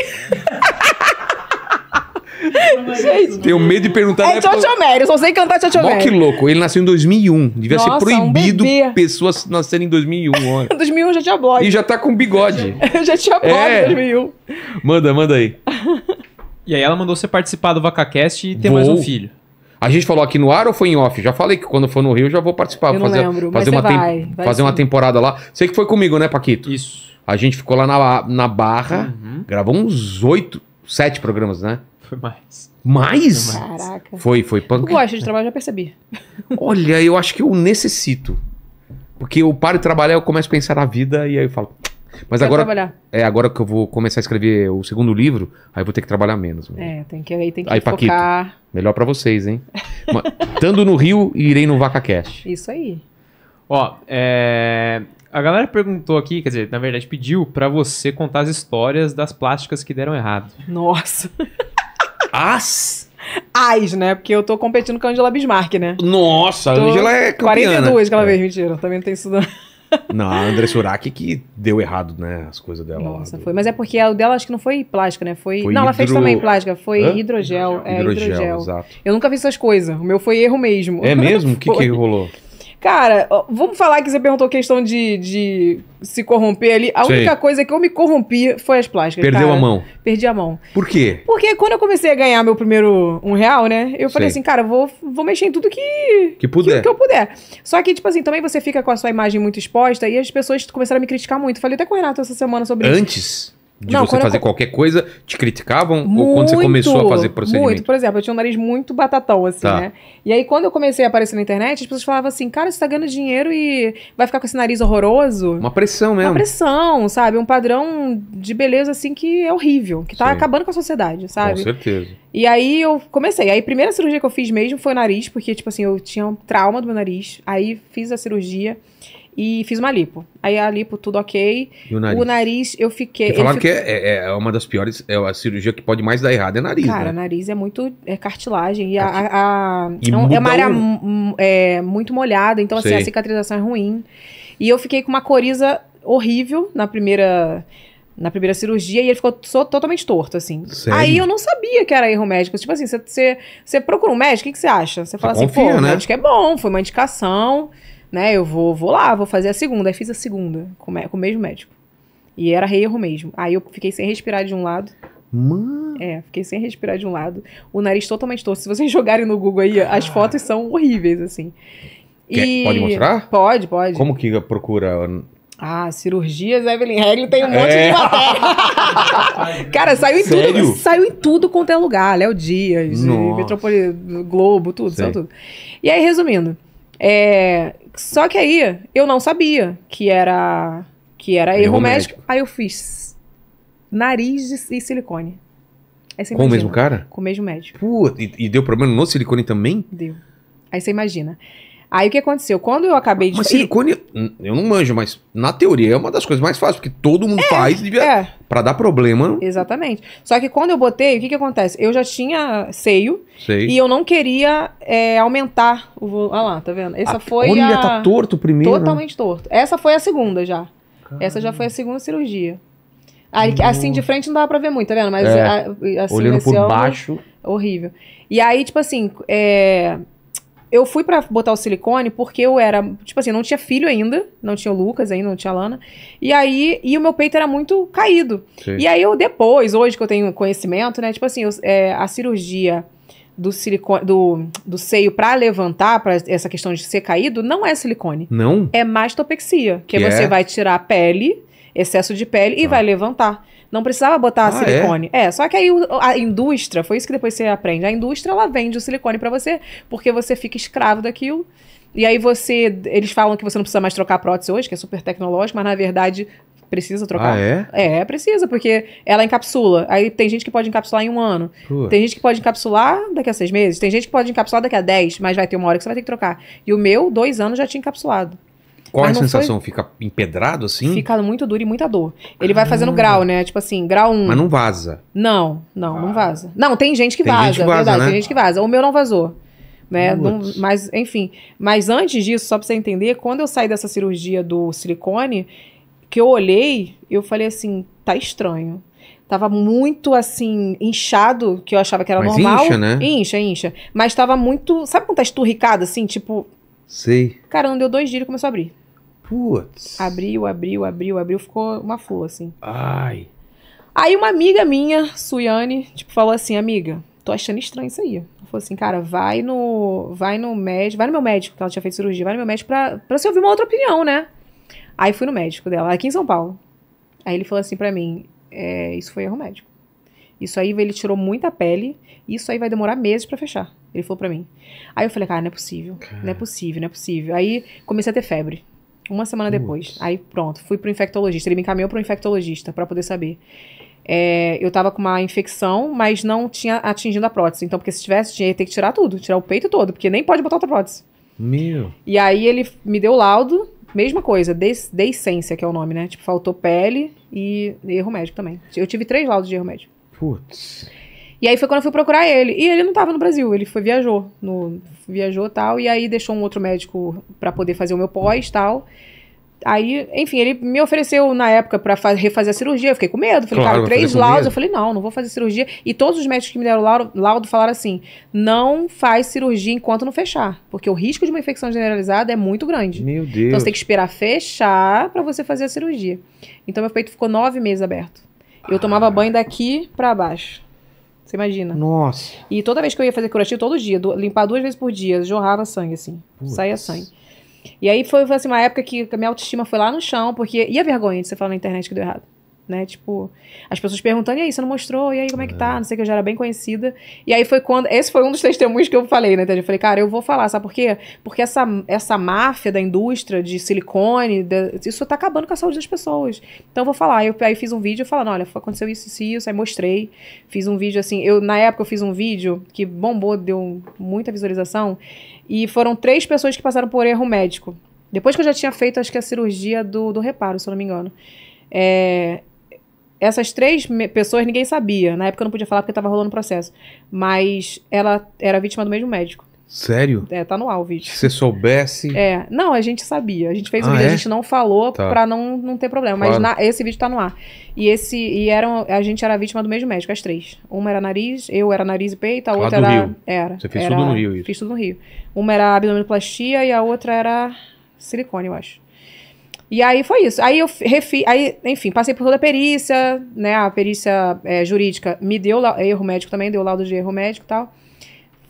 Gente. Tenho medo de perguntar. É época... Tchotchomério, só sei cantar Tchotchomério. Ó, que louco. Ele nasceu em 2001. Devia Nossa, ser proibido um pessoas nascerem em 2001. Olha. 2001 já tinha bode. E já tá com bigode. Eu já tinha bode é. em 2001. Manda, manda aí. e aí ela mandou você participar do VacaCast e ter Vou. mais um filho. A gente falou aqui no ar ou foi em off? Já falei que quando for no Rio eu já vou participar. Eu fazer, lembro, fazer uma vai, vai fazer sim. uma temporada lá. Sei que foi comigo, né, Paquito? Isso. A gente ficou lá na, na Barra, uhum. gravou uns oito, sete programas, né? Foi mais. Mais? Caraca. Foi, foi pancada. Eu gosto de trabalho, já percebi. Olha, eu acho que eu necessito. Porque eu paro de trabalhar, eu começo a pensar na vida e aí eu falo. Mas agora. É, agora que eu vou começar a escrever o segundo livro, aí eu vou ter que trabalhar menos. É, tem que, aí tem que aí, Paquito, focar. melhor para vocês, hein? Tando no Rio, irei no Vaca Cash. Isso aí. Ó, é, a galera perguntou aqui, quer dizer, na verdade pediu para você contar as histórias das plásticas que deram errado. Nossa. As? As, né? Porque eu tô competindo com a Angela Bismarck, né? Nossa, tô... a Angela é campeã. 42 aquela né? ela vez, é. mentira. Também não tem isso, não. a André Surak que deu errado, né? As coisas dela Nossa, lá. Do... foi. Mas é porque o dela acho que não foi plástica, né? Foi. foi não, hidro... ela fez também plástica. Foi Hã? hidrogel. Hidrogel, é, hidrogel, hidrogel. exato. Eu nunca vi essas coisas. O meu foi erro mesmo. É mesmo? O que, que rolou? Cara, vamos falar que você perguntou questão de, de se corromper ali. A única coisa que eu me corrompi foi as plásticas. Perdeu cara. a mão. Perdi a mão. Por quê? Porque quando eu comecei a ganhar meu primeiro um real, né? Eu falei assim, cara, vou, vou mexer em tudo que, que, puder. Que, que eu puder. Só que, tipo assim, também você fica com a sua imagem muito exposta e as pessoas começaram a me criticar muito. Falei até com o Renato essa semana sobre Antes? isso. Antes? de não, você fazer eu... qualquer coisa, te criticavam? Muito, ou quando você começou a fazer procedimento? Muito, por exemplo, eu tinha um nariz muito batatão, assim, tá. né? E aí, quando eu comecei a aparecer na internet, as pessoas falavam assim, cara, você tá ganhando dinheiro e vai ficar com esse nariz horroroso? Uma pressão mesmo. Uma pressão, sabe? Um padrão de beleza, assim, que é horrível, que tá Sim. acabando com a sociedade, sabe? Com certeza. E aí, eu comecei. Aí, a primeira cirurgia que eu fiz mesmo foi o nariz, porque, tipo assim, eu tinha um trauma do meu nariz. Aí, fiz a cirurgia e fiz uma lipo. Aí a lipo, tudo ok. O nariz? o nariz? eu fiquei. Porque falaram ficou... que é, é, é, uma das piores, é a cirurgia que pode mais dar errado, é nariz. Cara, né? nariz é muito. É cartilagem. E a. a, a e é, é uma área é, muito molhada, então assim, a cicatrização é ruim. E eu fiquei com uma coriza horrível na primeira na primeira cirurgia e ele ficou so, totalmente torto, assim. Sério? Aí eu não sabia que era erro médico. Tipo assim, você procura um médico, o que, você acha? Você fala ah, assim, pô, né? o médico é bom, foi uma indicação né? Eu vou, vou lá, vou fazer a segunda. Aí fiz a segunda com, com o mesmo médico. E era erro mesmo. Aí eu fiquei sem respirar de um lado. Mano. É, fiquei sem respirar de um lado. O nariz totalmente torto. Se vocês jogarem no Google aí, as fotos são horríveis, assim. E... Pode mostrar? Pode, pode. Como que procura? Ah, cirurgias, Evelyn Regli tem um é. monte é. de matéria. Cara, saiu em Sério? tudo. Saiu em tudo quanto é lugar. Léo Dias, Metrópole Globo, tudo, saiu tudo. E aí, resumindo, é, só que aí eu não sabia que era que era erro, erro médico. médico. Aí eu fiz nariz e silicone. Aí você Com o mesmo cara? Com o mesmo médico. Pô! e, e deu problema no silicone também? Deu. Aí você imagina. Aí o que aconteceu? Quando eu acabei de. Mas silicone, eu não manjo, mas na teoria é uma das coisas mais fáceis, porque todo mundo é, faz devia... é. para dar problema. Exatamente. Só que quando eu botei, o que, que acontece? Eu já tinha seio Sei. e eu não queria é, aumentar o Olha lá, tá vendo? Essa a... Ah, foi. Olha, a... tá torto primeiro. Totalmente torto. Essa foi a segunda já. Caramba. Essa já foi a segunda cirurgia. Aí, assim, de frente não dava pra ver muito, tá vendo? Mas é. a, assim, Olhando por baixo. Horrível. E aí, tipo assim, é, eu fui para botar o silicone porque eu era, tipo assim, não tinha filho ainda, não tinha o Lucas ainda, não tinha a Lana. E aí, e o meu peito era muito caído. Sim. E aí eu depois, hoje que eu tenho conhecimento, né, tipo assim, eu, é, a cirurgia do silicone do, do seio para levantar para essa questão de ser caído não é silicone. Não. É mastopexia, que você é? vai tirar a pele, excesso de pele e ah. vai levantar. Não precisava botar ah, é? silicone. É? é? só que aí a indústria, foi isso que depois você aprende. A indústria ela vende o silicone para você, porque você fica escravo daquilo. E aí você, eles falam que você não precisa mais trocar prótese hoje, que é super tecnológico, mas na verdade precisa trocar. Ah, é? É, precisa, porque ela encapsula. Aí tem gente que pode encapsular em um ano. Tem gente que pode encapsular daqui a seis meses. Tem gente que pode encapsular daqui a dez, mas vai ter uma hora que você vai ter que trocar. E o meu, dois anos, já tinha encapsulado. Qual a sensação? Foi... Fica empedrado assim? Fica muito duro e muita dor. Ele vai fazendo ah. grau, né? Tipo assim, grau 1. Um. Mas não vaza. Não, não, ah. não vaza. Não, tem gente que tem vaza, gente vaza verdade, né? tem gente que vaza. O meu não vazou. Né? Não, mas, enfim. Mas antes disso, só pra você entender, quando eu saí dessa cirurgia do silicone, que eu olhei, eu falei assim, tá estranho. Tava muito assim, inchado, que eu achava que era mas normal. Incha, né? Incha, incha. Mas tava muito. Sabe quando tá esturricado, assim, tipo, Sei. Cara, não deu dois dias e começou a abrir. Putz. Abriu, abriu, abriu, abriu, ficou uma flor, assim. Ai. Aí uma amiga minha, Suiane, tipo, falou assim, amiga, tô achando estranho isso aí. Ela falou assim, cara, vai no. Vai no médico, vai no meu médico, que ela tinha feito cirurgia, vai no meu médico pra, pra você ouvir uma outra opinião, né? Aí fui no médico dela, aqui em São Paulo. Aí ele falou assim pra mim, é, isso foi erro médico. Isso aí ele tirou muita pele, isso aí vai demorar meses para fechar. Ele falou para mim. Aí eu falei, cara, não é possível, não é possível, não é possível. Aí comecei a ter febre. Uma semana Ups. depois. Aí pronto, fui pro infectologista. Ele me encaminhou pro infectologista para poder saber. É, eu tava com uma infecção, mas não tinha atingido a prótese. Então, porque se tivesse, tinha que tirar tudo, tirar o peito todo, porque nem pode botar outra prótese. Meu. E aí ele me deu o laudo, mesma coisa, deiscência, que é o nome, né? Tipo, faltou pele e erro médico também. Eu tive três laudos de erro médico. Putz. E aí foi quando eu fui procurar ele. E ele não estava no Brasil, ele foi viajou, no, viajou tal, e aí deixou um outro médico para poder fazer o meu pós tal. Aí, enfim, ele me ofereceu na época para refazer a cirurgia. Eu fiquei com medo. Falei, claro, cara, três laudos. Eu falei, não, não vou fazer cirurgia. E todos os médicos que me deram laudo, laudo falaram assim: não faz cirurgia enquanto não fechar. Porque o risco de uma infecção generalizada é muito grande. Meu Deus. Então você tem que esperar fechar para você fazer a cirurgia. Então meu peito ficou nove meses aberto. Eu tomava banho daqui para baixo. Você imagina? Nossa. E toda vez que eu ia fazer curativo, todo dia, do, limpar duas vezes por dia, jorrava sangue, assim. Putz. Saía sangue. E aí foi, foi assim, uma época que a minha autoestima foi lá no chão, porque. E a vergonha de você falar na internet que deu errado? né? Tipo, as pessoas perguntando, e aí, você não mostrou? E aí, como é que é. tá? Não sei o que, eu já era bem conhecida. E aí foi quando. Esse foi um dos testemunhos que eu falei, né, Eu falei, cara, eu vou falar, sabe por quê? Porque essa, essa máfia da indústria de silicone, de, isso tá acabando com a saúde das pessoas. Então eu vou falar. aí Eu, aí fiz um vídeo falando, olha, aconteceu isso, isso, isso. Aí mostrei. Fiz um vídeo assim. Eu, na época, eu fiz um vídeo que bombou, deu muita visualização. E foram três pessoas que passaram por erro médico. Depois que eu já tinha feito, acho que a cirurgia do, do reparo, se eu não me engano. É, essas três pessoas ninguém sabia. Na época eu não podia falar porque tava rolando o processo. Mas ela era vítima do mesmo médico. Sério? É, tá no ar o vídeo. Se você soubesse. É, não, a gente sabia. A gente fez ah, o vídeo, é? a gente não falou tá. pra não, não ter problema. Mas claro. na, esse vídeo tá no ar. E esse e eram, a gente era vítima do mesmo médico, as três. Uma era nariz, eu era nariz e peito, a outra era. Rio. Era. Você fez era, tudo no Rio, isso. Fiz tudo no Rio. Uma era abdominoplastia e a outra era silicone, eu acho. E aí foi isso. Aí eu refi, aí, enfim, passei por toda a perícia, né? A perícia é, jurídica me deu erro médico também, deu laudo de erro médico e tal.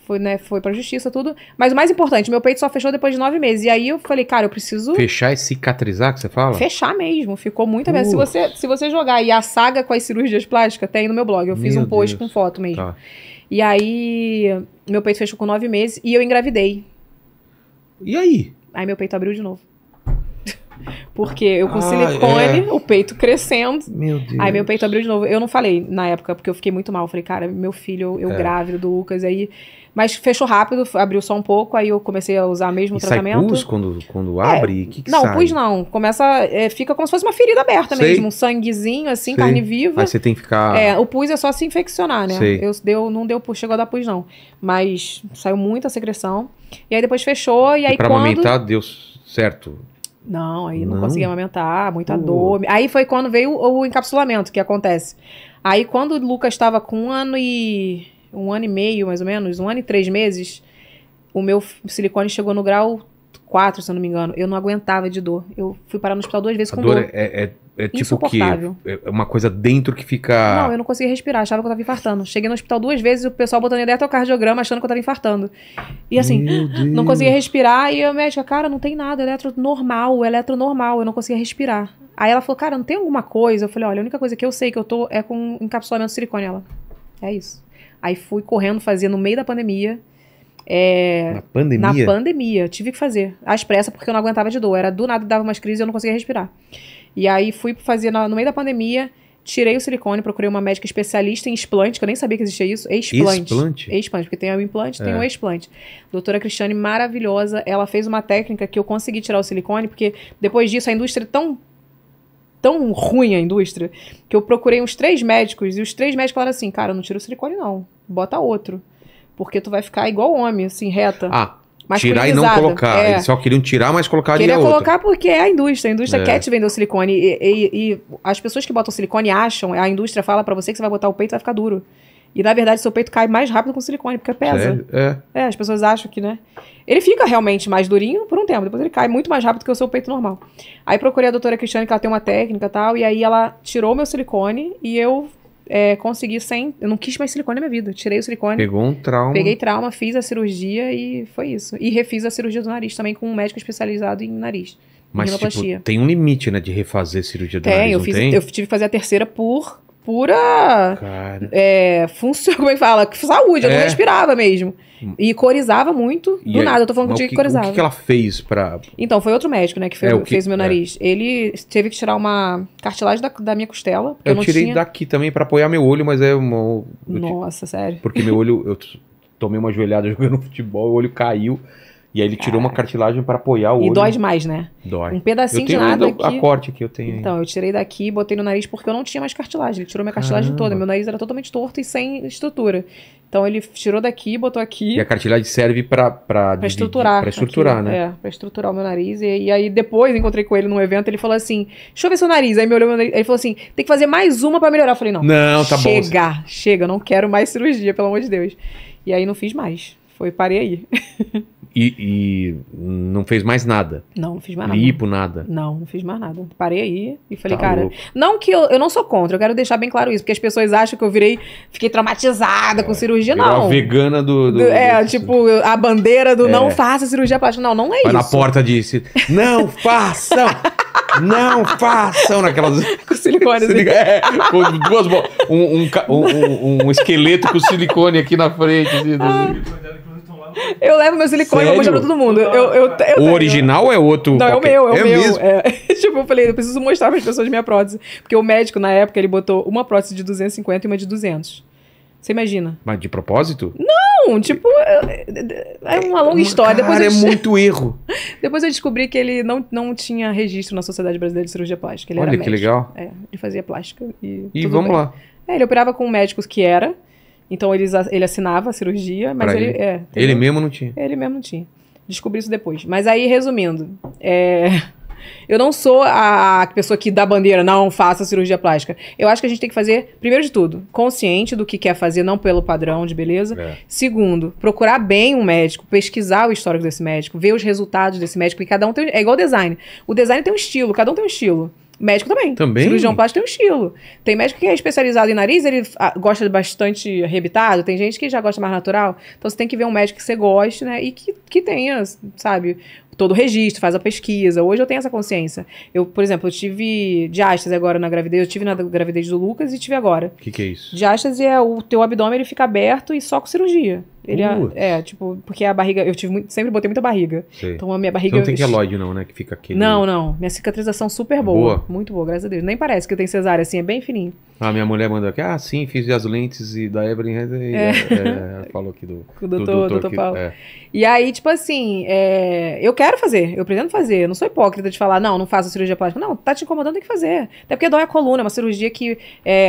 Foi, né, foi pra justiça, tudo. Mas o mais importante, meu peito só fechou depois de nove meses. E aí eu falei, cara, eu preciso. Fechar e cicatrizar, que você fala? Fechar mesmo. Ficou muito bem Se você, se você jogar aí a saga com as cirurgias plásticas, tem no meu blog. Eu fiz um post Deus. com foto mesmo. Tá. E aí, meu peito fechou com nove meses e eu engravidei. E aí? Aí meu peito abriu de novo. Porque eu com ah, silicone, é. o peito crescendo. Meu Deus. Aí meu peito abriu de novo. Eu não falei na época, porque eu fiquei muito mal. falei, cara, meu filho, eu é. grávido do Lucas. Aí. Mas fechou rápido, abriu só um pouco, aí eu comecei a usar mesmo e o tratamento. Sai pus quando, quando é. abre? É, que que não, sai? pus não. Começa, é, fica como se fosse uma ferida aberta Sei. mesmo, um sanguezinho assim, Sei. carne viva. Aí você tem que ficar. É, o pus é só se infeccionar, né? Sei. Eu deu, não deu, chegou a dar pus não, mas saiu muita secreção. E aí depois fechou e aí e pra quando. Pra amamentar deu certo. Não, aí não, não conseguia amamentar, muita uh. dor. Aí foi quando veio o, o encapsulamento que acontece. Aí quando o Lucas estava com um ano e. um ano e meio, mais ou menos, um ano e três meses, o meu silicone chegou no grau 4, se eu não me engano. Eu não aguentava de dor. Eu fui parar no hospital duas vezes a com dor. dor. É, é é tipo o quê? É, é uma coisa dentro que fica. Não, eu não conseguia respirar, achava que eu tava infartando. Cheguei no hospital duas vezes e o pessoal botando eletrocardiograma achando que eu tava infartando. E assim, não conseguia respirar. E a médica, cara, não tem nada, eletro normal, eletro normal, eu não conseguia respirar. Aí ela falou, cara, não tem alguma coisa? Eu falei, olha, a única coisa que eu sei que eu tô é com encapsulamento de silicone. Ela, é isso. Aí fui correndo fazer no meio da pandemia. É, na pandemia? Na pandemia, tive que fazer. Às expressa, porque eu não aguentava de dor. Era do nada dava umas crises e eu não conseguia respirar. E aí fui fazer no, no meio da pandemia, tirei o silicone, procurei uma médica especialista em explante, que eu nem sabia que existia isso. Explante. Explante? Explante, porque tem o implante, é. tem o explante. Doutora Cristiane, maravilhosa, ela fez uma técnica que eu consegui tirar o silicone, porque depois disso a indústria é tão tão ruim a indústria, que eu procurei uns três médicos, e os três médicos falaram assim, cara, não tira o silicone não, bota outro. Porque tu vai ficar igual homem, assim, reta. Ah, tirar e não colocar. É. Eles só queriam tirar, mas colocar Queria colocar porque é a indústria. A indústria é. quer te vender o silicone. E, e, e, as pessoas que botam silicone acham, a indústria fala para você que você vai botar o peito e vai ficar duro. E na verdade seu peito cai mais rápido com silicone, porque pesa. É, é. é, as pessoas acham que, né? Ele fica realmente mais durinho por um tempo, depois ele cai muito mais rápido que o seu peito normal. Aí procurei a doutora Cristiane, que ela tem uma técnica e tal, e aí ela tirou meu silicone e eu é, consegui sem. Eu não quis mais silicone na minha vida. Tirei o silicone. Pegou um trauma. Peguei trauma, fiz a cirurgia e foi isso. E refiz a cirurgia do nariz também com um médico especializado em nariz. Mas tipo, tem um limite, né, de refazer cirurgia do tem, nariz. Eu fiz, tem, eu tive que fazer a terceira por pura. Cara. É, como é que fala? Saúde, eu não é. respirava mesmo. E corizava muito. Do e nada, eu tô falando contigo que, que corizava. O que ela fez pra. Então, foi outro médico, né, que, foi, é, que fez o meu é. nariz. É. Ele teve que tirar uma cartilagem da, da minha costela. Eu, eu tirei tinha... daqui também para apoiar meu olho, mas é uma. Nossa, sério. Porque meu olho. Eu tomei uma joelhada jogando futebol, o olho caiu. E aí ele tirou Caraca. uma é. cartilagem para apoiar o e olho. E dói demais, né? Dói. Um pedacinho eu tenho de nada aqui. A corte que eu tenho. Então, eu tirei daqui, botei no nariz porque eu não tinha mais cartilagem. Ele tirou minha cartilagem Caramba. toda. Meu nariz era totalmente torto e sem estrutura. Então ele tirou daqui, botou aqui. E a cartilagem serve para para estruturar, para estruturar, aqui, né? É, para estruturar o meu nariz. E, e, aí depois encontrei com ele num evento, ele falou assim: "Deixa eu ver seu nariz". Aí me olhou meu nariz, ele falou assim: "Tem que fazer mais uma para melhorar". Eu falei: "Não. Não, tá chega, bom. Chega, chega, não quero mais cirurgia, pelo amor de Deus". E aí não fiz mais. Foi parei aí. E, e, não fez mais nada. Não, não fiz mais nada. Lipo, nada. Não, não fiz mais nada. Parei aí e falei, tá cara. Louco. Não que eu, eu não sou contra, eu quero deixar bem claro isso, porque as pessoas acham que eu virei, fiquei traumatizada é, com cirurgia, não. Uma vegana do. do é, do... tipo, a bandeira do é. não faça cirurgia plástica. Não, não é Vai isso. na porta disse, não façam! não façam naquelas. Com silicone. Silic... Assim. É, com duas bolas. Um, um, um, um, esqueleto com silicone aqui na frente. Assim, ah. Eu levo meu silicone Sério? e vou mostrar pra todo mundo. Eu, eu, eu, o original é outro. Não, qualquer... é o meu, é, é o meu. Mesmo? É. tipo, eu falei, eu preciso mostrar para as pessoas minha prótese. Porque o médico, na época, ele botou uma prótese de 250 e uma de 200. Você imagina? Mas de propósito? Não, tipo, é, é, é uma longa é, história. Cara, Depois eu... é muito erro. Depois eu descobri que ele não, não tinha registro na Sociedade Brasileira de Cirurgia Plástica. Olha que médico. legal. É, ele fazia plástica e. E vamos bem. lá. É, ele operava com médicos que era. Então ele ele assinava a cirurgia, mas pra ele. Ele, é, ele mesmo não tinha. Ele mesmo não tinha. Descobri isso depois. Mas aí, resumindo, é... eu não sou a pessoa que dá bandeira, não faça cirurgia plástica. Eu acho que a gente tem que fazer, primeiro de tudo, consciente do que quer fazer, não pelo padrão de beleza. É. Segundo, procurar bem um médico, pesquisar o histórico desse médico, ver os resultados desse médico. E cada um tem. É igual design. O design tem um estilo, cada um tem um estilo. Médico também. Também. Cirurgião plástico tem um estilo. Tem médico que é especializado em nariz, ele ah, gosta bastante arrebitado, tem gente que já gosta mais natural. Então você tem que ver um médico que você goste, né? E que, que tenha, sabe, todo o registro, faz a pesquisa. Hoje eu tenho essa consciência. Eu, por exemplo, eu tive diástase agora na gravidez, eu tive na gravidez do Lucas e tive agora. O que, que é isso? Diástase é o teu abdômen ele fica aberto e só com cirurgia. Ele é, é, tipo, porque a barriga, eu tive muito, sempre botei muita barriga. Sei. Então a minha barriga. Você não tem quelóide, não, né? Que fica aqui. Não, não. Minha cicatrização super boa, boa, Muito boa, graças a Deus. Nem parece que eu tenho cesárea, assim, é bem fininho. Ah, minha mulher mandou aqui, ah, sim, fiz as lentes e da Evelyn e, é. É, é falou aqui do. O doutor, do doutor, doutor Paulo. É. E aí, tipo assim, é, eu quero fazer, eu pretendo fazer. Eu não sou hipócrita de falar, não, não faço cirurgia plástica. Não, tá te incomodando, tem que fazer. Até porque dói a coluna, é uma cirurgia que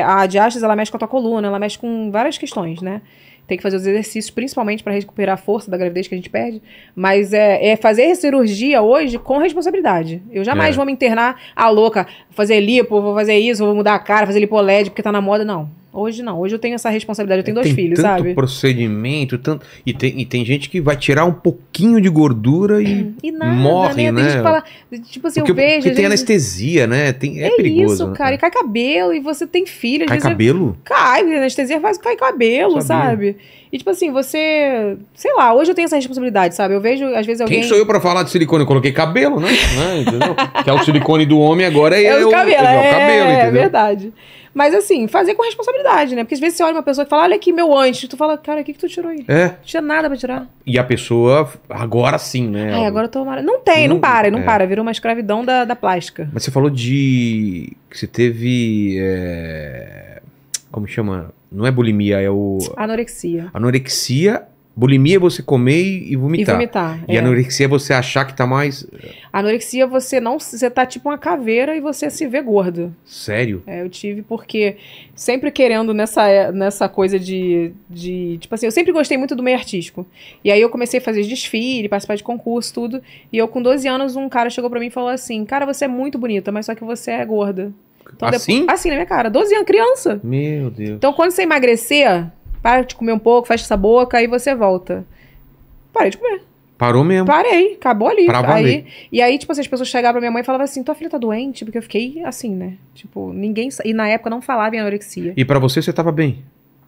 a diástase, ela mexe com a tua coluna, ela mexe com várias questões, né? tem que fazer os exercícios, principalmente para recuperar a força da gravidez que a gente perde. Mas é, é fazer cirurgia hoje com responsabilidade. Eu jamais é. vou me internar a ah, louca, fazer lipo, vou fazer isso, vou mudar a cara, fazer lipo LED porque tá na moda. Não. Hoje não. Hoje eu tenho essa responsabilidade. Eu tenho é, dois tem filhos, tanto sabe? procedimento, tanto. E tem, e tem gente que vai tirar um pouquinho de gordura e, é, e nada, né? morre, né? né? Fala, tipo assim, porque, eu vejo. Porque tem é anestesia, né? Tem, é, é perigoso. Isso, né? cara. E cai cabelo. E você tem filho. Cai cabelo? Cai. Anestesia faz cai cabelo, sabe? E tipo assim, você. Sei lá, hoje eu tenho essa responsabilidade, sabe? Eu vejo, às vezes alguém. Quem sou eu pra falar de silicone? Eu coloquei cabelo, né? né? Entendeu? que é o silicone do homem, agora é, é o cabelo. É, é o cabelo, entendeu? É verdade. Mas assim, fazer com responsabilidade, né? Porque às vezes você olha uma pessoa que fala, olha aqui meu anjo. Tu fala, cara, o que, que tu tirou aí? É. Não tinha nada pra tirar. E a pessoa, agora sim, né? É, agora eu tô mar... Não tem, não, não para, não é. para. Virou uma escravidão da, da plástica. Mas você falou de. que você teve. É... Como chama? Não é bulimia, é o. Anorexia. Anorexia Bulimia é você comer e, vomitar. E vomitar. E é. anorexia é você achar que tá mais. É. Anorexia é você não. Você tá tipo uma caveira e você se vê gordo. Sério? É, eu tive porque sempre querendo nessa, é, nessa coisa de, de. Tipo assim, eu sempre gostei muito do meio artístico. E aí eu comecei a fazer desfile, participar de concurso, tudo. E eu, com 12 anos, um cara chegou para mim e falou assim: Cara, você é muito bonita, mas só que você é gorda. Então, assim? Depois, assim, na minha cara. 12 anos, criança. Meu Deus. Então, quando você emagrecer, para de comer um pouco, fecha essa boca, aí você volta. Parei de comer. Parou mesmo. Parei, acabou ali. Pra valer. aí, e aí, tipo assim, as pessoas chegavam pra minha mãe e falavam assim, tua filha tá doente? Porque eu fiquei assim, né? Tipo, ninguém... E na época não falava em anorexia. E para você, você tava bem?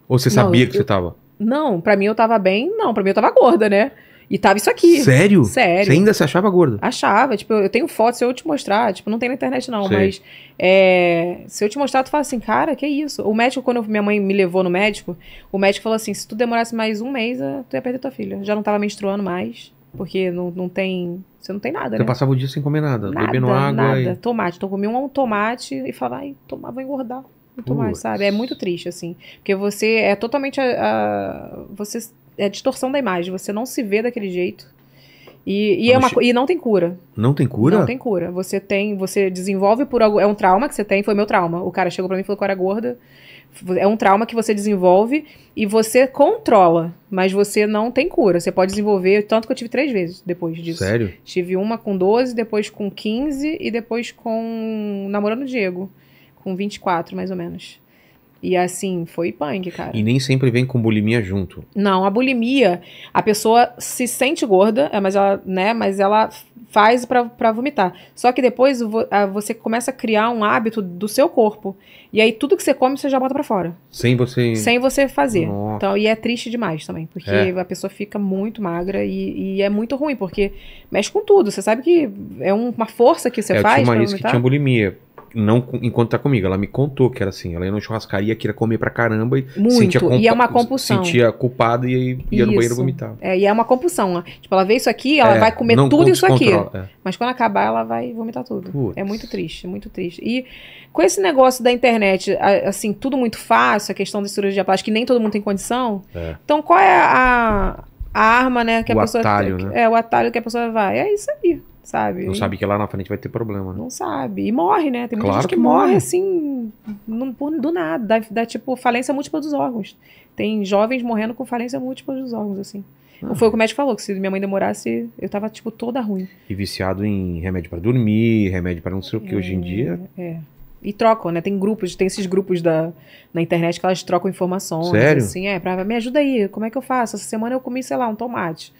Ou você sabia não, eu, que você tava? Não, para mim eu tava bem, não. para mim eu tava gorda, né? E tava isso aqui. Sério? Sério. Você ainda se achava gordo? Achava. Tipo, eu tenho foto, se eu te mostrar, tipo, não tem na internet não, Sei. mas é, se eu te mostrar, tu fala assim, cara, que isso? O médico, quando minha mãe me levou no médico, o médico falou assim, se tu demorasse mais um mês, eh, tu ia perder tua filha. Já não tava menstruando mais, porque não, não tem... Você não tem nada, Você né? passava o dia sem comer nada, nada bebendo água nada. E... tomate. Então, eu comia um tomate e falava, ai, tomar, vou engordar. Tomar, sabe? É muito triste, assim. Porque você é totalmente. A, a, você é distorção da imagem. Você não se vê daquele jeito. E, e, é uma, e não tem cura. Não tem cura? Não tem cura. Você tem, você desenvolve por algo. É um trauma que você tem, foi meu trauma. O cara chegou pra mim e falou que eu era gorda. É um trauma que você desenvolve e você controla, mas você não tem cura. Você pode desenvolver, tanto que eu tive três vezes depois disso. Sério? Tive uma com 12, depois com 15 e depois com. namorando o Diego. Com 24, mais ou menos. E assim, foi punk, cara. E nem sempre vem com bulimia junto. Não, a bulimia, a pessoa se sente gorda, é, mas ela, né, mas ela faz para vomitar. Só que depois você começa a criar um hábito do seu corpo. E aí tudo que você come, você já bota para fora. Sem você. Sem você fazer. Nossa. Então, e é triste demais também, porque é. a pessoa fica muito magra e, e, é muito ruim, porque mexe com tudo. Você sabe que é uma força que você é, faz. Eu tinha uma pra vomitar. que tinha bulimia não enquanto tá comigo. Ela me contou que era assim. Ela ia na churrascaria, queria comer pra caramba e Muito. sentia e é uma compulsão. Sentia culpada e ia no banheiro vomitar. É, e é uma compulsão. Né? Tipo, ela vê isso aqui, ela é, vai comer tudo isso aqui. É. Mas quando acabar, ela vai vomitar tudo. Putz. É muito triste, muito triste. E com esse negócio da internet, assim, tudo muito fácil, a questão da cirurgia plástica, que nem todo mundo tem condição. É. Então, qual é a, a arma, né, que o a pessoa atalho, né? é o atalho que a pessoa vai? É isso aí sabe? Não sabe que lá na frente vai ter problema, né? Não sabe. E morre, né? Tem muita claro gente que, que morre, morre, assim, não, do nada. Dá, dá, tipo, falência múltipla dos órgãos. Tem jovens morrendo com falência múltipla dos órgãos, assim. Ah. Foi o que o médico falou, que se minha mãe demorasse, eu tava, tipo, toda ruim. E viciado em remédio para dormir, remédio para não sei o que, é, hoje em dia... É, é. E trocam, né? Tem grupos, tem esses grupos da, na internet que elas trocam informações. Sério? Assim, é, pra, me ajuda aí, como é que eu faço? Essa semana eu comi, sei lá, um tomate.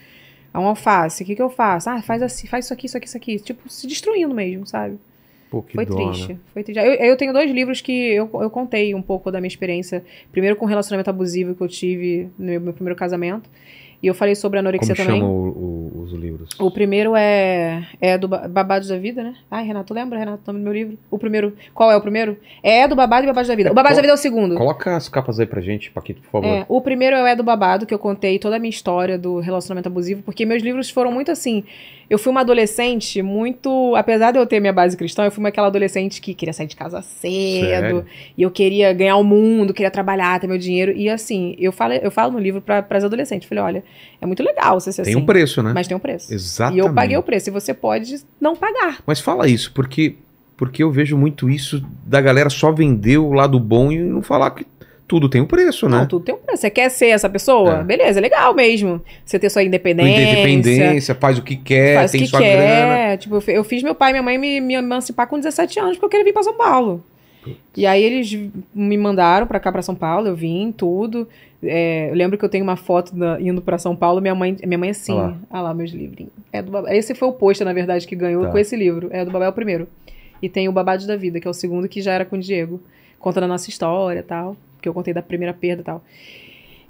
É um alface, o que, que eu faço? Ah, faz assim, faz isso aqui, isso aqui, isso aqui. Tipo, se destruindo mesmo, sabe? Pô, foi né? triste. Foi triste. Eu, eu, tenho dois livros que eu, eu contei um pouco da minha experiência. Primeiro com o relacionamento abusivo que eu tive no meu, meu primeiro casamento. E eu falei sobre anorexia Como também. Chama o, os livros? O primeiro é, é do Babados da Vida, né? Ai, Renato, lembra, Renato, o tá nome do meu livro? O primeiro. Qual é o primeiro? É do Babado e Babados da Vida. O Babados da Vida é o segundo. Coloca as capas aí pra gente, Paquito, por favor. É, o primeiro é o É do Babado, que eu contei toda a minha história do relacionamento abusivo, porque meus livros foram muito assim. Eu fui uma adolescente muito. Apesar de eu ter minha base cristã, eu fui uma aquela adolescente que queria sair de casa cedo. Sério? E eu queria ganhar o mundo, queria trabalhar, ter meu dinheiro. E assim, eu falo, eu falo no livro para as adolescentes. Falei, olha, é muito legal você ser tem assim. Tem um preço, né? Mas tem um preço. Exatamente. E eu paguei o preço. E você pode não pagar. Mas fala isso, porque porque eu vejo muito isso da galera só vender o lado bom e não falar que tudo tem um preço, né? Não, tudo tem um preço. Você quer ser essa pessoa? É. Beleza, é legal mesmo. Você ter sua independência. Independência, faz o que quer, faz tem que sua quer. grana. Tipo, eu fiz meu pai e minha mãe me, me emancipar com 17 anos porque eu queria vir para São Paulo. Putz. E aí eles me mandaram para cá, para São Paulo, eu vim, tudo. É, eu lembro que eu tenho uma foto da, indo para São Paulo, minha mãe, minha mãe assim, olha lá. Ah lá, meus livrinhos. É do Esse foi o pôster, na verdade, que ganhou tá. com esse livro. É do Babel primeiro. E tem o Babado da Vida, que é o segundo, que já era com o Diego. Contando a nossa história e tal porque eu contei da primeira perda e tal.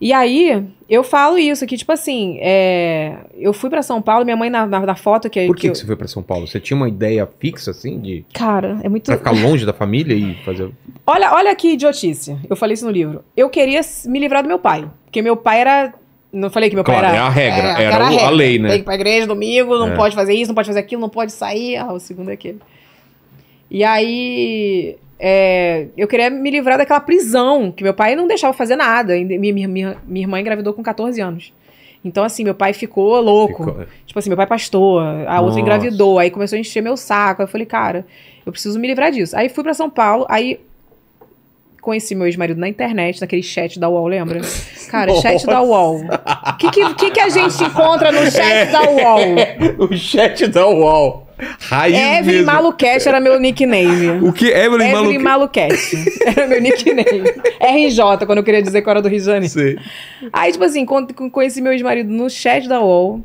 E aí, eu falo isso, que tipo assim, é, eu fui para São Paulo, minha mãe na, na, na foto que... Por que, que, eu... você foi para São Paulo? Você tinha uma ideia fixa, assim, de... Cara, é muito... Pra ficar longe da família e fazer... Olha, olha que idiotice, eu falei isso no livro. Eu queria me livrar do meu pai, porque meu pai era... Não falei que meu claro, pai era... é a regra, é, era, era a, regra. a, lei, né? Tem que ir pra igreja domingo, não é. pode fazer isso, não pode fazer aquilo, não pode sair, ah, o segundo é aquele. E aí... É, eu queria me livrar daquela prisão, que meu pai não deixava fazer nada. Minha, minha, minha irmã engravidou com 14 anos. Então, assim, meu pai ficou louco. Ficou... É. Tipo assim, meu pai é pastor, a Nossa. outra engravidou, aí começou a encher meu saco. Aí eu falei, cara, eu preciso me livrar disso. Aí fui para São Paulo, aí conheci meu ex-marido na internet, naquele chat da UOL, lembra? Cara, Nossa. chat da UOL. O que, que, que, a gente encontra no chat é, da UOL? É, o chat da UOL. Raiz Evelyn mesmo. Maluquete era meu nickname. O que? Evelyn, Evelyn Maluquete. Maluquete. Era meu nickname. RJ, quando eu queria dizer que eu era do Rio de Janeiro. Sim. Aí, tipo assim, conheci meu ex-marido no chat da UOL.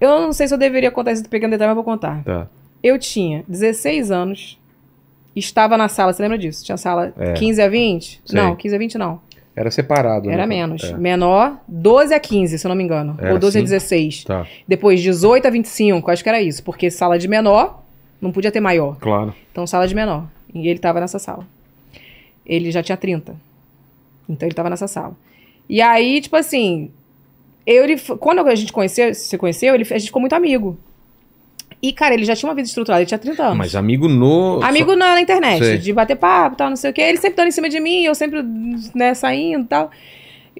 Eu não sei se eu deveria contar esse pequeno detalhe, mas vou contar. Tá. Eu tinha 16 anos, estava na sala, você lembra disso? Tinha sala é. 15 a 20? Sei. Não, 15 a 20 não. Era separado. Né? Era né? menos. É. Menor, 12 a 15, se eu não me engano. Era ou 12 assim? a 16. Tá. Depois 18 a 25, acho que era isso. Porque sala de menor não podia ter maior. Claro. Então sala de menor. E ele estava nessa sala. Ele já tinha 30. Então ele estava nessa sala. E aí, tipo assim, eu, ele, quando a gente conheceu, se conheceu, ele, a gente ficou muito amigo. E, cara, ele já tinha uma vida estruturada, ele tinha 30 anos. Mas amigo no. Amigo na, na internet, sei. de bater papo tal, não sei o quê. Ele sempre dando em cima de mim, eu sempre, né, saindo e tal.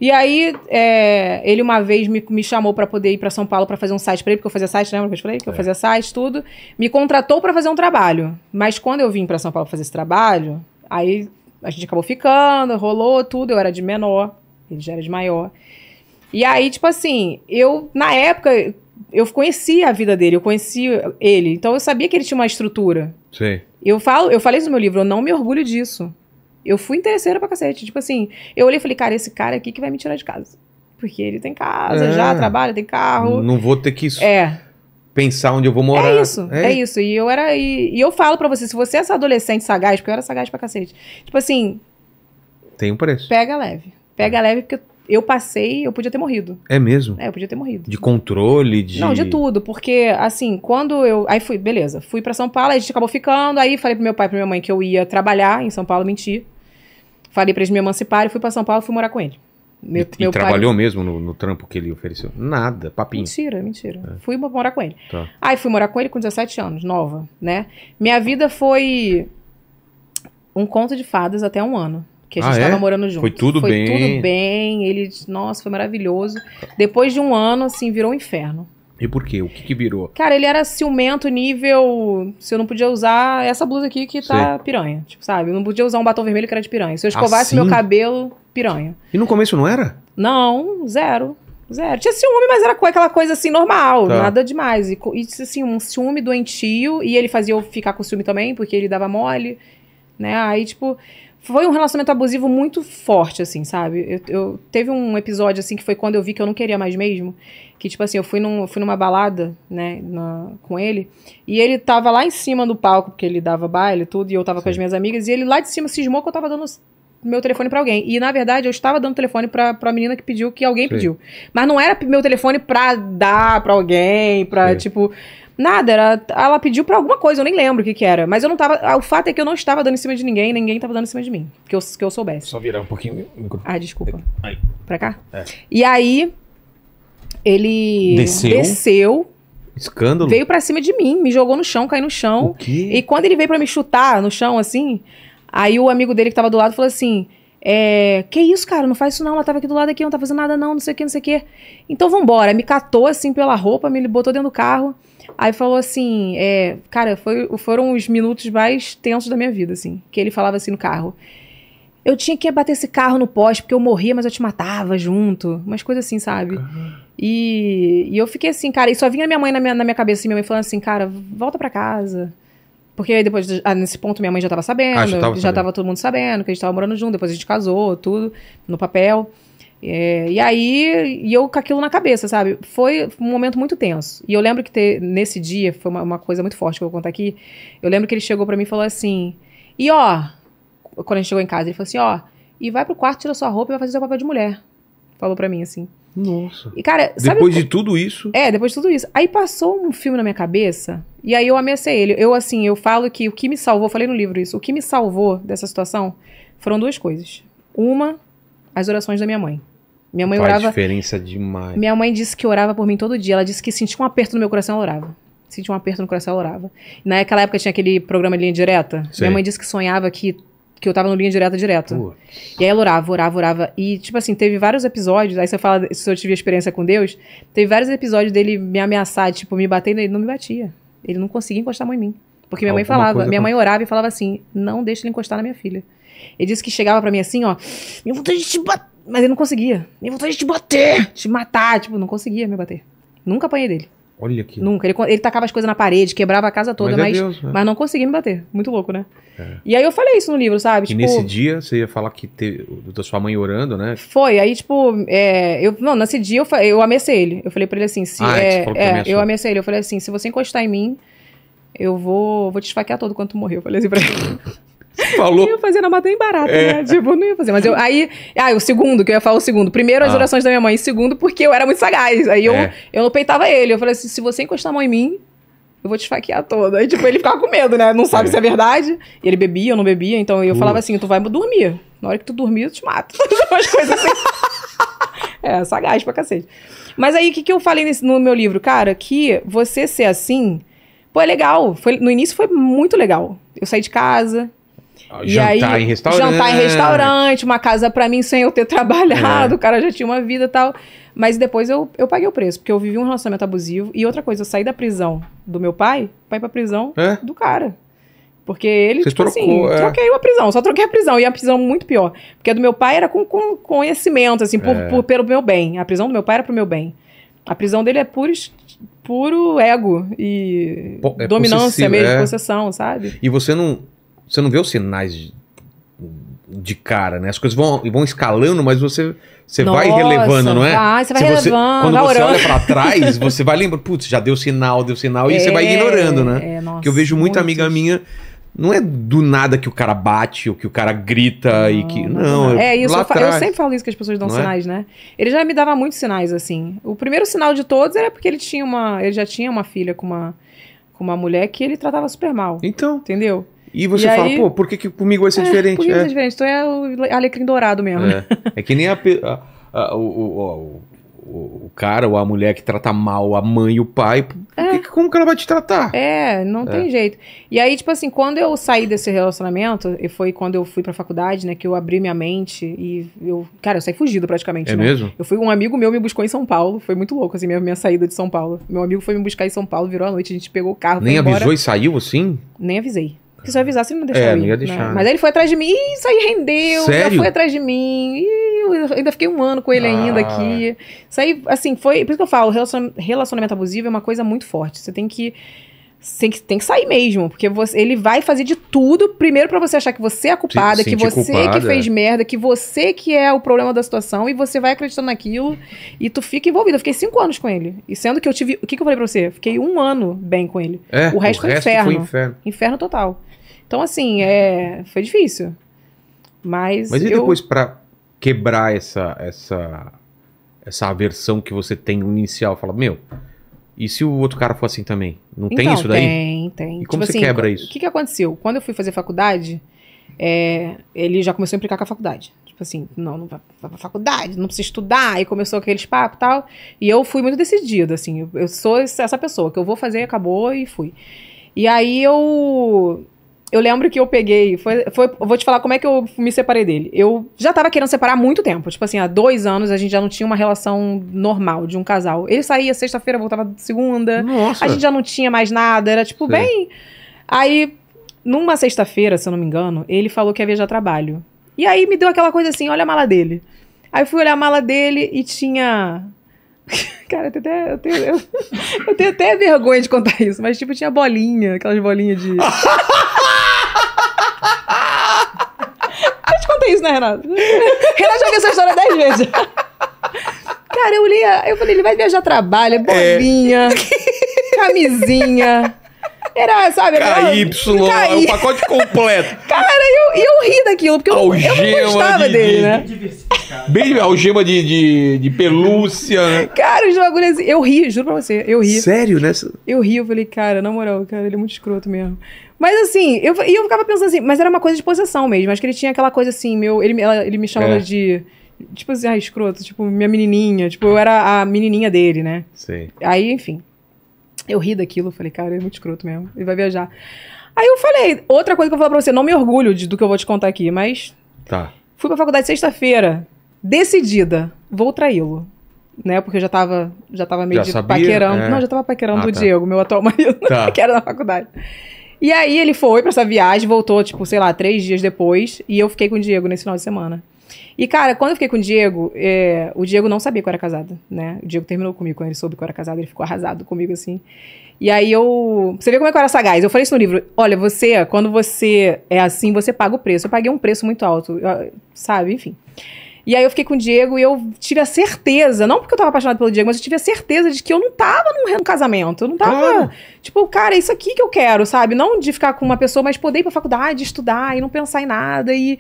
E aí, é, ele uma vez me, me chamou para poder ir para São Paulo para fazer um site para ele, porque eu fazia site, lembra que eu falei? Que eu é. fazia site, tudo. Me contratou para fazer um trabalho. Mas quando eu vim para São Paulo fazer esse trabalho, aí a gente acabou ficando, rolou tudo. Eu era de menor, ele já era de maior. E aí, tipo assim, eu, na época, eu conhecia a vida dele, eu conhecia ele. Então eu sabia que ele tinha uma estrutura. Sim. Eu falo, eu falei isso no meu livro, eu não me orgulho disso. Eu fui interesseira pra cacete. Tipo assim, eu olhei e falei, cara, esse cara aqui que vai me tirar de casa. Porque ele tem casa, é. já trabalha, tem carro. Não vou ter que isso. É. Pensar onde eu vou morar. É isso, é, é isso. E eu era. E, e eu falo para você, se você é essa adolescente sagaz, porque eu era sagaz pra cacete. Tipo assim. Tem um preço. Pega leve. Pega leve, porque eu passei, eu podia ter morrido. É mesmo? É, eu podia ter morrido. De controle, de. Não, de tudo. Porque, assim, quando eu. Aí fui, beleza, fui para São Paulo, a gente acabou ficando. Aí falei pro meu pai e pra minha mãe que eu ia trabalhar em São Paulo, menti. Falei pra eles me emanciparem, fui para São Paulo fui morar com ele. Meu, e, meu e trabalhou pai... mesmo no, no, trampo que ele ofereceu? Nada, papinho. Mentira, mentira. É. Fui morar com ele. Tá. Aí fui morar com ele com 17 anos, nova, né? Minha vida foi um conto de fadas até um ano que a gente estava ah, é? morando junto. Foi tudo foi bem. Foi tudo bem. Ele, nossa, foi maravilhoso. Depois de um ano, assim, virou um inferno. E por quê? O que, que virou? Cara, ele era ciumento nível. Se eu não podia usar essa blusa aqui que tá Sei. piranha. Tipo, sabe? Eu não podia usar um batom vermelho que era de piranha. Se eu escovasse assim? meu cabelo, piranha. E no começo não era? Não, zero. Zero. Tinha ciúme, mas era aquela coisa assim, normal, tá. nada demais. E, e assim, um ciúme doentio, e ele fazia eu ficar com ciúme também, porque ele dava mole, né? Aí, tipo, foi um relacionamento abusivo muito forte, assim, sabe? Eu, eu, teve um episódio, assim, que foi quando eu vi que eu não queria mais mesmo. Que, tipo assim, eu fui, num, fui numa balada, né, na, com ele. E ele tava lá em cima do palco, porque ele dava baile e tudo. E eu tava Sim. com as minhas amigas. E ele lá de cima cismou que eu tava dando meu telefone para alguém. E, na verdade, eu estava dando telefone pra, pra menina que pediu, que alguém Sim. pediu. Mas não era meu telefone pra dar pra alguém, pra, Sim. tipo... Nada, era, ela pediu pra alguma coisa, eu nem lembro o que que era. Mas eu não tava. O fato é que eu não estava dando em cima de ninguém, ninguém tava dando em cima de mim. Que eu, que eu soubesse. Só virar um pouquinho o microfone. Ah, desculpa. Aí. Pra cá? É. E aí, ele desceu. desceu Escândalo. Veio pra cima de mim, me jogou no chão, caiu no chão. O quê? E quando ele veio para me chutar no chão, assim, aí o amigo dele que tava do lado falou assim: é, que isso, cara, não faz isso não, ela tava aqui do lado aqui, não tá fazendo nada não, não sei o que, não sei o que. Então vambora. Me catou assim pela roupa, me botou dentro do carro. Aí falou assim, é, cara, foi, foram os minutos mais tensos da minha vida, assim, que ele falava assim no carro. Eu tinha que bater esse carro no poste, porque eu morria, mas eu te matava junto. Umas coisas assim, sabe? E, e, eu fiquei assim, cara, e só vinha minha mãe na minha, na minha cabeça, assim, minha mãe falando assim, cara, volta pra casa. Porque aí depois, ah, nesse ponto, minha mãe já tava sabendo, ah, já, tava, já sabendo. tava todo mundo sabendo que a gente tava morando junto, depois a gente casou, tudo, no papel. É, e aí, e eu com aquilo na cabeça, sabe? Foi um momento muito tenso. E eu lembro que ter nesse dia, foi uma, uma, coisa muito forte que eu vou contar aqui. Eu lembro que ele chegou para mim e falou assim: E ó, quando a gente chegou em casa, ele falou assim: Ó, e vai pro quarto, tira sua roupa e vai fazer seu papel de mulher. Falou para mim assim. Nossa. E cara, sabe, depois de tudo isso? É, depois de tudo isso. Aí passou um filme na minha cabeça e aí eu ameacei ele. Eu assim, eu falo que o que me salvou, falei no livro isso, o que me salvou dessa situação foram duas coisas. Uma, as orações da minha mãe. Minha mãe Faz orava. diferença demais. Minha mãe disse que orava por mim todo dia. Ela disse que sentia um aperto no meu coração, ela orava. Sentia um aperto no coração, ela orava. Naquela época tinha aquele programa Linha Direta. Sim. Minha mãe disse que sonhava que, que eu tava no Linha Direta direto. Putz. E aí ela orava, orava, orava. E, tipo assim, teve vários episódios. Aí você fala se eu tive experiência com Deus. Teve vários episódios dele me ameaçar, tipo, me bater e ele não me batia. Ele não conseguia encostar a mão em mim. Porque minha Alguma mãe falava, minha mãe orava e falava assim: não deixe ele encostar na minha filha. Ele disse que chegava para mim assim, ó, eu vou te bater mas ele não conseguia. Me voltou de te bater, te matar. Tipo, não conseguia me bater. Nunca apanhei dele. Olha que. Nunca. Ele, ele tacava as coisas na parede, quebrava a casa toda, mas, é mas, é Deus, né? mas não conseguia me bater. Muito louco, né? É. E aí eu falei isso no livro, sabe? E tipo, nesse dia você ia falar que teve, da sua mãe orando, né? Foi. Aí, tipo, é, eu, não, nesse dia eu, eu amecei ele. Eu falei pra ele assim: se. Ah, é, é, é eu ameacei ele. Eu falei assim: se você encostar em mim, eu vou, vou te esfaquear todo quanto morreu. Eu falei assim pra ele. Falou. Não ia fazer na matar em barato, né? é. né? Tipo, não ia fazer. Mas eu, aí, ah, o segundo, que eu ia falar o segundo. Primeiro, as ah. orações da minha mãe. Segundo, porque eu era muito sagaz. Aí eu, é. eu não peitava ele. Eu falei assim: se você encostar a mão em mim, eu vou te esfaquear toda. Aí, tipo, ele ficava com medo, né? Não sabe é. se é verdade. E ele bebia, eu não bebia. Então eu falava assim: tu vai dormir. Na hora que tu dormir, eu te mato. As coisas assim. é, sagaz pra cacete. Mas aí, o que, que eu falei nesse, no meu livro? Cara, que você ser assim. Pô, é legal. Foi, no início foi muito legal. Eu saí de casa, Jantar aí, em restaurante. Jantar em restaurante, uma casa para mim sem eu ter trabalhado, é. o cara já tinha uma vida e tal. Mas depois eu, eu paguei o preço, porque eu vivi um relacionamento abusivo. E outra coisa, eu saí da prisão do meu pai, pai pra prisão é? do cara. Porque ele, Você tipo assim, trocou, assim, é. troquei a prisão, só troquei a prisão. E a prisão muito pior. Porque a do meu pai era com, com conhecimento, assim, por, é. por, pelo meu bem. A prisão do meu pai era pro meu bem. A prisão dele é puro, puro ego e po, é dominância mesmo, é. possessão, sabe? E você não você não vê os sinais de, de cara, né? As coisas vão, vão escalando, mas você, você Nossa, vai relevando, não é? Ah, você vai você, relevando, Quando você orando. olha pra trás, você vai lembrando, putz, já deu sinal, deu sinal, é, e você vai é, ignorando, né? É, nossa, que eu vejo muita amiga minha não é do nada que o cara bate ou que o cara grita não, e que. Não, não. É, é isso. Eu, eu, sempre falo isso que as pessoas dão não é? sinais, é? né? Ele já me dava muitos sinais, assim. O primeiro sinal de todos era porque ele tinha uma. Ele já tinha uma filha com uma, com uma mulher que ele tratava super mal. Então. Entendeu? E você e fala, aí... pô, por que, que comigo vai ser é, diferente? Por que é. diferente? Então é o alecrim dourado mesmo. Né? É, é que nem a, a, o, o, o, cara ou a mulher que trata mal a mãe e o pai, é. que, como que ela vai te tratar? É, não é. tem jeito. E aí, tipo assim, quando eu saí desse relacionamento, e foi quando eu fui pra faculdade, né, que eu abri minha mente e eu. Cara, eu saí fugido praticamente. É né? mesmo? Eu fui, um amigo meu me buscou em São Paulo, foi muito louco, assim, minha, minha saída de São Paulo. Meu amigo foi me buscar em São Paulo, virou a noite, a gente pegou o carro. Nem avisou e saiu assim? Nem avisei. Porque se eu avisasse, ele não deixou é, eu Ia né? deixar, né? Mas aí ele foi atrás de mim, e isso aí rendeu, Sério? já foi atrás de mim. E eu ainda fiquei um ano com ele ah. ainda aqui. Isso aí, assim, foi. Por isso que eu falo, relacionamento abusivo é uma coisa muito forte. Você tem que. Tem que, tem que sair mesmo, porque você, ele vai fazer de tudo, primeiro para você achar que você é a culpada, se, que você culpada. que fez é. merda, que você que é o problema da situação, e você vai acreditando naquilo, e tu fica envolvido. Eu fiquei cinco anos com ele, e sendo que eu tive... O que, que eu falei pra você? Fiquei um ano bem com ele. É, o resto, o resto foi inferno. Foi inferno. Inferno total. Então, assim, é, foi difícil. Mas. Mas e eu... depois para quebrar essa, essa, essa aversão que você tem inicial? Fala, meu, e se o outro cara for assim também? Não então, tem isso daí? Tem, tem. E tipo como tipo você assim, quebra isso? O que, que aconteceu? Quando eu fui fazer faculdade, é, ele já começou a implicar com a faculdade. Tipo assim, não, não vai, vai pra faculdade, não precisa estudar. E começou aqueles papos e tal. E eu fui muito decidida, assim. Eu, eu sou essa pessoa que eu vou fazer, acabou e fui. E aí eu eu lembro que eu peguei. Foi, foi, vou te falar como é que eu me separei dele. Eu já tava querendo separar há muito tempo. Tipo assim, há dois anos a gente já não tinha uma relação normal de um casal. Ele saía sexta-feira, voltava segunda. Nossa. A gente já não tinha mais nada. Era tipo, Sim. bem. Aí, numa sexta-feira, se eu não me engano, ele falou que ia viajar trabalho. E aí me deu aquela coisa assim: olha a mala dele. Aí eu fui olhar a mala dele e tinha. Cara, eu tenho, até, eu, tenho, eu, eu tenho até vergonha de contar isso, mas tipo, tinha bolinha, aquelas bolinhas de. tem isso, né, Renato? Renato já viu essa história dez vezes. Cara, eu olhei, eu falei, ele vai viajar trabalho, é, é. bolinha, é. camisinha. Era, sabe? KY, era... É o pacote completo. Cara, eu, eu ri daquilo, porque eu, eu não gostava de, dele, né? de, né? Bem algema de, de, de pelúcia. Né? Cara, os bagulhos assim, eu ri, juro pra você, eu ri. Sério, né? Eu ri, eu falei, cara, na moral, cara, ele é muito escroto mesmo. Mas assim, eu, e eu ficava pensando assim, mas era uma coisa de possessão mesmo. Acho que ele tinha aquela coisa assim, meu. Ele, ela, ele me chamava é. de. Tipo assim, ah, escroto, tipo, minha menininha. Tipo, eu era a menininha dele, né? Sim. Aí, enfim. Eu ri daquilo, falei, cara, é muito escroto mesmo. Ele vai viajar. Aí eu falei, outra coisa que eu vou falar pra você, não me orgulho de, do que eu vou te contar aqui, mas. Tá. Fui pra faculdade sexta-feira, decidida, vou traí-lo. Né, porque eu já tava, já tava meio já de sabia, paquerando. É. Não, já tava paquerando ah, o tá. Diego, meu atual marido, tá. que era na faculdade. E aí ele foi para essa viagem, voltou, tipo, sei lá, três dias depois. E eu fiquei com o Diego nesse final de semana. E, cara, quando eu fiquei com o Diego, é, o Diego não sabia que eu era casada, né? O Diego terminou comigo quando ele soube que eu era casada, ele ficou arrasado comigo, assim. E aí eu. Você vê como é que eu era sagaz. Eu falei isso no livro. Olha, você, quando você é assim, você paga o preço. Eu paguei um preço muito alto, eu, sabe? Enfim. E aí eu fiquei com o Diego e eu tive a certeza, não porque eu tava apaixonada pelo Diego, mas eu tive a certeza de que eu não tava num, casamento. Eu não tava. Claro. Tipo, cara, é isso aqui que eu quero, sabe? Não de ficar com uma pessoa, mas poder ir pra faculdade, estudar e não pensar em nada. E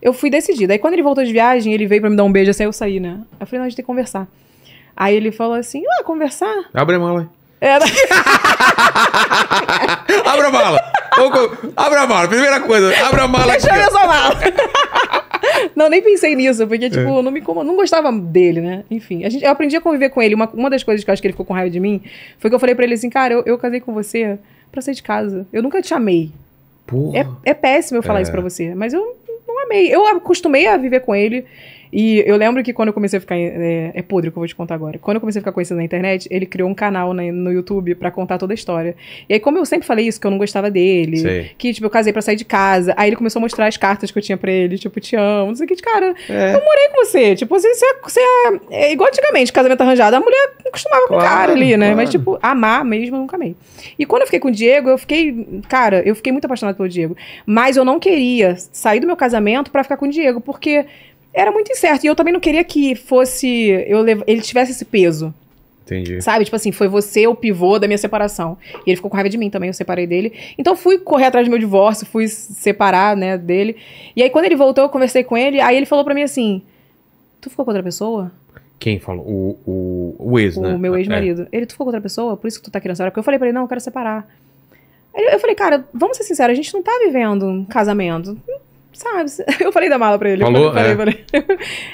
eu fui decidida. Aí quando ele voltou de viagem, ele veio pra me dar um beijo assim, eu saí, né? Eu falei, não, a gente tem que conversar. Aí ele falou assim: ah, conversar? Abre a mala. Era. abra a mala! Abra a mala, primeira coisa, abra a mala. Deixa eu ver sua mala. Não, nem pensei nisso, porque, é. tipo, é. não me não gostava dele, né? Enfim, a gente, eu aprendi a conviver com ele. Uma, uma das coisas que eu acho que ele ficou com raiva de mim foi que eu falei para ele assim, cara, eu, eu casei com você pra sair de casa. Eu nunca te amei. Porra. É, é péssimo eu falar é. isso pra você, mas eu não amei. Eu acostumei a viver com ele. E eu lembro que quando eu comecei a ficar. É, é podre que eu vou te contar agora. Quando eu comecei a ficar conhecido na internet, ele criou um canal na, no YouTube para contar toda a história. E aí, como eu sempre falei isso, que eu não gostava dele, Sei. que, tipo, eu casei para sair de casa. Aí ele começou a mostrar as cartas que eu tinha pra ele, tipo, te amo, não sei o que, de cara. É. Eu morei com você. Tipo, você, você, é, você é, é, igual antigamente, casamento arranjado. A mulher costumava claro, com o cara ali, né? Claro. Mas, tipo, amar mesmo, eu nunca amei. E quando eu fiquei com o Diego, eu fiquei. Cara, eu fiquei muito apaixonada pelo Diego. Mas eu não queria sair do meu casamento para ficar com o Diego, porque era muito incerto. E eu também não queria que fosse. Eu lev... Ele tivesse esse peso. Entendi. Sabe? Tipo assim, foi você o pivô da minha separação. E ele ficou com raiva de mim também, eu separei dele. Então fui correr atrás do meu divórcio, fui separar, né, dele. E aí quando ele voltou, eu conversei com ele, aí ele falou para mim assim: Tu ficou com outra pessoa? Quem falou? O, o, o ex, o, né? O meu é. ex-marido. É. Ele, tu ficou com outra pessoa? Por isso que tu tá querendo separar? Porque eu falei pra ele, não, eu quero separar. Eu falei, cara, vamos ser sinceros, a gente não tá vivendo um casamento sabe? Eu falei da mala pra ele. Falou? Eu falei, é. falei,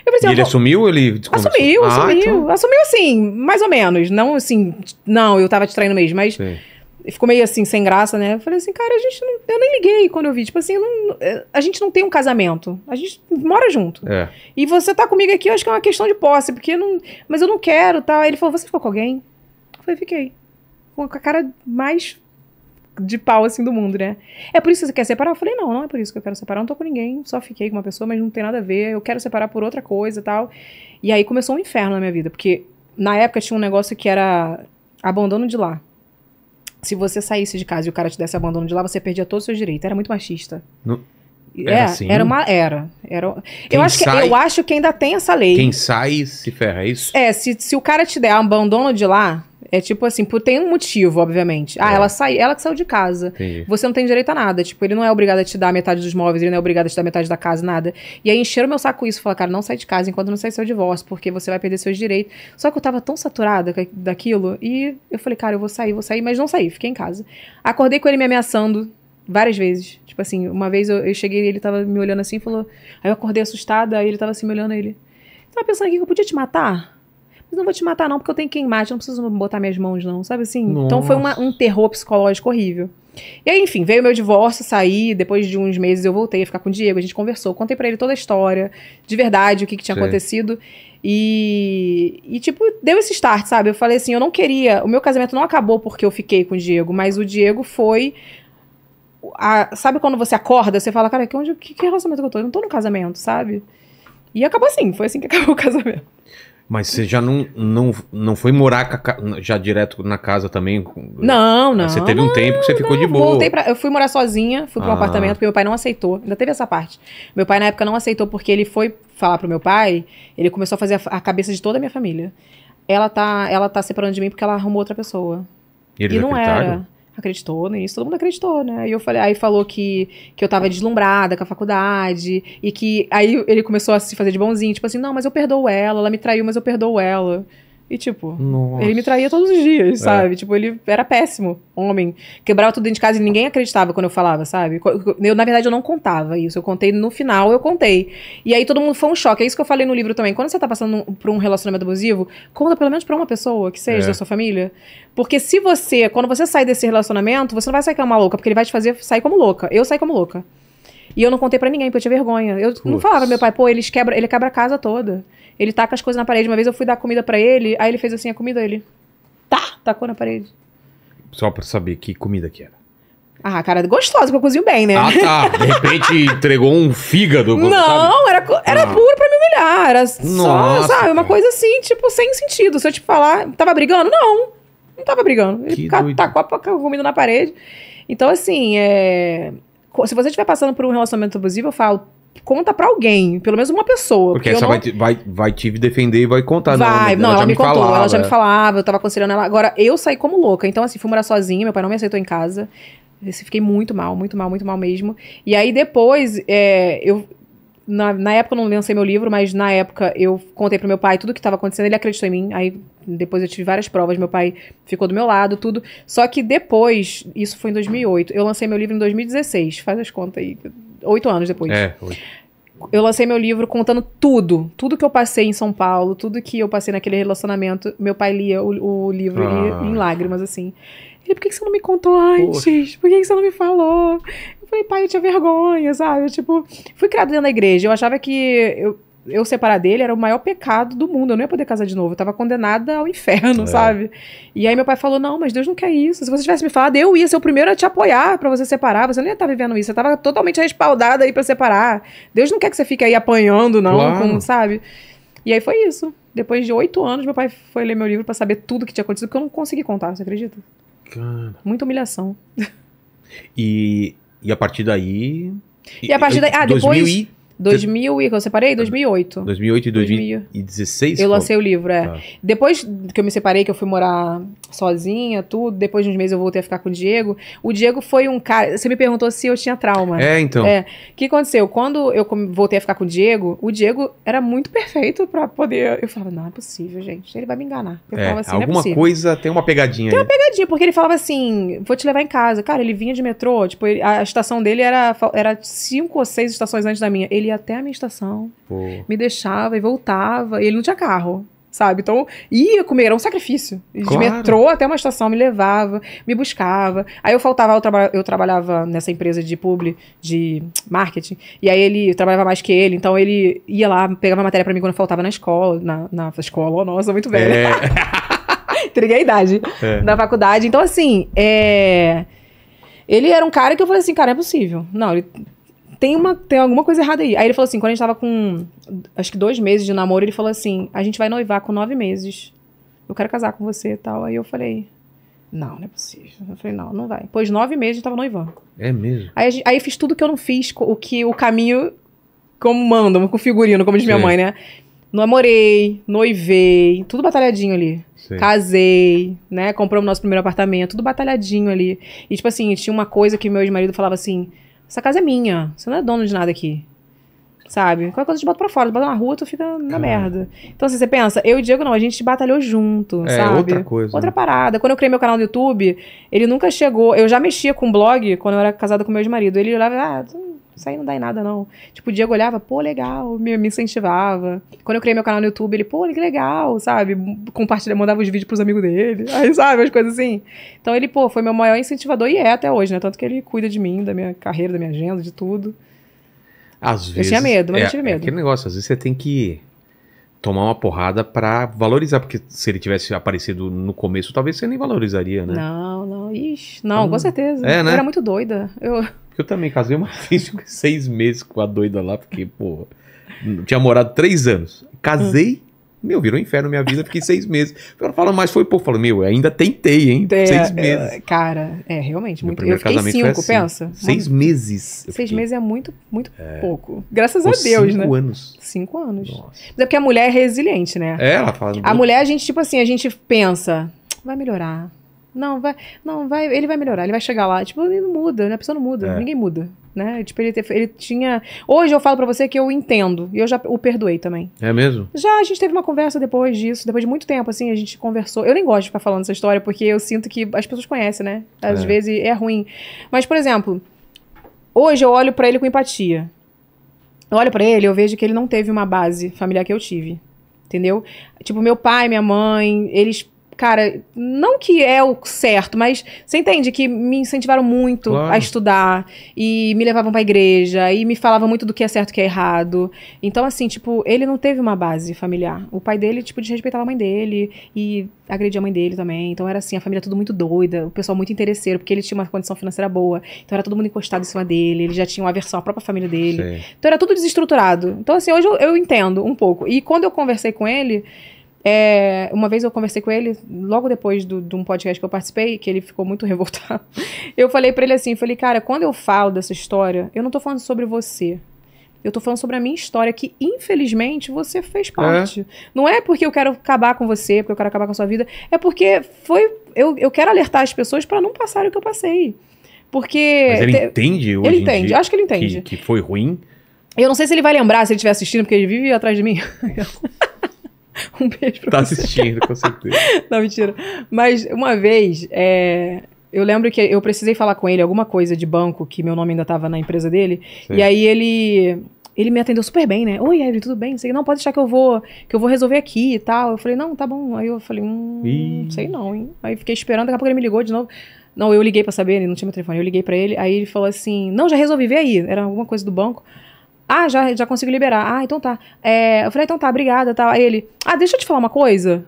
eu assim, e ele assumiu ou ele Assumiu, ah, assumiu. Então. Assumiu assim, mais ou menos. Não assim, não, eu tava te traindo mesmo, mas... Sim. Ficou meio assim, sem graça, né? Eu falei assim, cara, a gente não, eu nem liguei quando eu vi. Tipo assim, não, é, a gente não tem um casamento. A gente mora junto. É. E você tá comigo aqui, eu acho que é uma questão de posse, porque não. Mas eu não quero, tá? Aí ele falou, você ficou com alguém? Eu falei, fiquei. Com a cara mais de pau assim do mundo, né? É por isso que você quer separar? Eu falei, não, não é por isso que eu quero separar, não tô com ninguém, só fiquei com uma pessoa, mas não tem nada a ver, eu quero separar por outra coisa e tal. E aí começou um inferno na minha vida, porque na época tinha um negócio que era abandono de lá. Se você saísse de casa e o cara te desse abandono de lá, você perdia todos os seus direitos. Era muito machista. Era, é, assim? era uma era. era eu, acho sai, que, eu acho que ainda tem essa lei. Quem sai se ferra, é isso? É, se, se o cara te der abandono de lá, é tipo assim, tem um motivo, obviamente. Ah, é. ela saiu, ela que saiu de casa. Entendi. Você não tem direito a nada. Tipo, ele não é obrigado a te dar metade dos móveis, ele não é obrigado a te dar metade da casa, nada. E aí encheram meu saco isso, falaram, cara, não sai de casa enquanto não sair seu divórcio, porque você vai perder seus direitos. Só que eu tava tão saturada daquilo e eu falei, cara, eu vou sair, vou sair, mas não saí, fiquei em casa. Acordei com ele me ameaçando várias vezes. Tipo assim, uma vez eu, eu cheguei e ele tava me olhando assim e falou. Aí eu acordei assustada, aí ele tava assim me olhando ele. Tava pensando aqui que eu podia te matar? não vou te matar, não, porque eu tenho que queimar, não preciso botar minhas mãos, não, sabe assim? Nossa. Então foi uma, um terror psicológico horrível. E aí, enfim, veio meu divórcio, saí, depois de uns meses eu voltei a ficar com o Diego, a gente conversou, contei para ele toda a história, de verdade, o que, que tinha Sim. acontecido. E, e, tipo, deu esse start, sabe? Eu falei assim, eu não queria, o meu casamento não acabou porque eu fiquei com o Diego, mas o Diego foi... A, sabe quando você acorda, você fala, cara, que, onde, que, que relacionamento que eu tô? Eu não tô no casamento, sabe? E acabou assim, foi assim que acabou o casamento. Mas você já não, não, não foi morar já direto na casa também? Não, não. Você teve um tempo que você ficou não, de boa. Voltei pra, eu fui morar sozinha, fui para ah. um apartamento, porque meu pai não aceitou. Ainda teve essa parte. Meu pai, na época, não aceitou, porque ele foi falar pro meu pai, ele começou a fazer a, a cabeça de toda a minha família. Ela tá, ela tá separando de mim porque ela arrumou outra pessoa. E, e não era acreditou nisso, todo mundo acreditou, né? E eu falei, aí falou que, que eu tava deslumbrada com a faculdade e que aí ele começou a se fazer de bonzinho, tipo assim, não, mas eu perdoo ela, ela me traiu, mas eu perdoo ela. E, tipo, Nossa. ele me traía todos os dias, é. sabe? É. Tipo, ele era péssimo, homem. Quebrava tudo dentro de casa e ninguém acreditava quando eu falava, sabe? Eu, na verdade, eu não contava isso. Eu contei no final, eu contei. E aí todo mundo foi um choque. É isso que eu falei no livro também. Quando você tá passando por um relacionamento abusivo, conta pelo menos pra uma pessoa, que seja é. da sua família. Porque se você, quando você sai desse relacionamento, você não vai sair como uma louca, porque ele vai te fazer sair como louca. Eu saí como louca. E eu não contei para ninguém, porque eu tinha vergonha. Eu não falava pro meu pai, pô, eles quebra, ele quebra a casa toda. Ele taca as coisas na parede. Uma vez eu fui dar comida para ele, aí ele fez assim a comida, ele. Tá! Tacou na parede. Só pra saber que comida que era. Ah, cara, gostosa, porque eu cozinho bem, né? Ah, tá. De repente entregou um fígado. Não, sabe? era, era ah. puro pra me humilhar. Era Nossa, só, sabe, uma coisa assim, tipo, sem sentido. Se eu, tipo, falar, tava brigando? Não, não tava brigando. Ele tacou a comida na parede. Então, assim, é se você estiver passando por um relacionamento abusivo, eu falo, conta para alguém, pelo menos uma pessoa. Porque, porque ela não... vai, vai, vai te defender e vai contar. Vai, não, ela, não, ela, me, contou, falava. ela já me falava, eu tava aconselhando ela. Agora, eu saí como louca. Então, assim, fui morar sozinha, meu pai não me aceitou em casa. fiquei muito mal, muito mal, muito mal mesmo. E aí depois, é, eu na, na época eu não lancei meu livro, mas na época eu contei pro meu pai tudo o que estava acontecendo, ele acreditou em mim. Aí depois eu tive várias provas, meu pai ficou do meu lado, tudo. Só que depois, isso foi em 2008, eu lancei meu livro em 2016, faz as contas aí, oito anos depois. É, oito. Eu lancei meu livro contando tudo, tudo que eu passei em São Paulo, tudo que eu passei naquele relacionamento. Meu pai lia o, o livro ah. em lágrimas, assim. Ele, por que, você não me contou antes? Por que você não me falou? falei, pai, eu tinha vergonha, sabe? Eu, tipo, fui criado dentro da igreja. Eu achava que eu, eu separar dele era o maior pecado do mundo. Eu não ia poder casar de novo. Eu tava condenada ao inferno, é. sabe? E aí meu pai falou: Não, mas Deus não quer isso. Se você tivesse me falado, eu ia ser o primeiro a te apoiar para você separar. Você não ia estar tá vivendo isso. Você tava totalmente respaldada aí para separar. Deus não quer que você fique aí apanhando, não, claro. como, sabe? E aí foi isso. Depois de oito anos, meu pai foi ler meu livro para saber tudo que tinha acontecido, que eu não consegui contar, você acredita? Cara. Muita humilhação. E e a partir daí. E a partir daí. Ah, 2000 depois. E... 2000 e eu separei 2008. 2008 e 2016. Eu lancei o livro, é. Ah. Depois que eu me separei, que eu fui morar sozinha, tudo, depois de uns meses eu voltei a ficar com o Diego. O Diego foi um cara, você me perguntou se eu tinha trauma. É, então. É. O que aconteceu? Quando eu voltei a ficar com o Diego, o Diego era muito perfeito para poder, eu falava, não é possível, gente, ele vai me enganar. Eu é, assim, é alguma é coisa tem uma pegadinha Tem aí. uma pegadinha, porque ele falava assim, vou te levar em casa. Cara, ele vinha de metrô, tipo, ele, a estação dele era era cinco ou seis estações antes da minha. Ele ele ia até a minha estação, Pô. me deixava e voltava. E ele não tinha carro, sabe? Então, ia comer, era um sacrifício. De claro. metrô até uma estação, me levava, me buscava. Aí eu faltava, eu, traba eu trabalhava nessa empresa de publi, de marketing, e aí ele trabalhava mais que ele, então ele ia lá, pegava matéria para mim quando faltava na escola, na, na escola, oh, nossa, muito velho. Né? É. Entreguei a idade é. da faculdade. Então, assim, é... Ele era um cara que eu falei assim, cara, é possível. Não, ele tem, uma, tem alguma coisa errada aí. Aí ele falou assim, quando a gente tava com, acho que dois meses de namoro, ele falou assim, a gente vai noivar com nove meses. Eu quero casar com você e tal. Aí eu falei, não, não é possível. Eu falei, não, não vai. Pois nove meses eu tava noivando. É mesmo? Aí, gente, aí fiz tudo que eu não fiz, o que o caminho, como mandam, com figurino, como diz Sim. minha mãe, né? Namorei, noivei, tudo batalhadinho ali. Sim. Casei, né? Compramos nosso primeiro apartamento, tudo batalhadinho ali. E, tipo assim, tinha uma coisa que meu ex-marido falava assim: essa casa é minha. Você não é dono de nada aqui. Sabe? Qualquer coisa te bota pra fora, bota na rua, tu fica na merda. Então, assim, você pensa, eu e o Diego não, a gente batalhou junto, é, sabe? Outra coisa. Outra né? parada. Quando eu criei meu canal no YouTube, ele nunca chegou. Eu já mexia com blog quando eu era casada com meu ex-marido. Ele olhava, ah, isso aí não dá em nada, não. Tipo, o Diego olhava, pô, legal, me, me incentivava. Quando eu criei meu canal no YouTube, ele, pô, que legal, sabe? Compartilhava, mandava os vídeos pros amigos dele. Aí, sabe, as coisas assim. Então ele, pô, foi meu maior incentivador e é até hoje, né? Tanto que ele cuida de mim, da minha carreira, da minha agenda, de tudo. Às eu vezes. Eu tinha medo, mas é, não tive é medo. É aquele negócio, às vezes você tem que tomar uma porrada para valorizar, porque se ele tivesse aparecido no começo, talvez você nem valorizaria, né? Não, não, ixi, não, ah, com certeza. É, né? Eu era muito doida. Eu... eu também casei uma vez, seis meses com a doida lá, porque, pô, tinha morado três anos. Casei, hum. Meu, virou um inferno minha vida, fiquei seis meses. Ela fala, mas foi, pô, falo, meu, ainda tentei, hein? É, seis meses. Cara, é, realmente, meu muito. Eu fiquei cinco, assim. pensa. Né? Seis meses. Seis meses é muito, muito é, pouco. Graças a Deus, cinco né? Cinco anos. Cinco anos. Nossa. Mas é porque a mulher é resiliente, né? É, ela fala. A mulher, a gente, tipo assim, a gente pensa, vai melhorar. Não, vai, não, vai, ele vai melhorar, ele vai chegar lá. Tipo, ele não muda, né? A pessoa não muda, é. ninguém muda né? Tipo, ele, ele tinha. Hoje eu falo para você que eu entendo. E eu já o perdoei também. É mesmo? Já, a gente teve uma conversa depois disso, depois de muito tempo, assim, a gente conversou. Eu nem gosto de ficar falando essa história, porque eu sinto que as pessoas conhecem, né? Às é. vezes é ruim. Mas, por exemplo, hoje eu olho para ele com empatia. Eu olho para ele, eu vejo que ele não teve uma base familiar que eu tive. Entendeu? Tipo, meu pai, minha mãe, eles cara, não que é o certo, mas você entende que me incentivaram muito claro. a estudar e me levavam para igreja e me falavam muito do que é certo e o que é errado. Então assim, tipo, ele não teve uma base familiar. O pai dele tipo desrespeitava a mãe dele e agredia a mãe dele também. Então era assim, a família tudo muito doida, o pessoal muito interesseiro, porque ele tinha uma condição financeira boa. Então era todo mundo encostado em cima dele, ele já tinha uma aversão à própria família dele. Sim. Então era tudo desestruturado. Então assim, hoje eu, eu entendo um pouco. E quando eu conversei com ele, é, uma vez eu conversei com ele, logo depois de um podcast que eu participei, que ele ficou muito revoltado. Eu falei para ele assim, falei, cara, quando eu falo dessa história, eu não tô falando sobre você. Eu tô falando sobre a minha história, que infelizmente você fez é. parte. É. Não é porque eu quero acabar com você, porque eu quero acabar com a sua vida. É porque foi. Eu, eu quero alertar as pessoas para não passarem o que eu passei. Porque. Mas ele te, entende hoje Ele entende, acho que ele entende. Que, que foi ruim. Eu não sei se ele vai lembrar, se ele estiver assistindo, porque ele vive atrás de mim. Um beijo pra tá você. Tá assistindo, com certeza. Não, mentira. Mas uma vez, é, eu lembro que eu precisei falar com ele alguma coisa de banco, que meu nome ainda tava na empresa dele. Sim. E aí ele ele me atendeu super bem, né? Oi, Evelyn, tudo bem? Sei, não, pode deixar que eu vou, que eu vou resolver aqui e tal. Eu falei, não, tá bom. Aí eu falei, hum, Ih. sei não, hein? Aí fiquei esperando, daqui a pouco ele me ligou de novo. Não, eu liguei para saber, ele não tinha meu telefone. Eu liguei para ele, aí ele falou assim: "Não, já resolvi, vê aí". Era alguma coisa do banco. Ah, já, já consigo liberar. Ah, então tá. É, eu falei, ah, então tá, obrigada, tá. Aí ele, ah, deixa eu te falar uma coisa.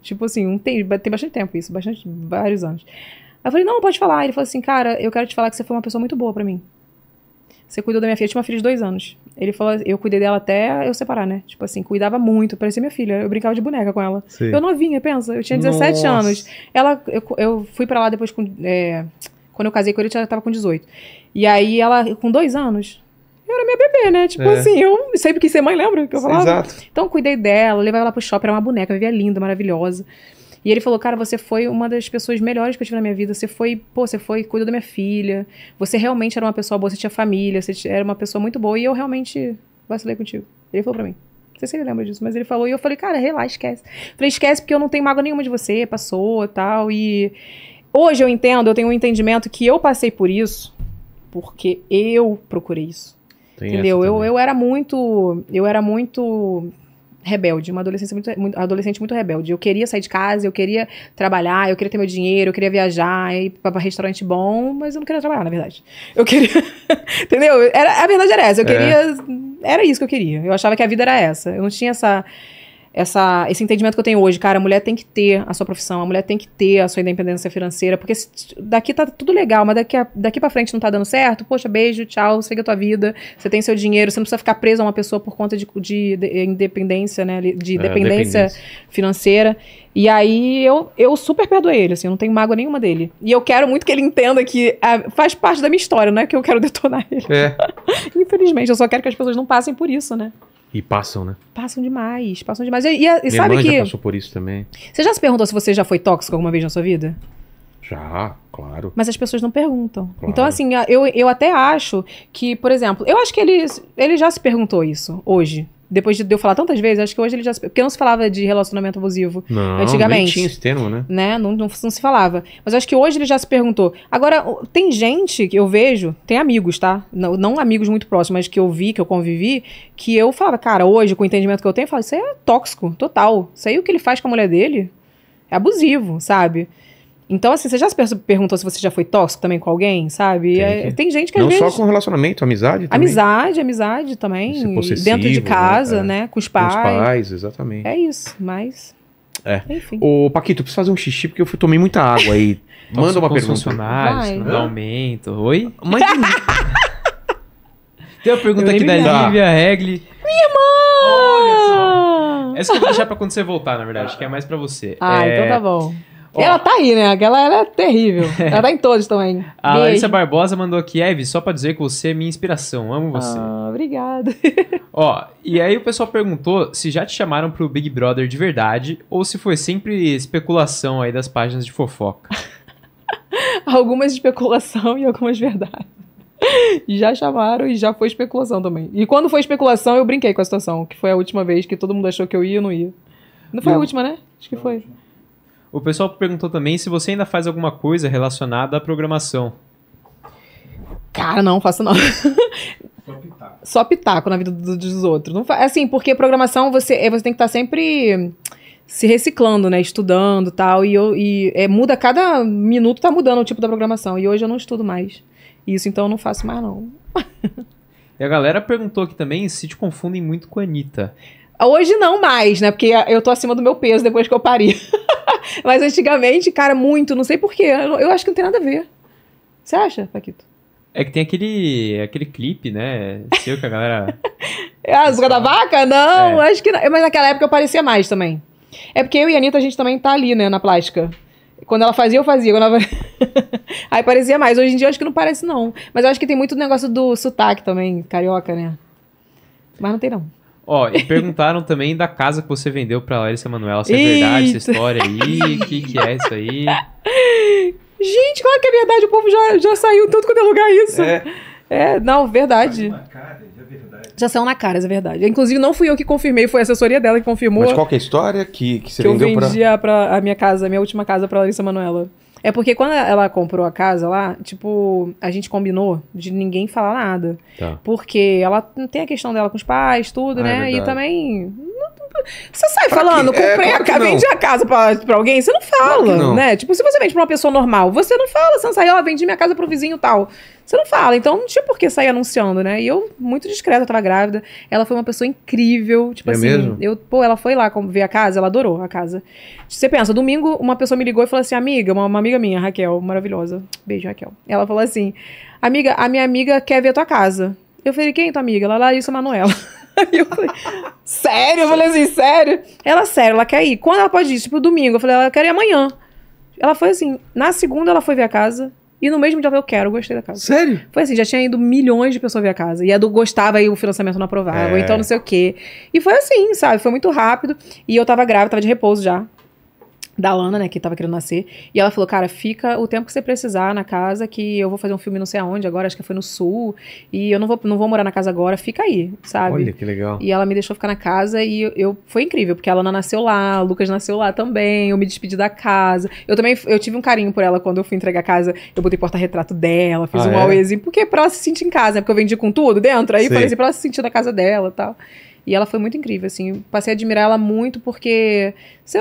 Tipo assim, um, tem, tem bastante tempo isso, bastante, vários anos. Aí eu falei, não, pode falar. ele falou assim, cara, eu quero te falar que você foi uma pessoa muito boa para mim. Você cuidou da minha filha, eu tinha uma filha de dois anos. Ele falou, eu cuidei dela até eu separar, né? Tipo assim, cuidava muito, parecia minha filha. Eu brincava de boneca com ela. Sim. Eu novinha, pensa, eu tinha 17 Nossa. anos. Ela, eu, eu fui para lá depois com. É, quando eu casei com ele, eu já tava com 18. E aí ela, com dois anos, eu era minha bebê, né? Tipo é. assim, eu sempre quis ser mãe, lembra que eu falava? Exato. Então cuidei dela, levei ela pro shopping, era uma boneca, vivia linda, maravilhosa. E ele falou, cara, você foi uma das pessoas melhores que eu tive na minha vida. Você foi, pô, você foi, cuidou da minha filha. Você realmente era uma pessoa boa, você tinha família, você era uma pessoa muito boa. E eu realmente vacilei contigo. Ele falou pra mim. Não sei se ele lembra disso, mas ele falou. E eu falei, cara, relaxa, esquece. Falei, esquece porque eu não tenho mágoa nenhuma de você, passou tal. E hoje eu entendo, eu tenho um entendimento que eu passei por isso porque eu procurei isso entendeu? Eu, eu era muito. Eu era muito rebelde, uma adolescência muito, muito, adolescente muito rebelde. Eu queria sair de casa, eu queria trabalhar, eu queria ter meu dinheiro, eu queria viajar, ir para restaurante bom, mas eu não queria trabalhar, na verdade. Eu queria, entendeu? Era, a verdade era essa. Eu é. queria, era isso que eu queria. Eu achava que a vida era essa. Eu não tinha essa essa, esse entendimento que eu tenho hoje, cara, a mulher tem que ter a sua profissão, a mulher tem que ter a sua independência financeira, porque se, daqui tá tudo legal, mas daqui, a, daqui para frente não tá dando certo, poxa, beijo, tchau, segue a tua vida, você tem seu dinheiro, você não precisa ficar preso a uma pessoa por conta de, de, de independência, né, de é, dependência, financeira. E aí eu, eu super perdoei ele, assim, eu não tenho mágoa nenhuma dele. E eu quero muito que ele entenda que é, faz parte da minha história, não é que eu quero detonar ele. É. Infelizmente, eu só quero que as pessoas não passem por isso, né? E passam, né? Passam demais, passam demais. E, e, e Minha sabe mãe que. Já passou por isso também. Você já se perguntou se você já foi tóxico alguma vez na sua vida? Já, claro. Mas as pessoas não perguntam. Então, claro. Então, assim, eu, eu até acho que, por exemplo, eu acho que ele, ele já se perguntou isso hoje depois de eu falar tantas vezes, acho que hoje ele já. Porque não se falava de relacionamento abusivo não, antigamente. Não tinha esse termo, né? né? Não, não, não, se falava. Mas acho que hoje ele já se perguntou. Agora, tem gente que eu vejo, tem amigos, tá? Não, não amigos muito próximos, mas que eu vi, que eu convivi, que eu falava, cara, hoje, com o entendimento que eu tenho, eu falo, isso é tóxico, total. Isso aí o que ele faz com a mulher dele é abusivo, sabe? Então, assim, você já se perguntou se você já foi tóxico também com alguém, sabe? Tem, é, tem gente que Não às vezes... só com relacionamento, amizade também. Amizade, amizade também. Possessivo, dentro de né, casa, né? É, né? Com os pais. Com os pais, exatamente. É isso, mas... É. Enfim. Ô, Paquito, preciso fazer um xixi porque eu tomei muita água aí. Manda uma pergunta. funcionários, não aumento. Oi? Mãe de... Tem uma pergunta eu aqui da tá. Lívia Regli. Minha irmã! Olha só. Essa eu vou deixar pra quando você voltar, na verdade, que é mais pra você. Ah, então é... então tá bom ela tá aí, né? Aquela era terrível. Ela tá em todos também. A Larissa Barbosa mandou aqui, Eve, só para dizer que você é minha inspiração. Amo você. Ah, obrigado. Ó, e aí o pessoal perguntou se já te chamaram pro Big Brother de verdade ou se foi sempre especulação aí das páginas de fofoca. algumas especulação e algumas verdade já chamaram e já foi especulação também. E quando foi especulação, eu brinquei com a situação, que foi a última vez que todo mundo achou que eu ia ou não ia. Não foi não. a última, né? Acho que foi. foi. O pessoal perguntou também se você ainda faz alguma coisa relacionada à programação. Cara, não faço não. Só pitaco. Só pitaco na vida do, dos outros. Não assim, porque programação você, é, você tem que estar tá sempre se reciclando, né? Estudando tal. E, eu, e é, muda, cada minuto tá mudando o tipo da programação. E hoje eu não estudo mais. Isso então eu não faço mais, não. e a galera perguntou aqui também se te confundem muito com a Anitta. Hoje não mais, né? Porque eu tô acima do meu peso depois que eu pari. Mas antigamente, cara, muito, não sei porquê. Eu, eu acho que não tem nada a ver. Você acha, Paquito? É que tem aquele, aquele clipe, né? Seu que a galera. é, a da vaca? Não, é. acho que não. Mas naquela época eu parecia mais também. É porque eu e a Anitta, a gente também tá ali, né, na plástica. Quando ela fazia, eu fazia. Quando ela... Aí parecia mais. Hoje em dia eu acho que não parece, não. Mas eu acho que tem muito negócio do sotaque também, carioca, né? Mas não tem, não. Ó, e perguntaram também da casa que você vendeu pra Larissa Manoela, se é verdade essa história aí, o que, que é isso aí? Gente, claro que é verdade, o povo já, já saiu tudo quanto é lugar é isso. É, é não, verdade. Saiu cara, é verdade. Já saiu na cara, é verdade. Inclusive, não fui eu que confirmei, foi a assessoria dela que confirmou. Mas qual que é a história que, que você que vendeu pra... Que eu vendia pra... pra a minha casa, a minha última casa pra Larissa Manoela. É porque quando ela comprou a casa lá, tipo, a gente combinou de ninguém falar nada. Tá. Porque ela tem a questão dela com os pais, tudo, ah, é né? É e também. Você sai pra falando, é, que? comprei é, a casa, vendi a casa pra, pra alguém, você não fala, não. né? Tipo, se você vende pra uma pessoa normal, você não fala, você não sai, ó, oh, vendi minha casa pro vizinho tal. Você não fala, então não tinha por que sair anunciando, né? E eu, muito discreta, eu tava grávida. Ela foi uma pessoa incrível. Tipo é assim, mesmo? eu, pô, ela foi lá ver a casa, ela adorou a casa. Você pensa, domingo uma pessoa me ligou e falou assim: amiga, uma, uma amiga minha, Raquel, maravilhosa. Beijo, Raquel. Ela falou assim: amiga, a minha amiga quer ver a tua casa. Eu falei, quem é tua amiga? Ela, Larissa Manoela. Aí eu falei, sério? Eu falei assim, sério? Ela, sério, ela quer ir. Quando ela pode ir? Tipo, domingo. Eu falei, ela quer ir amanhã. Ela foi assim, na segunda ela foi ver a casa, e no mesmo dia eu falei, eu quero, eu gostei da casa. Sério? Foi assim, já tinha ido milhões de pessoas ver a casa. E a do gostava e o financiamento não aprovava, é. então não sei o quê. E foi assim, sabe? Foi muito rápido. E eu tava grávida, tava de repouso já da Lana, né, que tava querendo nascer, e ela falou, cara, fica o tempo que você precisar na casa, que eu vou fazer um filme não sei aonde agora, acho que foi no Sul, e eu não vou, não vou morar na casa agora, fica aí, sabe? Olha, que legal. E ela me deixou ficar na casa, e eu, eu foi incrível, porque a Lana nasceu lá, o Lucas nasceu lá também, eu me despedi da casa, eu também, eu tive um carinho por ela quando eu fui entregar a casa, eu botei porta-retrato dela, fiz ah, um é? auezinho, porque pra ela se sentir em casa, né, porque eu vendi com tudo dentro, aí falei assim, pra ela se sentir na casa dela e tal. E ela foi muito incrível, assim. Passei a admirar ela muito porque você,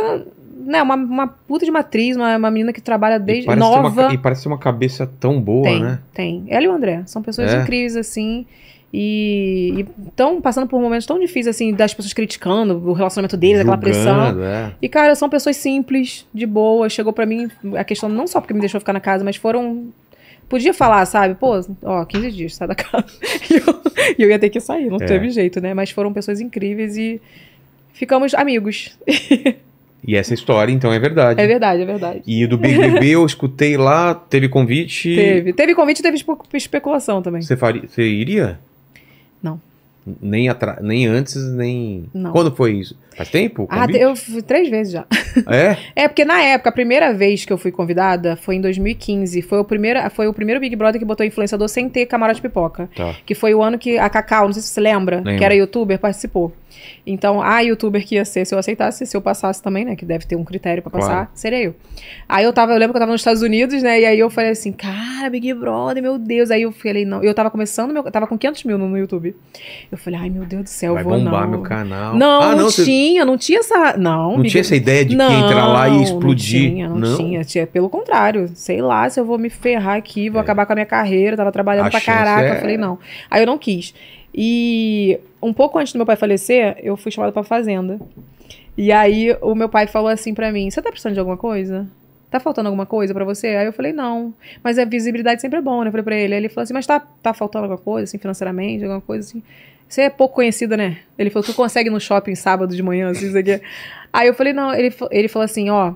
né, uma, uma puta de matriz, uma, uma menina que trabalha desde e nova. Uma, e parece uma cabeça tão boa, tem, né? Tem. Ela e o André. São pessoas é. incríveis, assim. E estão passando por momentos tão difíceis, assim, das pessoas criticando o relacionamento deles, Julgando, aquela pressão. É. E, cara, são pessoas simples, de boa. Chegou para mim a questão não só porque me deixou ficar na casa, mas foram podia falar, sabe? Pô, ó, 15 dias, sai da casa. E eu, eu ia ter que sair, não é. teve jeito, né? Mas foram pessoas incríveis e ficamos amigos. E essa história, então, é verdade. É verdade, é verdade. E do Big BBB eu escutei lá, teve convite. Teve. Teve convite teve especulação também. Você, faria, você iria? Não. Nem, atra... nem antes, nem. Não. Quando foi isso? Faz tempo? Ah, convite? Ah, eu fui três vezes já. É? é, porque na época, a primeira vez que eu fui convidada foi em 2015. Foi o primeiro, foi o primeiro Big Brother que botou influenciador sem ter camarote pipoca. Tá. Que foi o ano que a Cacau, não sei se você lembra, que era youtuber, participou. Então, a youtuber que ia ser, se eu aceitasse, se eu passasse também, né? Que deve ter um critério para passar, claro. seria eu. Aí eu tava, eu lembro que eu tava nos Estados Unidos, né? E aí eu falei assim, cara, Big Brother, meu Deus. Aí eu falei, não. Eu tava começando, meu, eu tava com 500 mil no, YouTube. Eu falei, ai, meu Deus do céu, Vai vou bombar não. meu canal. Não, ah, não, não você... tinha, não tinha essa. Não. Não Big... tinha essa ideia de não, entrar lá e explodir. Não tinha, não, não? Tinha, tinha. Pelo contrário, sei lá se eu vou me ferrar aqui, vou é. acabar com a minha carreira. Eu tava trabalhando a pra caraca. É... Eu falei, não. Aí eu não quis. E um pouco antes do meu pai falecer, eu fui chamada pra fazenda. E aí o meu pai falou assim para mim: "Você tá precisando de alguma coisa?" Tá faltando alguma coisa para você? Aí eu falei, não. Mas a visibilidade sempre é bom, né? Eu falei pra ele. Aí ele falou assim, mas tá, tá faltando alguma coisa, assim, financeiramente, alguma coisa assim. Você é pouco conhecida, né? Ele falou, tu consegue no shopping sábado de manhã, assim, isso aqui. Aí eu falei, não. Ele, ele falou assim, ó,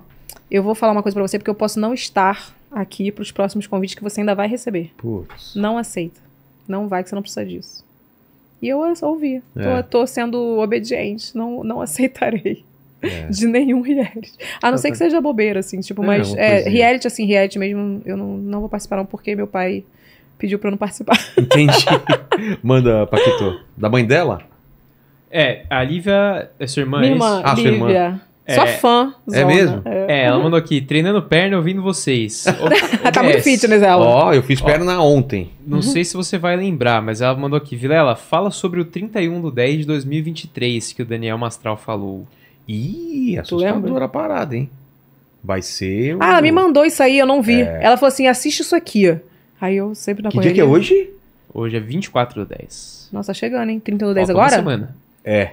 eu vou falar uma coisa para você, porque eu posso não estar aqui pros próximos convites que você ainda vai receber. Putz. Não aceita. Não vai, que você não precisa disso. E eu ouvi. É. Tô, tô, sendo obediente, não, não aceitarei. É. De nenhum reality. A não ser que tá. seja bobeira, assim, tipo, é, mas é, reality, assim, reality mesmo, eu não, não vou participar, não, porque meu pai pediu pra eu não participar. Entendi. Manda, Paquito. Da mãe dela? É, a Lívia é sua irmã? Minha é irmã, é isso? Ah, Lívia. sua irmã. Só é, fã. É zona. É mesmo? É. ela mandou aqui, treinando perna ouvindo vocês. O, tá muito é fitness ela. Né, Ó, oh, eu fiz oh. perna ontem. Não uhum. sei se você vai lembrar, mas ela mandou aqui, Vilela, fala sobre o 31 do 10 de 2023 que o Daniel Mastral falou. Ih, assustadora a parada, hein? Vai ser. O... Ah, ela me mandou isso aí, eu não vi. É... Ela falou assim: assiste isso aqui. Aí eu sempre na Que correria. dia que é hoje? Hoje é 24 do 10. Nossa, tá chegando, hein? 31 do 10 Falta agora? Uma semana. É.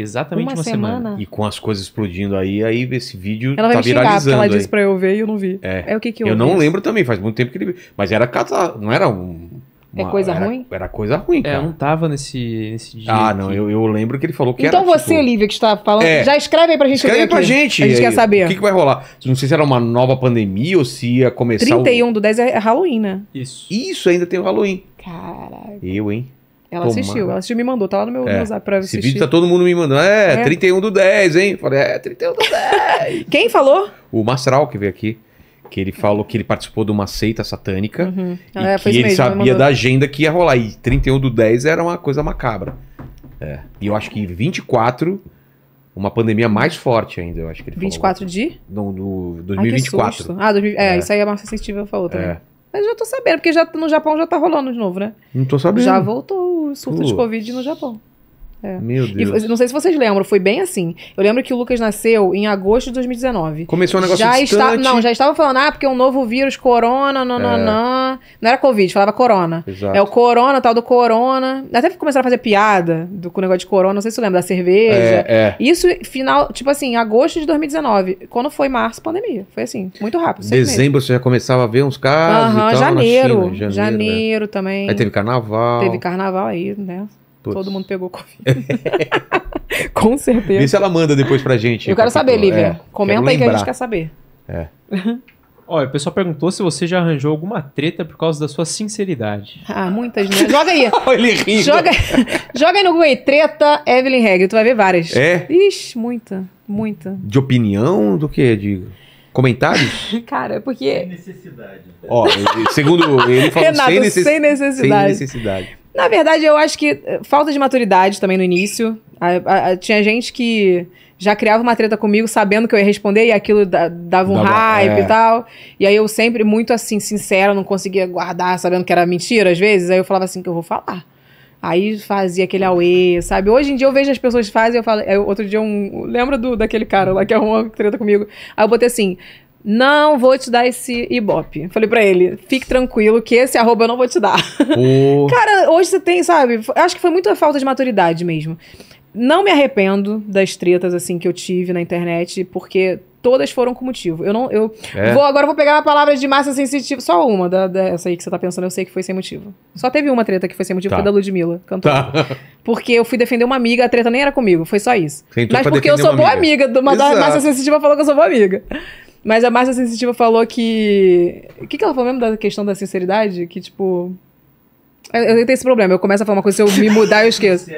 Exatamente uma, uma semana. semana. E com as coisas explodindo aí, aí esse vídeo ela vai tá me xingar, viralizando. Ela aí. disse pra eu ver e eu não vi. É, é o que que eu Eu não isso? lembro também, faz muito tempo que ele... Mas era casa não era um... É uma, é coisa era, ruim? Era coisa ruim, é, cara. É, eu não tava nesse, nesse dia. Ah, não, eu, eu lembro que ele falou que então era. Então você, tipo... Lívia, que está falando, é. já escreve aí pra gente. Escreve pra gente. A gente aí, é quer saber. O que, que, vai rolar? Não sei se era uma nova pandemia ou se ia começar. 31 o... do 10 é Halloween, né? Isso. Isso, ainda tem o Halloween. Caralho. Eu, hein? Ela Tomara. assistiu, ela assistiu me mandou, tá lá no meu, é. WhatsApp pra assistir. Esse vídeo tá todo mundo me mandando. É, é, 31 do 10, hein? Falei, é, 31 do 10. Quem falou? O Mastral, que veio aqui. Que ele falou que ele participou de uma seita satânica uhum. e é, que ele mesmo, sabia da agenda que ia rolar. E 31 do 10 era uma coisa macabra. É. E eu acho que 24, uma pandemia mais forte ainda, eu acho que ele 24 falou. 24 de? No, no 2024. Ai, ah, 2000, é, é, isso aí a Márcia Sensitiva falou também. É. Eu já tô sabendo, porque já, no Japão já tá rolando de novo, né? Não tô sabendo. Já voltou o surto de Covid no Japão. É. Meu Deus. E, não sei se vocês lembram, foi bem assim. Eu lembro que o Lucas nasceu em agosto de 2019. Começou um negócio já distante. Está, não, já estava falando, ah, porque é um novo vírus, corona, é. nananã. É. Não era Covid, falava corona. Exato. É o corona, tal do corona. Até começaram a fazer piada do, com o negócio de corona, não sei se você lembra, da cerveja. É, é. Isso, final, tipo assim, agosto de 2019. Quando foi março, pandemia. Foi assim, muito rápido. Dezembro você já começava a ver uns casos Aham, e tal, janeiro, China, janeiro. Janeiro, né? também. Aí teve carnaval. Teve carnaval aí, né? Todo mundo pegou Covid. Com certeza. Vê se ela manda depois pra gente. Eu quero saber, Lívia. É, Comenta aí que a gente quer saber. É. Olha, o pessoal perguntou se você já arranjou alguma treta por causa da sua sinceridade. Ah, muitas, né? Joga aí. Ele rindo. Joga, joga aí no Google aí. Treta Evelyn Regg. Tu vai ver várias. É? Ixi, muita. Muita. De opinião do que, de Comentários? Cara, é porque. Sem necessidade. Ó, segundo ele falou Renato, sem, necess... sem necessidade. Sem necessidade. Na verdade, eu acho que eh, falta de maturidade também no início. A, a, tinha gente que já criava uma treta comigo sabendo que eu ia responder e aquilo da, dava um dava, hype é. e tal. E aí eu sempre muito assim, sincera, não conseguia guardar, sabendo que era mentira às vezes. Aí eu falava assim que eu vou falar. Aí fazia aquele auê, sabe? Hoje em dia eu vejo as pessoas fazem, eu falo. Eu, é, outro dia um. Lembra do, daquele cara lá que arrumou treta comigo? Aí eu botei assim: não vou te dar esse ibope. Falei para ele, fique tranquilo que esse arroba eu não vou te dar. Oh. Cara, hoje você tem, sabe, acho que foi muita falta de maturidade mesmo. Não me arrependo das tretas, assim, que eu tive na internet, porque todas foram com motivo. Eu não, eu é. vou, agora eu vou pegar a palavra de massa sensitiva, só uma, da, dessa aí que você tá pensando, eu sei que foi sem motivo. Só teve uma treta que foi sem motivo, tá. foi da Ludmilla, cantora. Tá. Porque eu fui defender uma amiga, a treta nem era comigo, foi só isso. Mas porque eu sou boa amiga, amiga uma, da massa sensitiva falou que eu sou boa amiga. Mas a Márcia Sensitiva falou que. O que, que ela falou mesmo da questão da sinceridade? Que, tipo. Eu, eu tenho esse problema, eu começo a falar uma coisa, se eu me mudar, eu esqueço.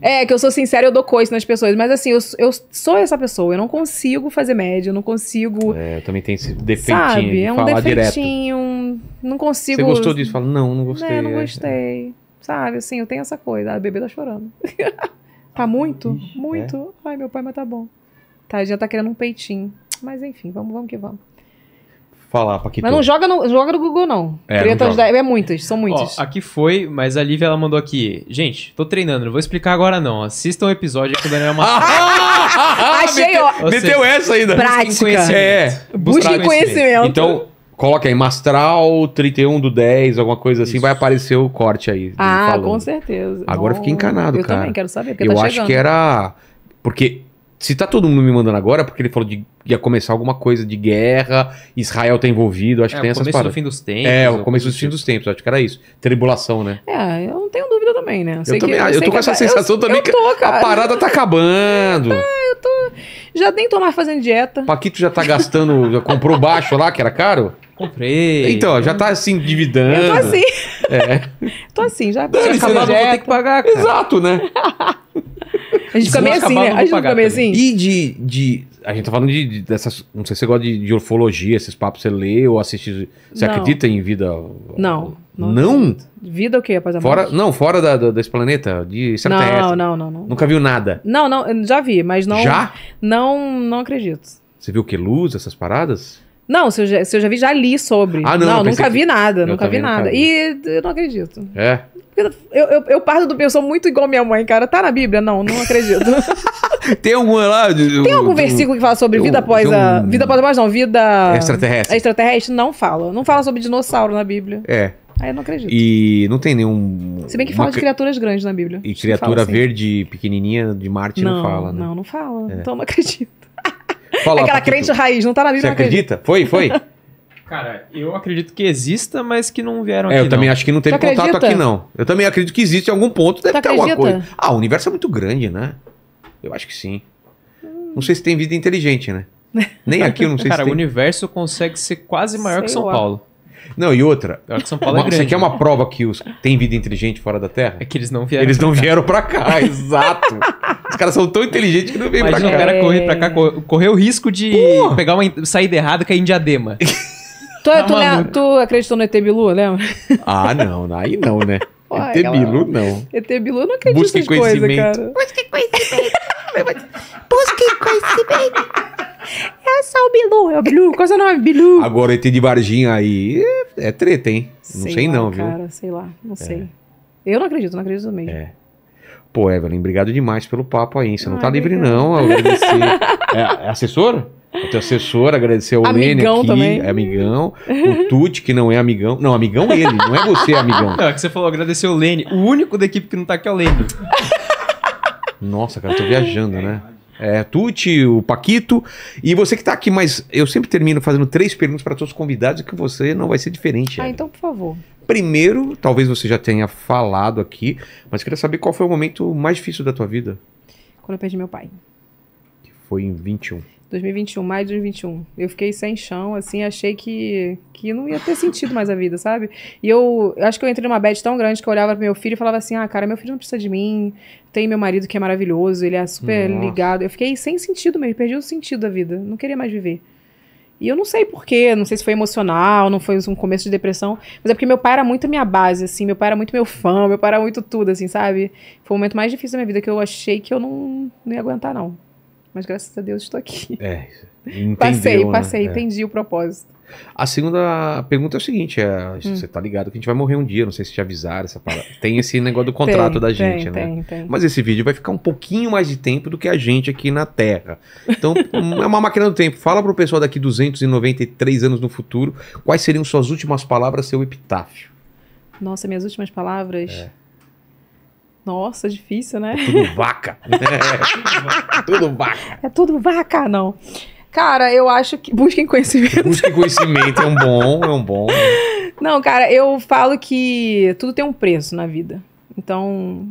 é, que eu sou sincera, eu dou coice nas pessoas. Mas assim, eu, eu sou essa pessoa, eu não consigo fazer média, eu não consigo. É, eu também tenho esse defeitinho. Sabe? De é um defeitinho. não consigo. Você gostou disso? Fala, não, não gostei. É, não gostei. É. Sabe, assim, eu tenho essa coisa. A bebê tá chorando. tá muito? Ixi, muito. É? Ai, meu pai, mas tá bom. Tá, já tá querendo um peitinho. Mas enfim, vamos, vamos que vamos. Falar, Paquito. Mas não joga no, joga no Google, não. É, não é muitas, são muitas. Ó, aqui foi, mas a Lívia ela mandou aqui. Gente, tô treinando, não vou explicar agora, não. Assistam o episódio que o Daniel Massaro. Achei, ó. Meteu essa ainda. Prática. Conhecimento. É, é. busquem conhecimento. Então, coloca aí Mastral 31 do 10, alguma coisa assim, Isso. vai aparecer o corte aí. Ah, com certeza. Agora oh, fiquei encanado, eu cara. Eu também quero saber, porque Eu tá acho que era. Porque se tá todo mundo me mandando agora, é porque ele falou de ia começar alguma coisa de guerra, Israel tá envolvido, acho é, que tem essa coisa. o começo do fim dos tempos. É, o começo do fim dos tipo. tempos, acho que era isso. Tribulação, né? É, eu não tenho dúvida também, né? Eu, sei eu também, que, eu, eu tô com essa sensação eu, também tô, que a parada tá acabando. Ah, eu tô... Já nem tô mais fazendo dieta. Paquito já tá gastando, já comprou baixo lá, que era caro? Comprei. Então, já tá assim, endividando. Eu tô assim. É. tô assim, já... Dane, já né? vou ter que pagar, cara. Exato, né? A gente fica meio assim, né? A gente fica meio assim. E de, de. A gente tá falando de, de dessas. Não sei se você gosta de, de ufologia, esses papos você lê ou assiste. Você não. acredita em vida? Não. Não? não? Vida é o quê, rapaz? Fora, não, fora da, da, desse planeta? De extraterrestre? Não, não, não, não. Nunca viu nada? Não, não, já vi, mas não. Já? Não, não acredito. Você viu que luz, essas paradas? Não, se eu, já, se eu já vi, já li sobre. Ah, não. Não, nunca vi nada, eu nunca vi nada. vi. E eu não acredito. É? Eu, eu, eu parto do pessoal muito igual minha mãe, cara. Tá na Bíblia? Não, não acredito. Tem algum lá? De, tem algum versículo que fala sobre vida após a. Vida após a morte, não. Vida. Extraterrestre. extraterrestre não fala. Não fala sobre dinossauro na Bíblia. É. Aí eu não acredito. E não tem nenhum. Se bem que fala uma... de criaturas grandes na Bíblia. E criatura assim. verde, pequenininha de Marte não, não fala, né? Não, não fala. É. Então não acredito. Fala, é Aquela Paquito. crente raiz, não tá na Bíblia. Você acredita? Foi, foi? Cara, eu acredito que exista, mas que não vieram é, aqui. Eu não. também acho que não teve contato aqui, não. Eu também acredito que existe em algum ponto, deve ter alguma coisa. Ah, o universo é muito grande, né? Eu acho que sim. Não sei se tem vida inteligente, né? Nem aqui eu não sei Cara, se tem. Cara, o universo consegue ser quase maior sei que São lá. Paulo. Não, e outra. É que São Paulo é uma, é grande. Você quer uma né? prova que os, tem vida inteligente fora da Terra? É que eles não vieram. Eles não vieram pra cá, exato. Os caras são tão inteligentes que não vêm pra cá. o cara correr pra cá, é. correr o risco de pegar uma saída errada e cair é em diadema. tu, tá tu, tu acreditou no ET Bilu, lembra? Ah, não, aí não, né? Uai, ET Bilu, não. ET Bilu não acredita Busque em coisa, cara. Busque conhecimento. Busque conhecimento. É só o Bilu, é o Bilu, qual é o seu nome? Bilu. Agora, ET de Varginha aí é, treta, hein? Não sei, sei lá, não, viu? Cara, sei lá, não é. sei. Eu não acredito, não acredito mesmo. É. Pô, Evelyn, obrigado demais pelo papo aí. Você não, tá não tá obrigado. livre, não. Agradecer. é, é assessor? O teu assessor, agradecer ao Lene aqui, também. É amigão. O Tuti, que não é amigão. Não, amigão ele, não é você, é amigão. Não, é que você falou agradecer o Lene. O único da equipe que não tá aqui é o Lene. Nossa, cara, tô viajando, né? É, Tuti, o Paquito e você que está aqui, mas eu sempre termino fazendo três perguntas para todos os convidados e que você não vai ser diferente. Ah, Ellen. então, por favor. Primeiro, talvez você já tenha falado aqui, mas queria saber qual foi o momento mais difícil da tua vida. Quando eu perdi meu pai. Que foi em 21. 2021, maio de 2021. Eu fiquei sem chão, assim, achei que, que não ia ter sentido mais a vida, sabe? E eu acho que eu entrei numa bad tão grande que eu olhava pro meu filho e falava assim: ah, cara, meu filho não precisa de mim, tem meu marido que é maravilhoso, ele é super Nossa. ligado. Eu fiquei sem sentido mesmo, perdi o sentido da vida, não queria mais viver. E eu não sei porquê, não sei se foi emocional, não foi um começo de depressão, mas é porque meu pai era muito minha base, assim, meu pai era muito meu fã, meu pai era muito tudo, assim, sabe? Foi o momento mais difícil da minha vida que eu achei que eu não, não ia aguentar, não. Mas graças a Deus estou aqui. É. passei, passei, né? É. entendi é. o propósito. A segunda pergunta é o seguinte: é, hum. você hum. tá ligado que a gente vai morrer um dia, não sei se te avisaram essa parada. Tem esse negócio do contrato tem, da gente, tem, né? Tem, tem. Mas esse vídeo vai ficar um pouquinho mais de tempo do que a gente aqui na Terra. Então, hum, é uma máquina do tempo. Fala pro pessoal daqui 293 anos no futuro, quais seriam suas últimas palavras, seu epitáfio? Nossa, minhas últimas palavras. É. Nossa, difícil, né? É tudo vaca. é tudo vaca. É tudo vaca, não. Cara, eu acho que. Busquem conhecimento. Busquem conhecimento, é um bom, é um bom. Não, cara, eu falo que tudo tem um preço na vida. Então,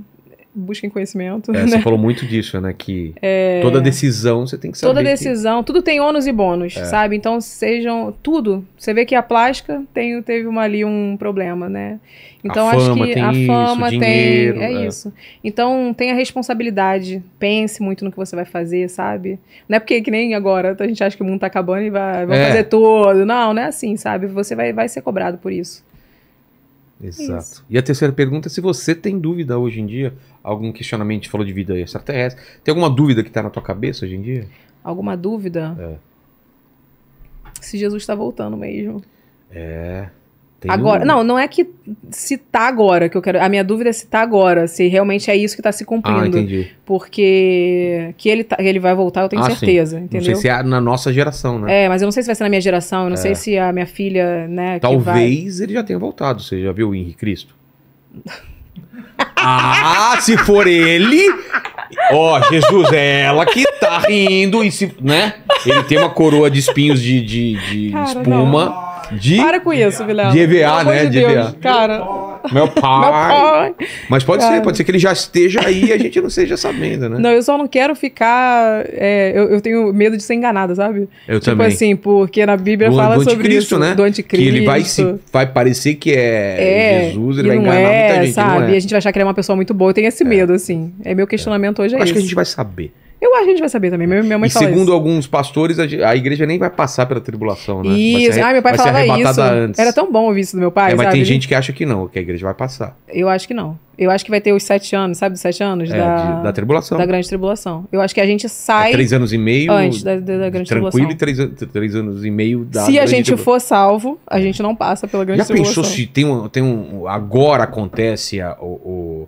busquem conhecimento. É, né? Você falou muito disso, né? Que é... toda decisão você tem que saber. Toda decisão, que... tudo tem ônus e bônus, é. sabe? Então sejam tudo. Você vê que a plástica tem, teve uma, ali um problema, né? Então a acho que a fama isso, dinheiro, tem. É, é, isso. Então tenha responsabilidade. Pense muito no que você vai fazer, sabe? Não é porque que nem agora a gente acha que o mundo tá acabando e vai, vai é. fazer tudo. Não, não é assim, sabe? Você vai, vai ser cobrado por isso. Exato. Isso. E a terceira pergunta é se você tem dúvida hoje em dia, algum questionamento, falou de vida extraterrestre, tem alguma dúvida que está na tua cabeça hoje em dia? Alguma dúvida? É. Se Jesus está voltando mesmo. É. Tem agora, um... não, não é que se tá agora que eu quero. A minha dúvida é se tá agora, se realmente é isso que tá se cumprindo. Ah, entendi. Porque que ele, tá, ele vai voltar, eu tenho ah, certeza, sim. entendeu? Não sei se é na nossa geração, né? É, mas eu não sei se vai ser na minha geração, eu não é. sei se a minha filha, né, Talvez vai... ele já tenha voltado, você já viu o Henrique Cristo? ah, se for ele, Ó, oh, Jesus, é ela que tá rindo e se, né? Ele tem uma coroa de espinhos de, de, de Cara, espuma. Não de. Para com isso, Vilela. Né, de EVA, né? De, de EVA. Cara. Meu pai. Meu pai. Mas pode Cara. ser, pode ser que ele já esteja aí e a gente não seja sabendo, né? Não, eu só não quero ficar. É, eu, eu, tenho medo de ser enganada, sabe? Eu tipo também. Tipo assim, porque na Bíblia do, fala do sobre isso, né? do anticristo. Que ele vai, se, vai parecer que é, é Jesus, ele vai enganar é, muita gente. Sabe? É. E a gente vai achar que ele é uma pessoa muito boa. Eu tenho esse é. medo, assim. É meu questionamento hoje. É acho que a gente vai saber. Eu acho que a gente vai saber também. Minha mãe e fala segundo isso. alguns pastores, a, igreja nem vai passar pela tribulação, né? Isso. Ai, ah, meu pai falava isso. Antes. Era tão bom ouvir isso do meu pai, é, Mas sabe? tem gente que acha que não, que a igreja vai passar. Eu acho que não. Eu acho que vai ter os sete anos, sabe? Os sete anos é, da, de, da tribulação. Da grande tribulação. Eu acho que a gente sai. É três anos e meio. Antes da, da, da grande tranquilo, tribulação. Tranquilo e três, três anos e meio da. Se a gente tribulação. for salvo, a gente não passa pela grande Já tribulação. Já pensou se tem um, tem um. Agora acontece a, o, o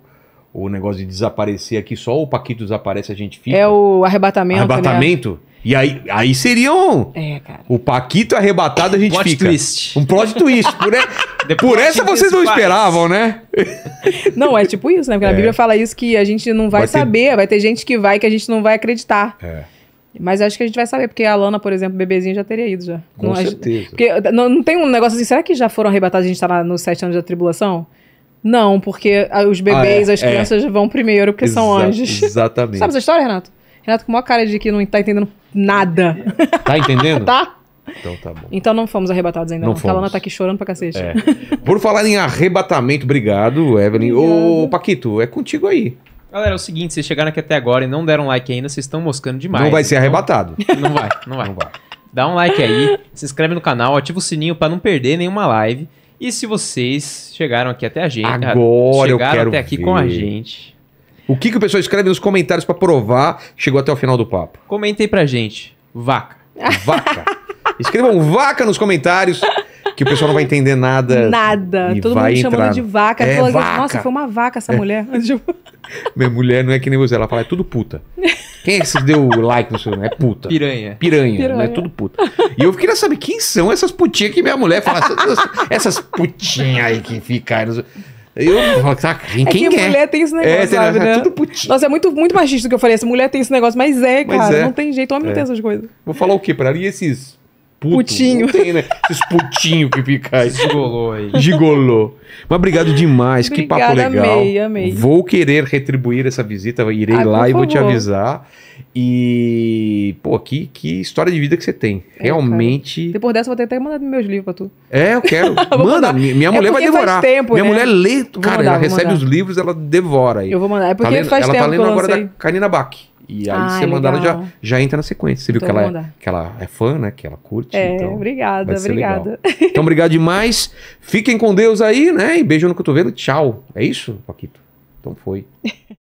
o negócio de desaparecer aqui, só o Paquito desaparece, a gente fica. É o arrebatamento. Né? Arrebatamento? Né? E aí, aí seria um. É, cara. O Paquito arrebatado, a gente plot fica. Twist. Um plot twist. Por, é, por essa vocês não esperavam, né? Não, é tipo isso, né? Porque é. a Bíblia fala isso que a gente não vai, vai saber, ter... vai ter gente que vai que a gente não vai acreditar. É. Mas acho que a gente vai saber, porque a Lana, por exemplo, bebezinho já teria ido já. Com não, certeza. Gente, porque não, não, tem um negócio assim, será que já foram arrebatados a gente tá nos sete anos da tribulação? Não, porque os bebês, ah, é, as é. crianças é. vão primeiro, porque Exa são anjos. Exatamente. Sabe essa história, Renato? Renato com uma cara de que não tá entendendo nada. Tá entendendo? tá. Então tá bom. Então não fomos arrebatados ainda. Não, não. Fomos. tá aqui chorando pra cacete. É. Por falar em arrebatamento, obrigado, Evelyn. Obrigado. Ô, Paquito, é contigo aí. Galera, é o seguinte, vocês chegaram aqui até agora e não deram like ainda, vocês estão moscando demais. Não vai ser então... arrebatado. Não vai, não vai. Não vai. Dá um like aí, se inscreve no canal, ativa o sininho para não perder nenhuma live. E se vocês chegaram aqui até a gente, agora chegaram eu quero até aqui ver. com a gente. O que, que o pessoal escreve nos comentários para provar chegou até o final do papo? Comentem pra gente. Vaca. Vaca. Escrevam vaca nos comentários que o pessoal não vai entender nada. Nada. Todo mundo entrar... chamando de vaca. É, assim, vaca. Nossa, foi uma vaca essa é. mulher. Tipo, minha mulher não é que nem você. Ela fala, é tudo puta. Quem é que se deu like no seu nome? É puta. Piranha. Piranha. Né? Piranha. Né? É tudo puta. E eu queria saber quem são essas putinhas que minha mulher fala. essas, essas putinhas aí que ficaram. Eu falo, tá, quem, é que quer? É? mulher tem esse é, negócio, é, sabe, né? É tudo putinho. Nossa, é muito, muito machista o que eu falei. Essa mulher tem esse negócio, mas é, mas cara. É. Não tem jeito. Homem é. não tem é. essas coisas. Vou falar o quê pra ela? E esses puto. Putinho. Não tem, né? Esses putinhos que ficam aí. gigolou. aí. Mas obrigado demais, Obrigada, que papo legal. Amei, amei. Vou querer retribuir essa visita, irei lá e vou te avisar. E, pô, que, que história de vida que você tem. É, Realmente. Cara. Depois dessa, vou ter até mandar meus livros pra tu. É, eu quero. Manda, minha é mulher é vai devorar. Tempo, minha né? mulher lê, cara, mandar, ela recebe mandar. os livros, ela devora. Aí. Eu vou mandar. É tá porque tá lendo, faz ela tá tempo. Ela tá lendo agora da Karina Bach. E aí, ah, você mandar, ela já, já entra na sequência. Você viu que ela, é, que ela é fã, né? Que ela curte. É, então obrigada, obrigada. então, obrigado demais. Fiquem com Deus aí, né? E beijo no cotovelo. Tchau. É isso, Paquito? Então foi.